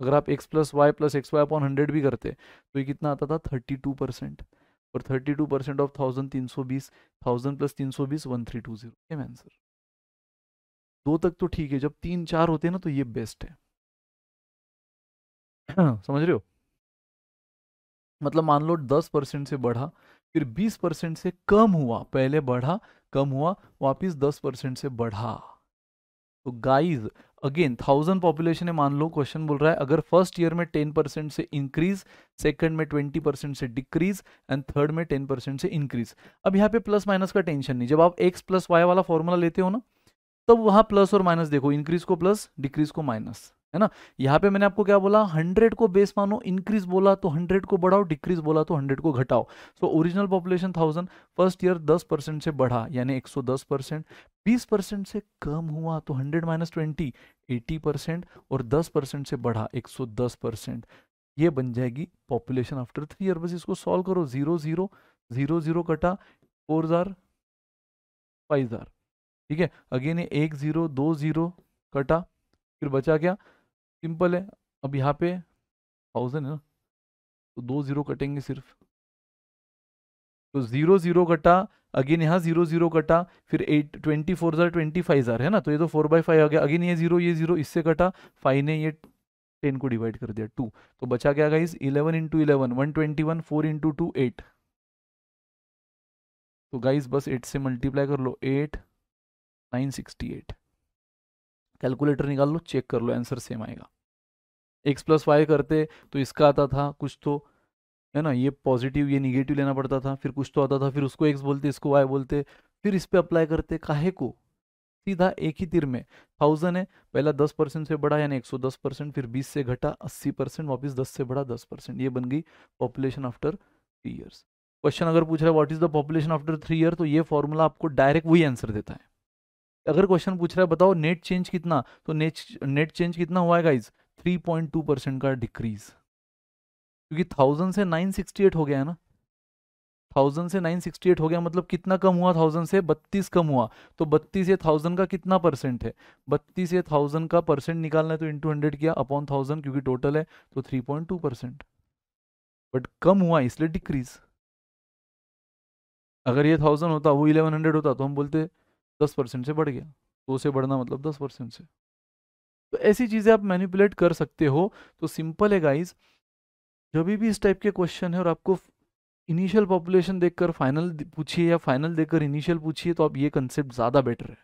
अगर आप x plus y plus x y upon hundred भी करते तो ये कितना आता था थर्टी टू परसेंट और thirty two percent of thousand तीन सौ बीस थाउजेंड प्लस तीन सौ बीस one three two zero answer दो तक तो ठीक है जब तीन चार होते हैं ना तो ये बेस्ट है समझ रहे हो मतलब मान लो दस परसेंट से बढ़ा फिर बीस परसेंट से कम हुआ पहले बढ़ा कम हुआ वापिस दस परसेंट से बढ़ा तो गाइज अगेन थाउजेंड पॉपुलेशन है मान लो क्वेश्चन बोल रहा है अगर फर्स्ट ईयर में टेन परसेंट से इंक्रीज सेकंड में ट्वेंटी परसेंट से डिक्रीज एंड थर्ड में टेन परसेंट से इंक्रीज अब यहाँ पे प्लस माइनस का टेंशन नहीं जब आप एक्स प्लस वाई वाला फॉर्मूला लेते हो ना तब वहां प्लस और माइनस देखो इंक्रीज को प्लस डिक्रीज को माइनस है ना यहाँ पे मैंने आपको क्या बोला हंड्रेड को बेस मानो इंक्रीज बोला तो हंड्रेड को बढ़ाओ डिक्रीज बोला तो 100 को घटाओ so original population thousand first year दस परसेंट से बढ़ा यानी एक सौ दस परसेंट बीस परसेंट से कम हुआ तो hundred minus twenty eighty percent और दस परसेंट से बढ़ा एक सौ दस परसेंट ये बन जाएगी पॉपुलेशन आफ्टर थ्री ईयर बस इसको सॉल्व करो जीरो जीरो जीरो जीरो कटा फोर हजार फाइव ठीक है अगेन ये एक ज़ीरो दो ज़ीरो कटा फिर बचा क्या सिंपल है अब यहाँ पे थाउजेंड है ना तो दो ज़ीरो कटेंगे सिर्फ तो ज़ीरो ज़ीरो कटा अगेन यहाँ ज़ीरो ज़ीरो कटा फिर एट ट्वेंटी फोर हज़ार ट्वेंटी फाइव हज़ार है ना तो ये तो फोर बाई फाइव आ गया अगेन ये ज़ीरो ये ज़ीरो इससे कटा फाइव ने ये टेन को डिवाइड कर दिया टू तो बचा क्या guys eleven into eleven one twenty one four into two eight तो गाइस बस एट से मल्टीप्लाई कर लो एट 968 कैलकुलेटर निकाल लो चेक कर लो आंसर सेम आएगा एक्स प्लस वाई करते तो इसका आता था कुछ तो है ना ये पॉजिटिव ये निगेटिव लेना पड़ता था फिर कुछ तो आता था फिर उसको एक्स बोलते इसको वाई बोलते फिर इस पर अप्लाई करते काहे को सीधा एक ही तिर में थाउजेंड है पहला दस परसेंट से बढ़ा यानी एक सौ दस परसेंट फिर बीस से घटा अस्सी परसेंट वापिस दस से बढ़ा दस परसेंट ये बन गई population after three years question अगर पूछ रहा है what is the population after three year तो ये फॉर्मूला आपको डायरेक्ट वही आंसर देता है अगर क्वेश्चन पूछ रहा है बताओ नेट चेंज कितना तो नेट नेट चेंज कितना हुआ है गाइज 3.2 परसेंट का डिक्रीज क्योंकि थाउजेंड से 968 हो गया है ना थाउजेंड से 968 हो गया मतलब कितना कम हुआ थाउजेंड से 32 कम हुआ तो 32 ये थाउजेंड का कितना परसेंट है 32 ये थाउजेंड का परसेंट निकालना है तो इंटू हंड्रेड किया अपॉन थाउजेंड क्योंकि टोटल है तो 3.2 परसेंट बट कम हुआ इसलिए डिक्रीज अगर ये थाउजेंड होता वो इलेवन हंड्रेड होता तो हम बोलते दस परसेंट से बढ़ गया दो से बढ़ना मतलब दस परसेंट से तो ऐसी चीज़ें आप मैनिपुलेट कर सकते हो तो सिंपल है गाइज जब भी इस टाइप के क्वेश्चन है और आपको इनिशियल पॉपुलेशन देखकर फाइनल पूछिए या फाइनल देखकर इनिशियल पूछिए तो आप ये कंसेप्ट ज़्यादा बेटर है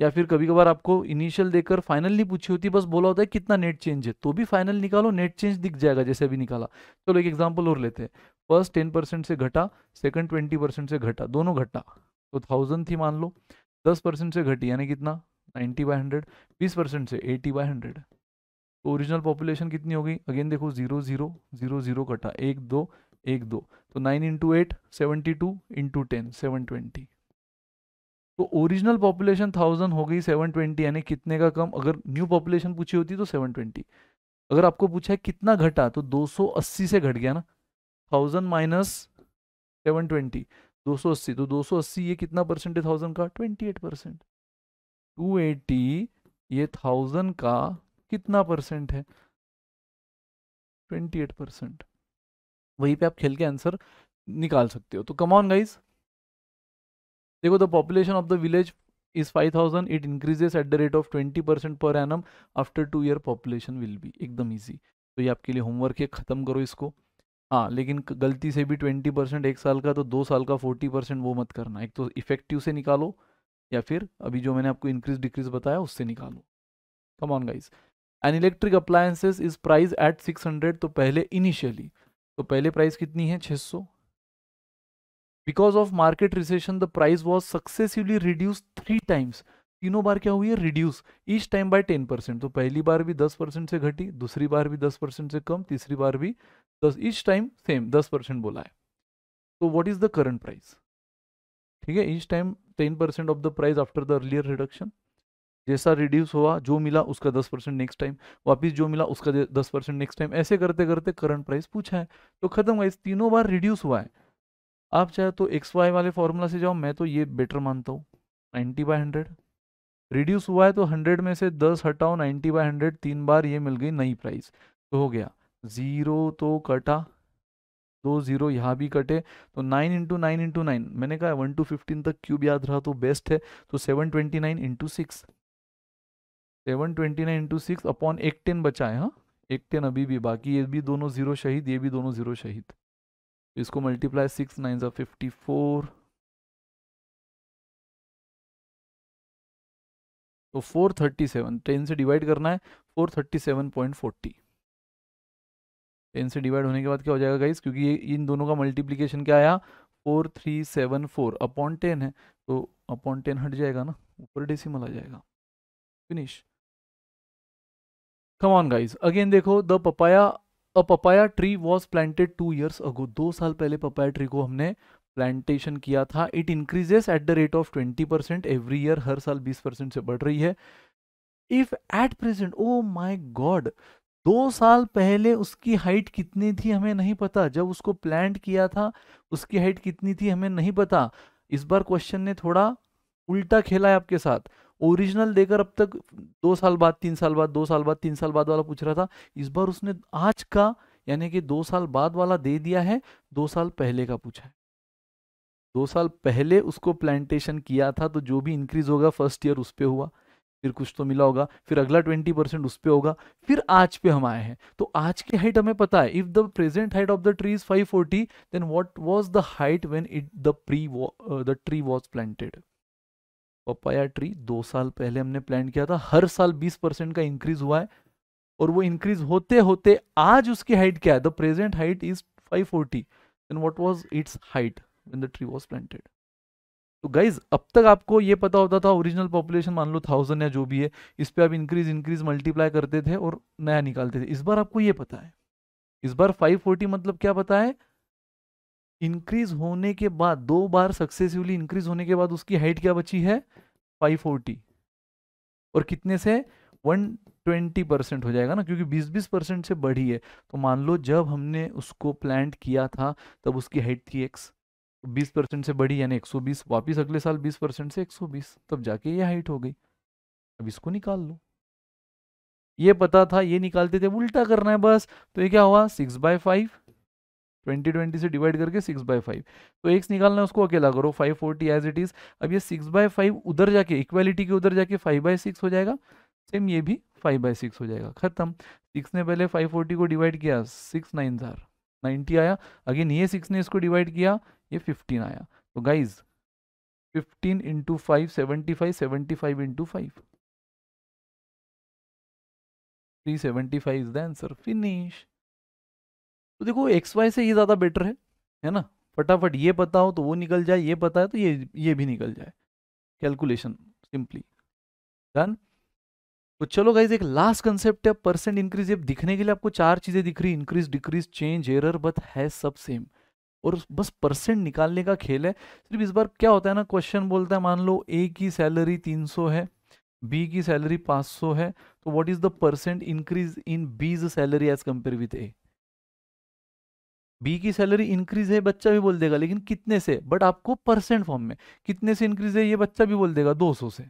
या फिर कभी कभार आपको इनिशियल देकर फाइनल नहीं पूछी होती बस बोला होता है कितना नेट चेंज है तो भी फाइनल निकालो नेट चेंज दिख जाएगा जैसे अभी निकाला चलो तो एक एग्जांपल और लेते हैं फर्स्ट टेन परसेंट से घटा सेकंड ट्वेंटी परसेंट से घटा दोनों घटा तो थाउजेंड थी मान लो दस परसेंट से घटी यानी कितना नाइन्टी बाई हंड्रेड बीस परसेंट से एटी बाई हंड्रेड तो ओरिजिनल पॉपुलेशन कितनी हो गई अगेन देखो जीरो जीरो जीरो जीरो कटा एक दो एक दो तो nine into eight seventy two into ten seven twenty तो ओरिजिनल पॉपुलेशन थाउजेंड हो गई सेवन ट्वेंटी यानी कितने का कम अगर न्यू पॉपुलेशन पूछी होती तो सेवन ट्वेंटी अगर आपको पूछा है कितना घटा तो दो सौ अस्सी से घट गया ना थाउजेंड माइनस सेवन ट्वेंटी दो सौ अस्सी तो दो सौ अस्सी ये कितना परसेंट है थाउजेंड का twenty eight percent two eighty ये थाउजेंड का कितना परसेंट है ट्वेंटी एट परसेंट वहीं पे आप खेल के आंसर निकाल सकते हो तो कम ऑन गाइज देखो the population of the village is five thousand it increases at the rate of twenty percent per annum after two year population will be एकदम ईजी तो ये आपके लिए होमवर्क है ख़त्म करो इसको हाँ लेकिन गलती से भी ट्वेंटी परसेंट एक साल का तो दो साल का फोर्टी परसेंट वो मत करना एक तो इफेक्टिव से निकालो या फिर अभी जो मैंने आपको इंक्रीज डिक्रीज बताया उससे निकालो come on guys an electric appliances is price at six hundred तो पहले इनिशियली तो पहले प्राइस कितनी है छः because of market recession the price was successively reduce three times तीनों बार क्या हुई है reduce each time by ten percent तो पहली बार भी दस परसेंट से घटी दूसरी बार भी दस परसेंट से कम तीसरी बार भी दस ईच टाइम सेम दस परसेंट बोला है तो what is the current price ठीक है each time ten percent of the price after the earlier reduction जैसा रिड्यूस हुआ जो मिला उसका दस परसेंट नेक्स्ट टाइम वापिस जो मिला उसका दस परसेंट नेक्स्ट टाइम ऐसे करते करते करंट प्राइस पूछा है तो खत्म हुआ इस तीनों बार रिड्यूस हुआ है आप चाहे तो एक्स वाई वाले फॉर्मूला से जाओ मैं तो ये बेटर मानता हूँ नाइन्टी बाई हंड्रेड रिड्यूस हुआ है तो हंड्रेड में से दस हटाओ नाइन्टी बाई हंड्रेड तीन बार ये मिल गई नई प्राइस तो हो गया ज़ीरो तो कटा दो ज़ीरो यहाँ भी कटे तो nine into nine into nine मैंने कहा वन टू फिफ्टीन तक क्यूब याद रहा तो बेस्ट है तो seven twenty nine into six seven twenty nine into six upon एक टेन बचा है हाँ एक टेन अभी भी बाकी ये भी दोनों ज़ीरो शहीद ये भी दोनों ज़ीरो शहीद इसको मल्टीप्लाई सिक्स नाइन जो फिफ्टी फोर तो 437 10 से डिवाइड करना है 437.40 10 से डिवाइड होने के बाद क्या हो जाएगा गाइस क्योंकि ये इन दोनों का मल्टीप्लीकेशन क्या आया 4374 three seven four upon ten है तो अपॉन टेन हट जाएगा ना ऊपर डेसिमल आ जाएगा finish come on guys again देखो the papaya a papaya tree was planted two years ago दो साल पहले पपाया ट्री को हमने प्लांटेशन किया था it increases at the rate of twenty percent every year हर साल बीस परसेंट से बढ़ रही है if at present oh my god दो साल पहले उसकी हाइट कितनी थी हमें नहीं पता जब उसको प्लांट किया था उसकी हाइट कितनी थी हमें नहीं पता इस बार क्वेश्चन ने थोड़ा उल्टा खेला है आपके साथ ओरिजिनल देकर अब तक दो साल बाद तीन साल बाद दो साल बाद तीन साल बाद वाला पूछ रहा था इस बार उसने आज का यानी कि दो साल बाद वाला दे दिया है दो साल पहले का पूछा है दो साल पहले उसको प्लांटेशन किया था तो जो भी इंक्रीज होगा फर्स्ट ईयर उस पर हुआ फिर कुछ तो मिला होगा फिर अगला ट्वेंटी परसेंट उस पर होगा फिर आज पे हम आए हैं तो आज की हाइट हमें पता है if the present height of the tree is five forty then what was the height when it the pre the tree was planted papaya tree दो साल पहले हमने प्लांट किया था हर साल बीस परसेंट का इंक्रीज हुआ है और वो इंक्रीज होते होते आज उसकी हाइट क्या है the present height is five forty then what was its height when the tree was planted. तो गाइज अब तक आपको ये पता होता था ओरिजिनल पॉपुलेशन मान लो थाउजेंड या जो भी है इस पर आप इंक्रीज इंक्रीज मल्टीप्लाई करते थे और नया निकालते थे इस बार आपको ये पता है इस बार 540 मतलब क्या पता है इंक्रीज होने के बाद दो बार सक्सेसिवली इंक्रीज होने के बाद उसकी हाइट क्या बची है 540 और कितने से 120 परसेंट हो जाएगा ना क्योंकि 20-20 परसेंट से बढ़ी है तो मान लो जब हमने उसको प्लांट किया था तब उसकी हाइट थी एक्स बीस परसेंट से बढ़ी यानी एक सौ बीस वापिस अगले साल बीस परसेंट से एक सौ बीस तब जाके ये हाइट हो गई अब इसको निकाल लो ये पता था ये निकालते थे उल्टा करना है बस तो ये क्या हुआ six by five twenty twenty से डिवाइड करके सिक्स बाय फाइव तो एक निकालना है उसको अकेला करो five forty as it is अब ये सिक्स बाय फाइव उधर जाके इक्वालिटी के उधर जाके फाइव बाय सिक्स हो जाएगा सेम ये भी फाइव बाय सिक्स हो जाएगा खत्म सिक्स ने पहले फाइव फोर्टी को डिवाइड किया सिक्स नाइन जार नाइन्टी आया अगेन ये सिक्स ने इसको डिवाइड किया ये फिफ्टीन आया तो guys fifteen into five seventy five seventy five into five three seventy five is the answer finish तो देखो एक्स वाई से ये ज़्यादा बेटर है है ना फटाफट ये पता हो तो वो निकल जाए ये पता है तो ये ये भी निकल जाए कैलकुलेशन सिंपली डन तो चलो गाइज एक लास्ट कंसेप्ट है परसेंट इंक्रीज दिखने के लिए आपको चार चीज़ें दिख रही increase decrease change error but है सब सेम और बस परसेंट निकालने का खेल है सिर्फ इस बार क्या होता है ना क्वेश्चन बोलता है मान लो ए की सैलरी तीन सौ है बी की सैलरी पाँच सौ है तो what is the percent increase in B's salary as compare with A B की सैलरी इंक्रीज है बच्चा भी बोल देगा लेकिन कितने से बट आपको परसेंट फॉर्म में कितने से इंक्रीज है ये बच्चा भी बोल देगा दो सौ से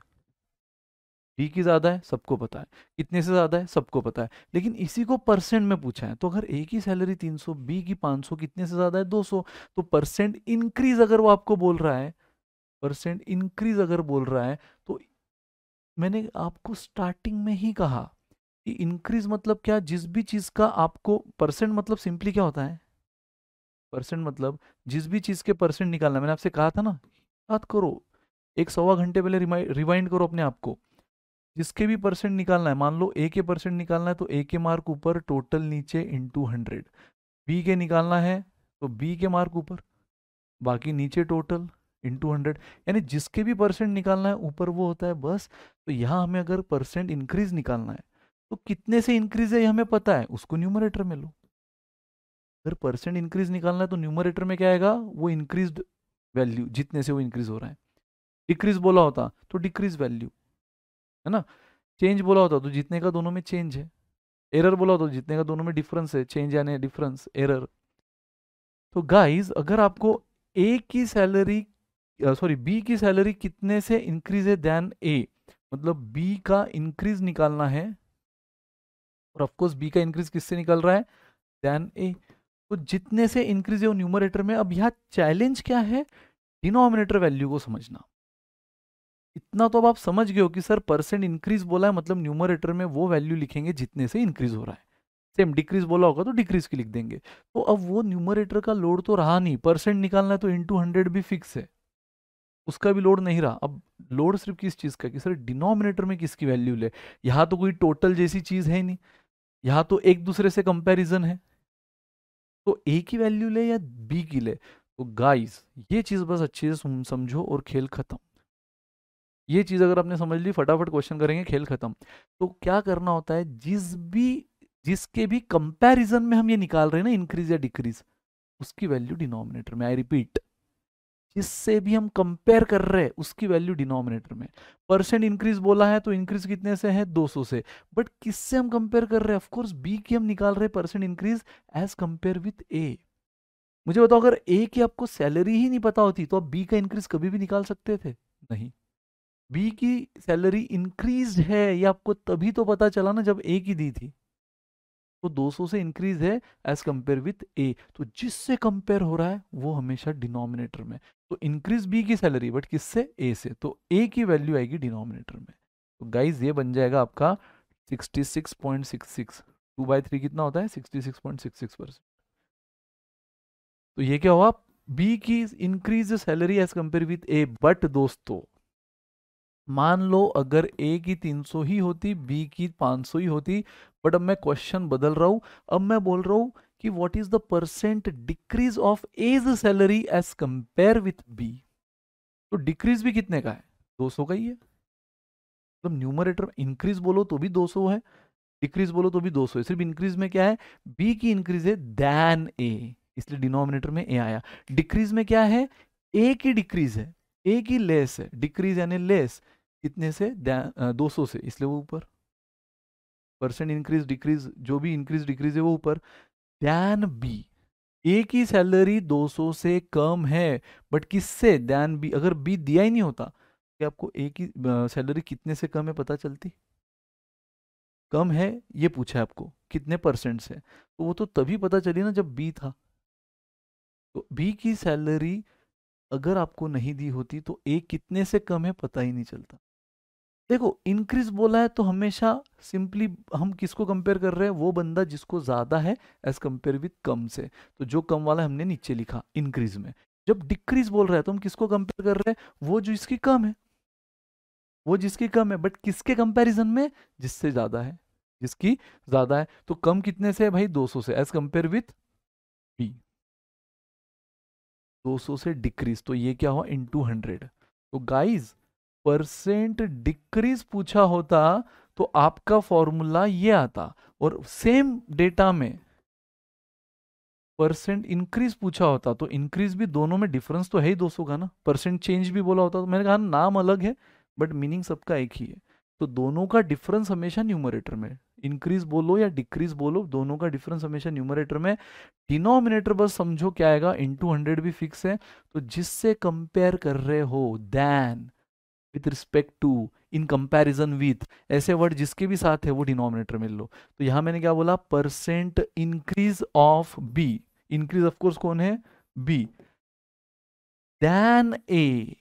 डी की ज़्यादा है सबको पता है कितने से ज़्यादा है सबको पता है लेकिन इसी को परसेंट में पूछा है तो अगर ए की सैलरी 300 बी की 500 कितने से ज़्यादा है 200 तो परसेंट इंक्रीज अगर वो आपको बोल रहा है परसेंट इंक्रीज अगर बोल रहा है तो मैंने आपको स्टार्टिंग में ही कहा कि इंक्रीज मतलब क्या जिस भी चीज़ का आपको परसेंट मतलब सिंपली क्या होता है परसेंट मतलब जिस भी चीज़ के परसेंट निकालना मैंने आपसे कहा था ना याद करो एक सवा घंटे पहले रिवाइंड करो अपने आप को जिसके भी परसेंट निकालना है मान लो ए के परसेंट निकालना है तो ए के मार्क ऊपर टोटल नीचे इंटू हंड्रेड बी के निकालना है तो बी के मार्क ऊपर बाकी नीचे टोटल इंटू हंड्रेड यानी जिसके भी परसेंट निकालना है ऊपर वो होता है बस तो यहाँ हमें अगर परसेंट इंक्रीज निकालना है तो कितने से इंक्रीज है हमें पता है उसको न्यूमरेटर में लो अगर परसेंट इंक्रीज निकालना है तो न्यूमरेटर में क्या आएगा वो इंक्रीज वैल्यू जितने से वो इंक्रीज हो रहा है डिक्रीज बोला होता तो डिक्रीज वैल्यू है ना चेंज बोला होता तो जीतने का दोनों में चेंज है एरर बोला होता तो जीतने का दोनों में डिफरेंस है चेंज यानी डिफरेंस एरर तो गाइज अगर आपको ए की सैलरी सॉरी बी की सैलरी कितने से इंक्रीज है देन ए मतलब बी का इंक्रीज निकालना है और ऑफकोर्स बी का इंक्रीज किससे निकल रहा है देन ए तो जितने से इंक्रीज है न्यूमरेटर में अब यहाँ चैलेंज क्या है डिनोमिनेटर वैल्यू को समझना इतना तो अब आप समझ गए हो कि सर परसेंट इंक्रीज बोला है मतलब न्यूमरेटर में वो वैल्यू लिखेंगे जितने से इंक्रीज हो रहा है सेम डिक्रीज बोला होगा तो डिक्रीज की लिख देंगे तो अब वो न्यूमरेटर का लोड तो रहा नहीं परसेंट निकालना है तो इंटू हंड्रेड भी फिक्स है उसका भी लोड नहीं रहा अब लोड सिर्फ किस चीज़ का कि सर डिनोमिनेटर में किसकी वैल्यू ले यहाँ तो कोई टोटल जैसी चीज़ है नहीं यहाँ तो एक दूसरे से कंपैरिजन है तो ए की वैल्यू ले या बी की ले तो गाइस ये चीज़ बस अच्छे से समझो और खेल खत्म ये चीज़ अगर आपने समझ ली फटाफट क्वेश्चन करेंगे खेल खत्म तो क्या करना होता है जिस भी जिसके भी कंपैरिजन में हम ये निकाल रहे हैं ना इंक्रीज या डिक्रीज उसकी वैल्यू डिनोमिनेटर में आई रिपीट जिससे भी हम कंपेयर कर रहे हैं उसकी वैल्यू डिनोमिनेटर में परसेंट इंक्रीज बोला है तो इंक्रीज कितने से है 200 से बट किससे हम कंपेयर कर रहे हैं ऑफकोर्स बी की हम निकाल रहे हैं percent increase as compare with A मुझे बताओ अगर ए की आपको सैलरी ही नहीं पता होती तो आप बी का इंक्रीज कभी भी निकाल सकते थे नहीं बी की सैलरी इंक्रीज है ये आपको तभी तो पता चला ना जब ए की दी थी तो 200 से इंक्रीज है एज कंपेयर विथ ए तो जिससे कंपेयर हो रहा है वो हमेशा डिनोमिनेटर में तो इंक्रीज बी की सैलरी बट किससे ए से तो ए की वैल्यू आएगी डिनोमिनेटर में तो गाइज ये बन जाएगा आपका 66.66 टू बाई थ्री कितना होता है 66.66 परसेंट तो ये क्या हुआ बी की increase salary as compare with A but दोस्तों मान लो अगर ए की 300 ही होती बी की 500 ही होती बट अब मैं क्वेश्चन बदल रहा हूँ अब मैं बोल रहा हूँ कि what is the percent decrease of A's salary as compare with B तो डिक्रीज भी कितने का है 200 का ही है मतलब तो न्यूमरेटर इंक्रीज बोलो तो भी 200 है डिक्रीज बोलो तो भी 200 है सिर्फ इंक्रीज में क्या है बी की इंक्रीज है दैन ए इसलिए डिनोमिनेटर में ए आया डिक्रीज में क्या है ए की डिक्रीज है ए की लेस है डिक्रीज यानी लेस कितने से दो सौ से इसलिए वो ऊपर परसेंट इंक्रीज डिक्रीज जो भी इंक्रीज डिक्रीज है वो ऊपर दैन बी ए की सैलरी 200 से कम है बट किससे दैन बी अगर बी दिया ही नहीं होता कि तो आपको ए की सैलरी कितने से कम है पता चलती कम है ये पूछा आपको कितने परसेंट से तो वो तो तभी पता चली ना जब बी था तो बी की सैलरी अगर आपको नहीं दी होती तो ए कितने से कम है पता ही नहीं चलता देखो इंक्रीज बोला है तो हमेशा सिंपली हम किसको कंपेयर कर रहे हैं वो बंदा जिसको ज़्यादा है एज कंपेयर विथ कम से तो जो कम वाला हमने नीचे लिखा इंक्रीज में जब डिक्रीज बोल रहा है तो हम किसको कंपेयर कर रहे हैं वो जो इसकी कम है वो जिसकी कम है बट किसके कंपैरिजन में जिससे ज़्यादा है जिसकी ज़्यादा है तो कम कितने से है भाई 200 से एज कंपेयर विथ बी 200 से डिक्रीज तो ये क्या हुआ इन टू हंड्रेड तो गाइज परसेंट डिक्रीज पूछा होता तो आपका फॉर्मूला ये आता और सेम डेटा में परसेंट इंक्रीज पूछा होता तो इंक्रीज भी दोनों में डिफरेंस तो है ही दोस्तों का ना परसेंट चेंज भी बोला होता तो मैंने कहा नाम अलग है बट मीनिंग सबका एक ही है तो दोनों का डिफरेंस हमेशा न्यूमरेटर में इंक्रीज बोलो या डिक्रीज बोलो दोनों का डिफरेंस हमेशा न्यूमरेटर में डिनोमिनेटर बस समझो क्या आएगा इन टू हंड्रेड भी फिक्स है तो जिससे कंपेयर कर रहे हो than with respect to in comparison with ऐसे वर्ड जिसके भी साथ है वो डिनोमिनेटर में लो तो यहां मैंने क्या बोला percent increase of B increase of course कौन है B then A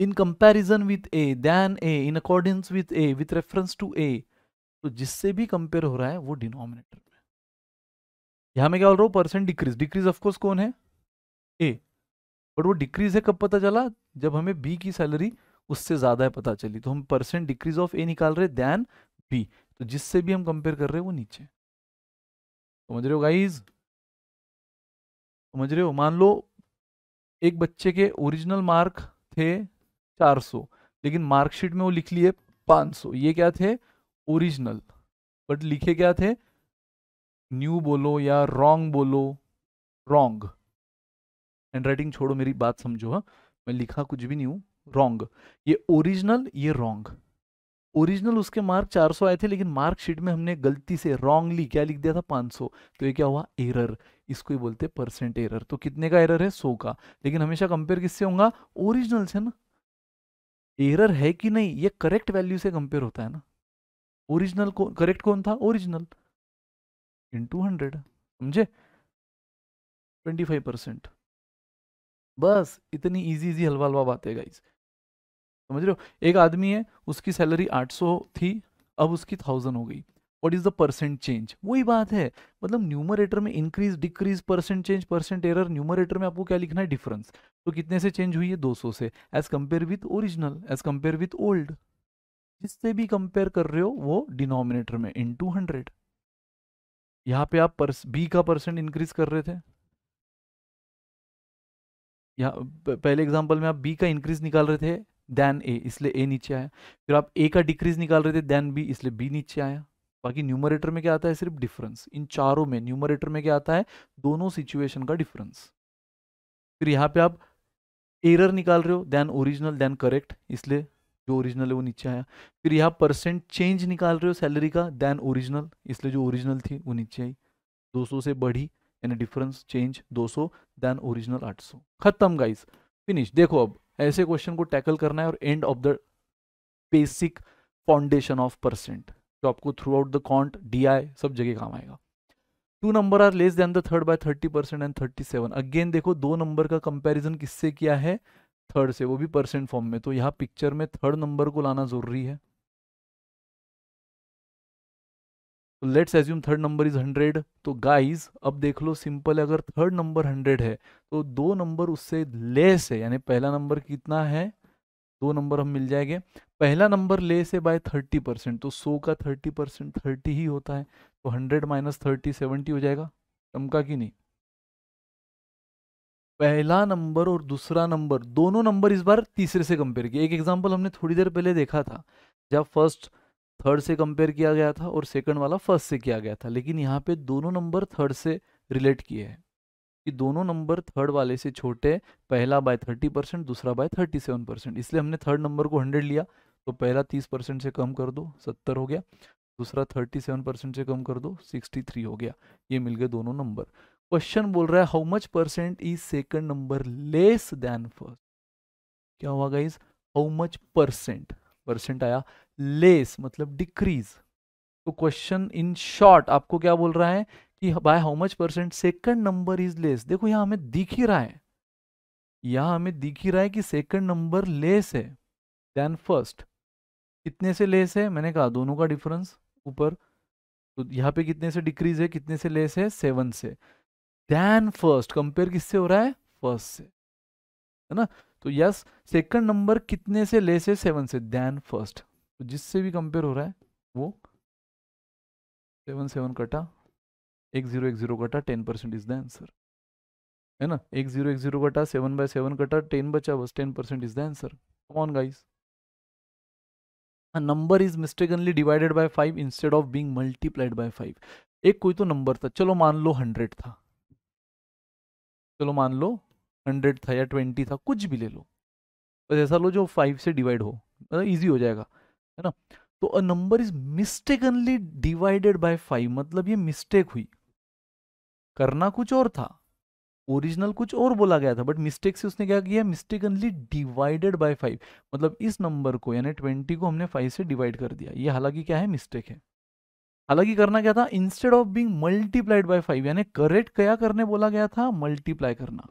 in comparison with A then A in according with A with reference to A तो जिससे भी कंपेयर हो रहा है वो डिनोमिनेटर में यहां मैं क्या बोल रहा हूँ परसेंट डिक्रीज डिक्रीज ऑफकोर्स कौन है ए बट वो डिक्रीज है कब पता चला जब हमें बी की सैलरी उससे ज़्यादा है पता चली तो हम परसेंट डिक्रीज ऑफ ए निकाल रहे दैन बी तो जिससे भी हम कंपेयर कर रहे हैं वो नीचे समझ रहे हो गाइज समझ रहे हो मान लो एक बच्चे के ओरिजिनल मार्क थे 400 लेकिन मार्कशीट में वो लिख लिए 500 ये क्या थे ओरिजिनल बट लिखे क्या थे न्यू बोलो या रॉन्ग बोलो रॉन्ग हैंड राइटिंग छोड़ो मेरी बात समझो हाँ मैं लिखा कुछ भी नहीं हूँ रॉन्ग ये ओरिजिनल ये रॉन्ग ओरिजिनल उसके मार्क 400 आए थे लेकिन मार्क शीट में हमने गलती से रॉन्गली क्या लिख दिया था 500 तो ये क्या हुआ एरर इसको ही बोलते परसेंट एरर तो कितने का एरर है 100 का लेकिन हमेशा कंपेयर किससे होगा ओरिजिनल से ना एरर है कि नहीं ये करेक्ट वैल्यू से कंपेयर होता है ना ओरिजिनल को करेक्ट कौन था ओरिजिनल इन टू समझे ट्वेंटी बस इतनी इजी इजी हलवा हलवा बात है गाइज समझ रहे हो एक आदमी है उसकी सैलरी 800 थी अब उसकी थाउजेंड हो गई what is the percent change वही बात है मतलब न्यूमरेटर में increase decrease percent change percent error numerator में आपको क्या लिखना है डिफरेंस तो कितने से चेंज हुई है दो से as compare with original as compare with old जिससे भी कंपेयर कर रहे हो वो डिनोमिनेटर में इन टू हंड्रेड यहाँ पे आप बी का परसेंट इंक्रीज कर रहे थे यहाँ पहले एग्जाम्पल में आप बी का इंक्रीज निकाल रहे थे देन ए इसलिए ए नीचे आया फिर आप ए का डिक्रीज निकाल रहे थे देन बी इसलिए बी नीचे आया बाकी न्यूमरेटर में क्या आता है सिर्फ डिफरेंस इन चारों में न्यूमरेटर में क्या आता है दोनों सिचुएशन का डिफरेंस फिर यहाँ पे आप एरर निकाल रहे हो देन ओरिजिनल देन करेक्ट इसलिए जो ओरिजिनल है वो नीचे आया फिर यहाँ परसेंट चेंज निकाल रहे हो सैलरी का देन ओरिजिनल इसलिए जो ओरिजिनल थी वो नीचे आई 200 से बढ़ी यानी डिफरेंस चेंज 200 देन ओरिजिनल 800 खत्म गाइस फिनिश देखो अब ऐसे क्वेश्चन को टैकल करना है और and of the basic foundation of percent जो आपको थ्रू आउट द कॉन्ट डी सब जगह काम आएगा two number are less than the third by thirty percent and thirty seven again देखो दो नंबर का कंपेरिजन किससे किया है थर्ड से वो भी परसेंट फॉर्म में तो यहाँ पिक्चर में थर्ड नंबर को लाना जरूरी है let's assume third number is hundred तो गाइस तो अब देख लो सिंपल अगर थर्ड नंबर हंड्रेड है तो दो नंबर उससे लेस है यानी पहला नंबर कितना है दो नंबर हम मिल जाएंगे पहला नंबर लेस है बाय थर्टी परसेंट तो सो का थर्टी परसेंट थर्टी ही होता है तो हंड्रेड माइनस थर्टी सेवेंटी हो जाएगा चमका कि नहीं पहला नंबर और दूसरा नंबर दोनों नंबर इस बार तीसरे से कंपेयर किया एक एग्जाम्पल हमने थोड़ी देर पहले देखा था जब फर्स्ट थर्ड से कंपेयर किया गया था और सेकंड वाला फर्स्ट से किया गया था लेकिन यहाँ पे दोनों नंबर थर्ड से रिलेट किए हैं कि दोनों नंबर थर्ड वाले से छोटे पहला बाय थर्टी परसेंट दूसरा बाय थर्टी सेवन परसेंट इसलिए हमने थर्ड नंबर को हंड्रेड लिया तो पहला तीस परसेंट से कम कर दो सत्तर हो गया दूसरा थर्टी सेवन परसेंट से कम कर दो सिक्सटी थ्री हो गया ये मिल गए दोनों नंबर क्वेश्चन बोल रहा है how much percent is second number less than first क्या हुआ guys how much percent percent आया लेस मतलब डिक्रीज तो क्वेश्चन इन शॉर्ट आपको क्या बोल रहा है कि by how much percent second number is less देखो यहां हमें दिख ही रहा है यहां हमें दिख ही रहा है कि सेकंड नंबर लेस है देन फर्स्ट कितने से लेस है मैंने कहा दोनों का डिफरेंस ऊपर तो यहाँ पे कितने से डिक्रीज है कितने से लेस है सेवन से देन फर्स्ट कंपेयर किससे हो रहा है फर्स्ट से है ना तो यस सेकंड नंबर कितने से ले से सेवन से दैन फर्स्ट तो जिससे भी कंपेयर हो रहा है वो सेवन सेवन कटा एक जीरो एक जीरो कटा ten percent is the answer है ना एक जीरो एक जीरो कटा सेवन बाय सेवन कटा टेन बचा बस ten percent is the answer come on guys number is mistakenly divided by five instead of being multiplied by five एक कोई तो नंबर था चलो मान लो हंड्रेड था चलो मान लो हंड्रेड था या ट्वेंटी था कुछ भी ले लो बस ऐसा लो जो फाइव से डिवाइड हो मतलब ईजी हो जाएगा है ना तो a number is mistakenly divided by five मतलब ये मिस्टेक हुई करना कुछ और था ओरिजिनल कुछ और बोला गया था बट मिस्टेक से उसने क्या किया मिस्टेकनली डिवाइडेड बाय फाइव मतलब इस नंबर को यानी ट्वेंटी को हमने फाइव से डिवाइड कर दिया ये हालांकि क्या है मिस्टेक है हालांकि करना क्या था instead of being multiplied by five यानी करेक्ट क्या करने बोला गया था मल्टीप्लाई करना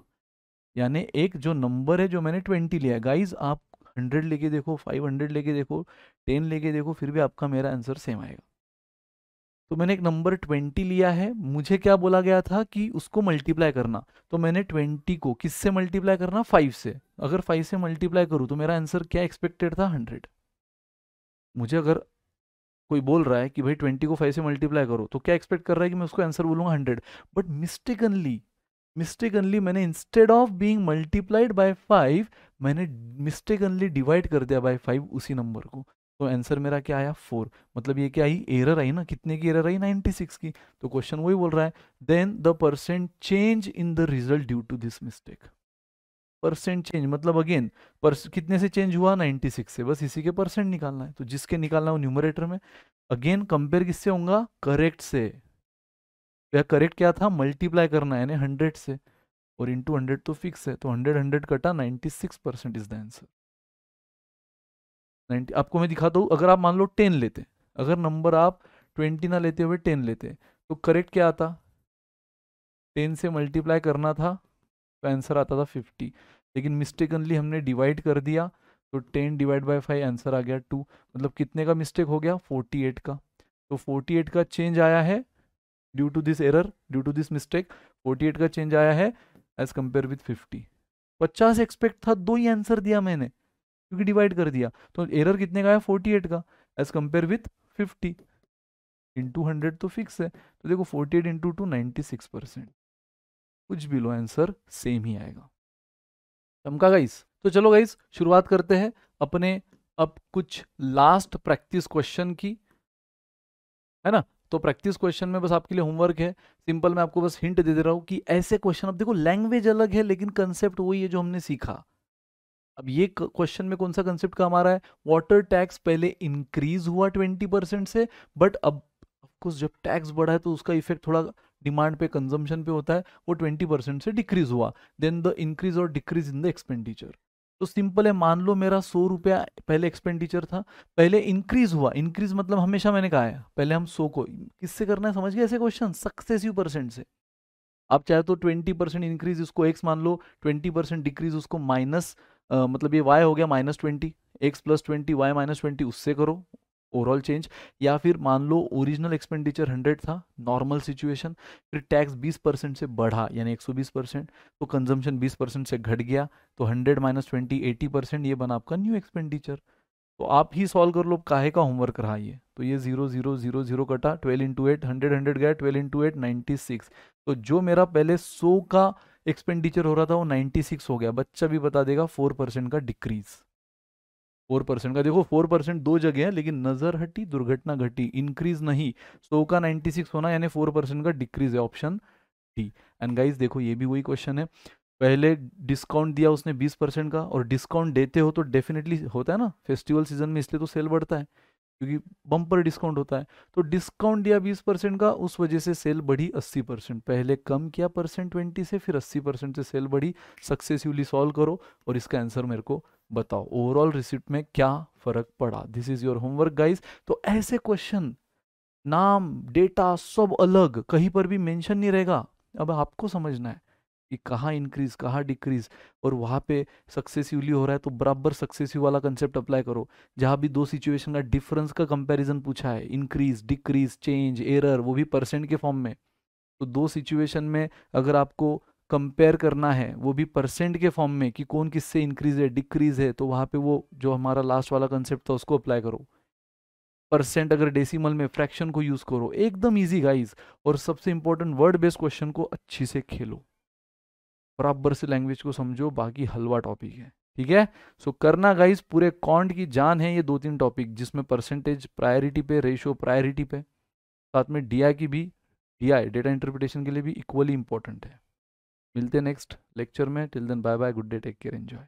यानी एक जो नंबर है जो मैंने ट्वेंटी लिया गाइज आप हंड्रेड लेके देखो फाइव हंड्रेड लेके देखो टेन लेके देखो फिर भी आपका मेरा आंसर सेम आएगा तो मैंने एक नंबर ट्वेंटी लिया है मुझे क्या बोला गया था कि उसको मल्टीप्लाई करना तो मैंने ट्वेंटी को किससे मल्टीप्लाई करना फाइव से अगर फाइव से मल्टीप्लाई करूँ तो मेरा आंसर क्या एक्सपेक्टेड था हंड्रेड मुझे अगर कोई बोल रहा है कि भाई ट्वेंटी को फाइव से मल्टीप्लाई करो तो क्या एक्सपेक्ट कर रहा है कि मैं उसको आंसर बोलूंगा हंड्रेड बट मिस्टेकनली मिस्टेकनली मैंने instead of being multiplied by five मैंने मिस्टेकनली डिवाइड कर दिया बाय फाइव उसी नंबर को तो आंसर मेरा क्या आया फोर मतलब ये क्या आई एरर आई ना कितने की एरर आई नाइन्टी सिक्स की तो क्वेश्चन वही बोल रहा है then the percent change in the result due to this mistake percent change मतलब अगेन कितने से चेंज हुआ सिक्स से बस इसी के परसेंट निकालना है तो जिसके निकालना हो न्यूमरेटर में अगेन कंपेयर किससे होगा करेक्ट से तो या करेक्ट क्या था मल्टीप्लाई करना है यानी हंड्रेड से और इंटू हंड्रेड तो फिक्स है तो हंड्रेड हंड्रेड कटा ninety six percent is the answer ninety आपको मैं दिखाता हूँ अगर आप मान लो टेन लेते अगर नंबर आप ट्वेंटी ना लेते हुए टेन लेते तो करेक्ट क्या आता टेन से मल्टीप्लाई करना था तो आंसर आता था फिफ्टी लेकिन मिस्टेकनली हमने डिवाइड कर दिया तो ten divide by five answer आ गया टू मतलब कितने का मिस्टेक हो गया फोर्टी एट का तो फोर्टी एट का चेंज आया है due to this error due to this mistake 48 का चेंज आया है एज कंपेयर विथ 50 50 एक्सपेक्ट था दो ही आंसर दिया मैंने क्योंकि डिवाइड कर दिया तो एरर कितने का है 48 का as compare with 50 into hundred तो फिक्स है तो देखो 48 एट इंटू टू नाइन्टी कुछ भी लो आंसर सेम ही आएगा चमका गाइस तो चलो गाइस शुरुआत करते हैं अपने अब कुछ लास्ट प्रैक्टिस क्वेश्चन की है ना तो प्रैक्टिस क्वेश्चन में बस आपके लिए होमवर्क है सिंपल मैं आपको बस हिंट दे दे रहा हूँ कि ऐसे क्वेश्चन अब देखो लैंग्वेज अलग है लेकिन कंसेप्ट वही है जो हमने सीखा अब ये क्वेश्चन में कौन सा कंसेप्ट काम आ रहा है वाटर टैक्स पहले इंक्रीज हुआ ट्वेंटी परसेंट से बट अब ऑफकोर्स जब टैक्स बढ़ा है तो उसका इफेक्ट थोड़ा डिमांड पे कंजम्पशन पे होता है वो ट्वेंटी परसेंट से डिक्रीज हुआ देन द इंक्रीज और डिक्रीज इन द एक्सपेंडिचर तो सिंपल है मान लो मेरा सौ रुपया पहले एक्सपेंडिचर था पहले इंक्रीज हुआ इंक्रीज मतलब हमेशा मैंने कहा है पहले हम सौ को किससे करना है समझ गए ऐसे क्वेश्चन सक्सेसिव परसेंट से आप चाहे तो ट्वेंटी परसेंट इंक्रीज उसको एक्स मान लो ट्वेंटी परसेंट डिक्रीज उसको माइनस मतलब ये वाई हो गया minus twenty x plus twenty y minus twenty उससे करो ओवरऑल चेंज या फिर मान लो ओरिजिनल एक्सपेंडिचर 100 था नॉर्मल सिचुएशन फिर टैक्स 20 परसेंट से बढ़ा यानी 120 परसेंट तो कंजम्पशन 20 परसेंट से घट गया तो 100 माइनस ट्वेंटी एटी परसेंट ये बना आपका न्यू एक्सपेंडिचर तो आप ही सॉल्व कर लो काहे का होमवर्क रहा ये तो ये जीरो जीरो जीरो जीरो कटा twelve into eight hundred hundred गया twelve into eight ninety six तो जो मेरा पहले सौ का एक्सपेंडिचर हो रहा था वो नाइन्टी सिक्स हो गया बच्चा भी बता देगा फोर परसेंट का डिक्रीज़ फोर परसेंट का देखो फोर परसेंट दो जगह है लेकिन नजर हटी दुर्घटना घटी इंक्रीज नहीं सो का नाइन्टी सिक्स होना यानी फोर परसेंट का डिक्रीज है ऑप्शन डी एंड गाइस देखो ये भी वही क्वेश्चन है पहले डिस्काउंट दिया उसने बीस परसेंट का और डिस्काउंट देते हो तो डेफिनेटली होता है ना फेस्टिवल सीजन में इसलिए तो सेल बढ़ता है क्योंकि बम्पर डिस्काउंट होता है तो डिस्काउंट दिया बीस परसेंट का उस वजह से सेल बढ़ी अस्सी परसेंट पहले कम किया परसेंट ट्वेंटी से फिर अस्सी परसेंट से सेल बढ़ी सक्सेसिवली सॉल्व करो और इसका आंसर मेरे को बताओ ओवरऑल रिसिप्ट में क्या फर्क पड़ा this is your homework guys तो ऐसे क्वेश्चन नाम डेटा सब अलग कहीं पर भी मेंशन नहीं रहेगा अब आपको समझना है कि कहाँ इंक्रीज कहाँ डिक्रीज और वहाँ पे सक्सेसिवली हो रहा है तो बराबर सक्सेसिव वाला कंसेप्ट अप्लाई करो जहाँ भी दो सिचुएशन का डिफरेंस का कंपैरिजन पूछा है इंक्रीज डिक्रीज चेंज एरर वो भी परसेंट के फॉर्म में तो दो सिचुएशन में अगर आपको कंपेयर करना है वो भी परसेंट के फॉर्म में कि कौन किससे इंक्रीज है डिक्रीज है तो वहाँ पे वो जो हमारा लास्ट वाला कंसेप्ट था उसको अप्लाई करो परसेंट अगर डेसिमल में फ्रैक्शन को यूज़ करो एकदम इजी गाइस और सबसे इंपॉर्टेंट वर्ड बेस्ड क्वेश्चन को अच्छे से खेलो बराबर से लैंग्वेज को समझो बाकी हलवा टॉपिक है ठीक है सो करना गाइज पूरे कॉन्ट की जान है ये दो तीन टॉपिक जिसमें परसेंटेज प्रायोरिटी पे रेशियो प्रायोरिटी पे साथ में डीआई की भी डी डेटा इंटरप्रिटेशन के लिए भी इक्वली इंपॉर्टेंट है मिलते हैं नेक्स्ट लेक्चर में till then bye bye good day take care enjoy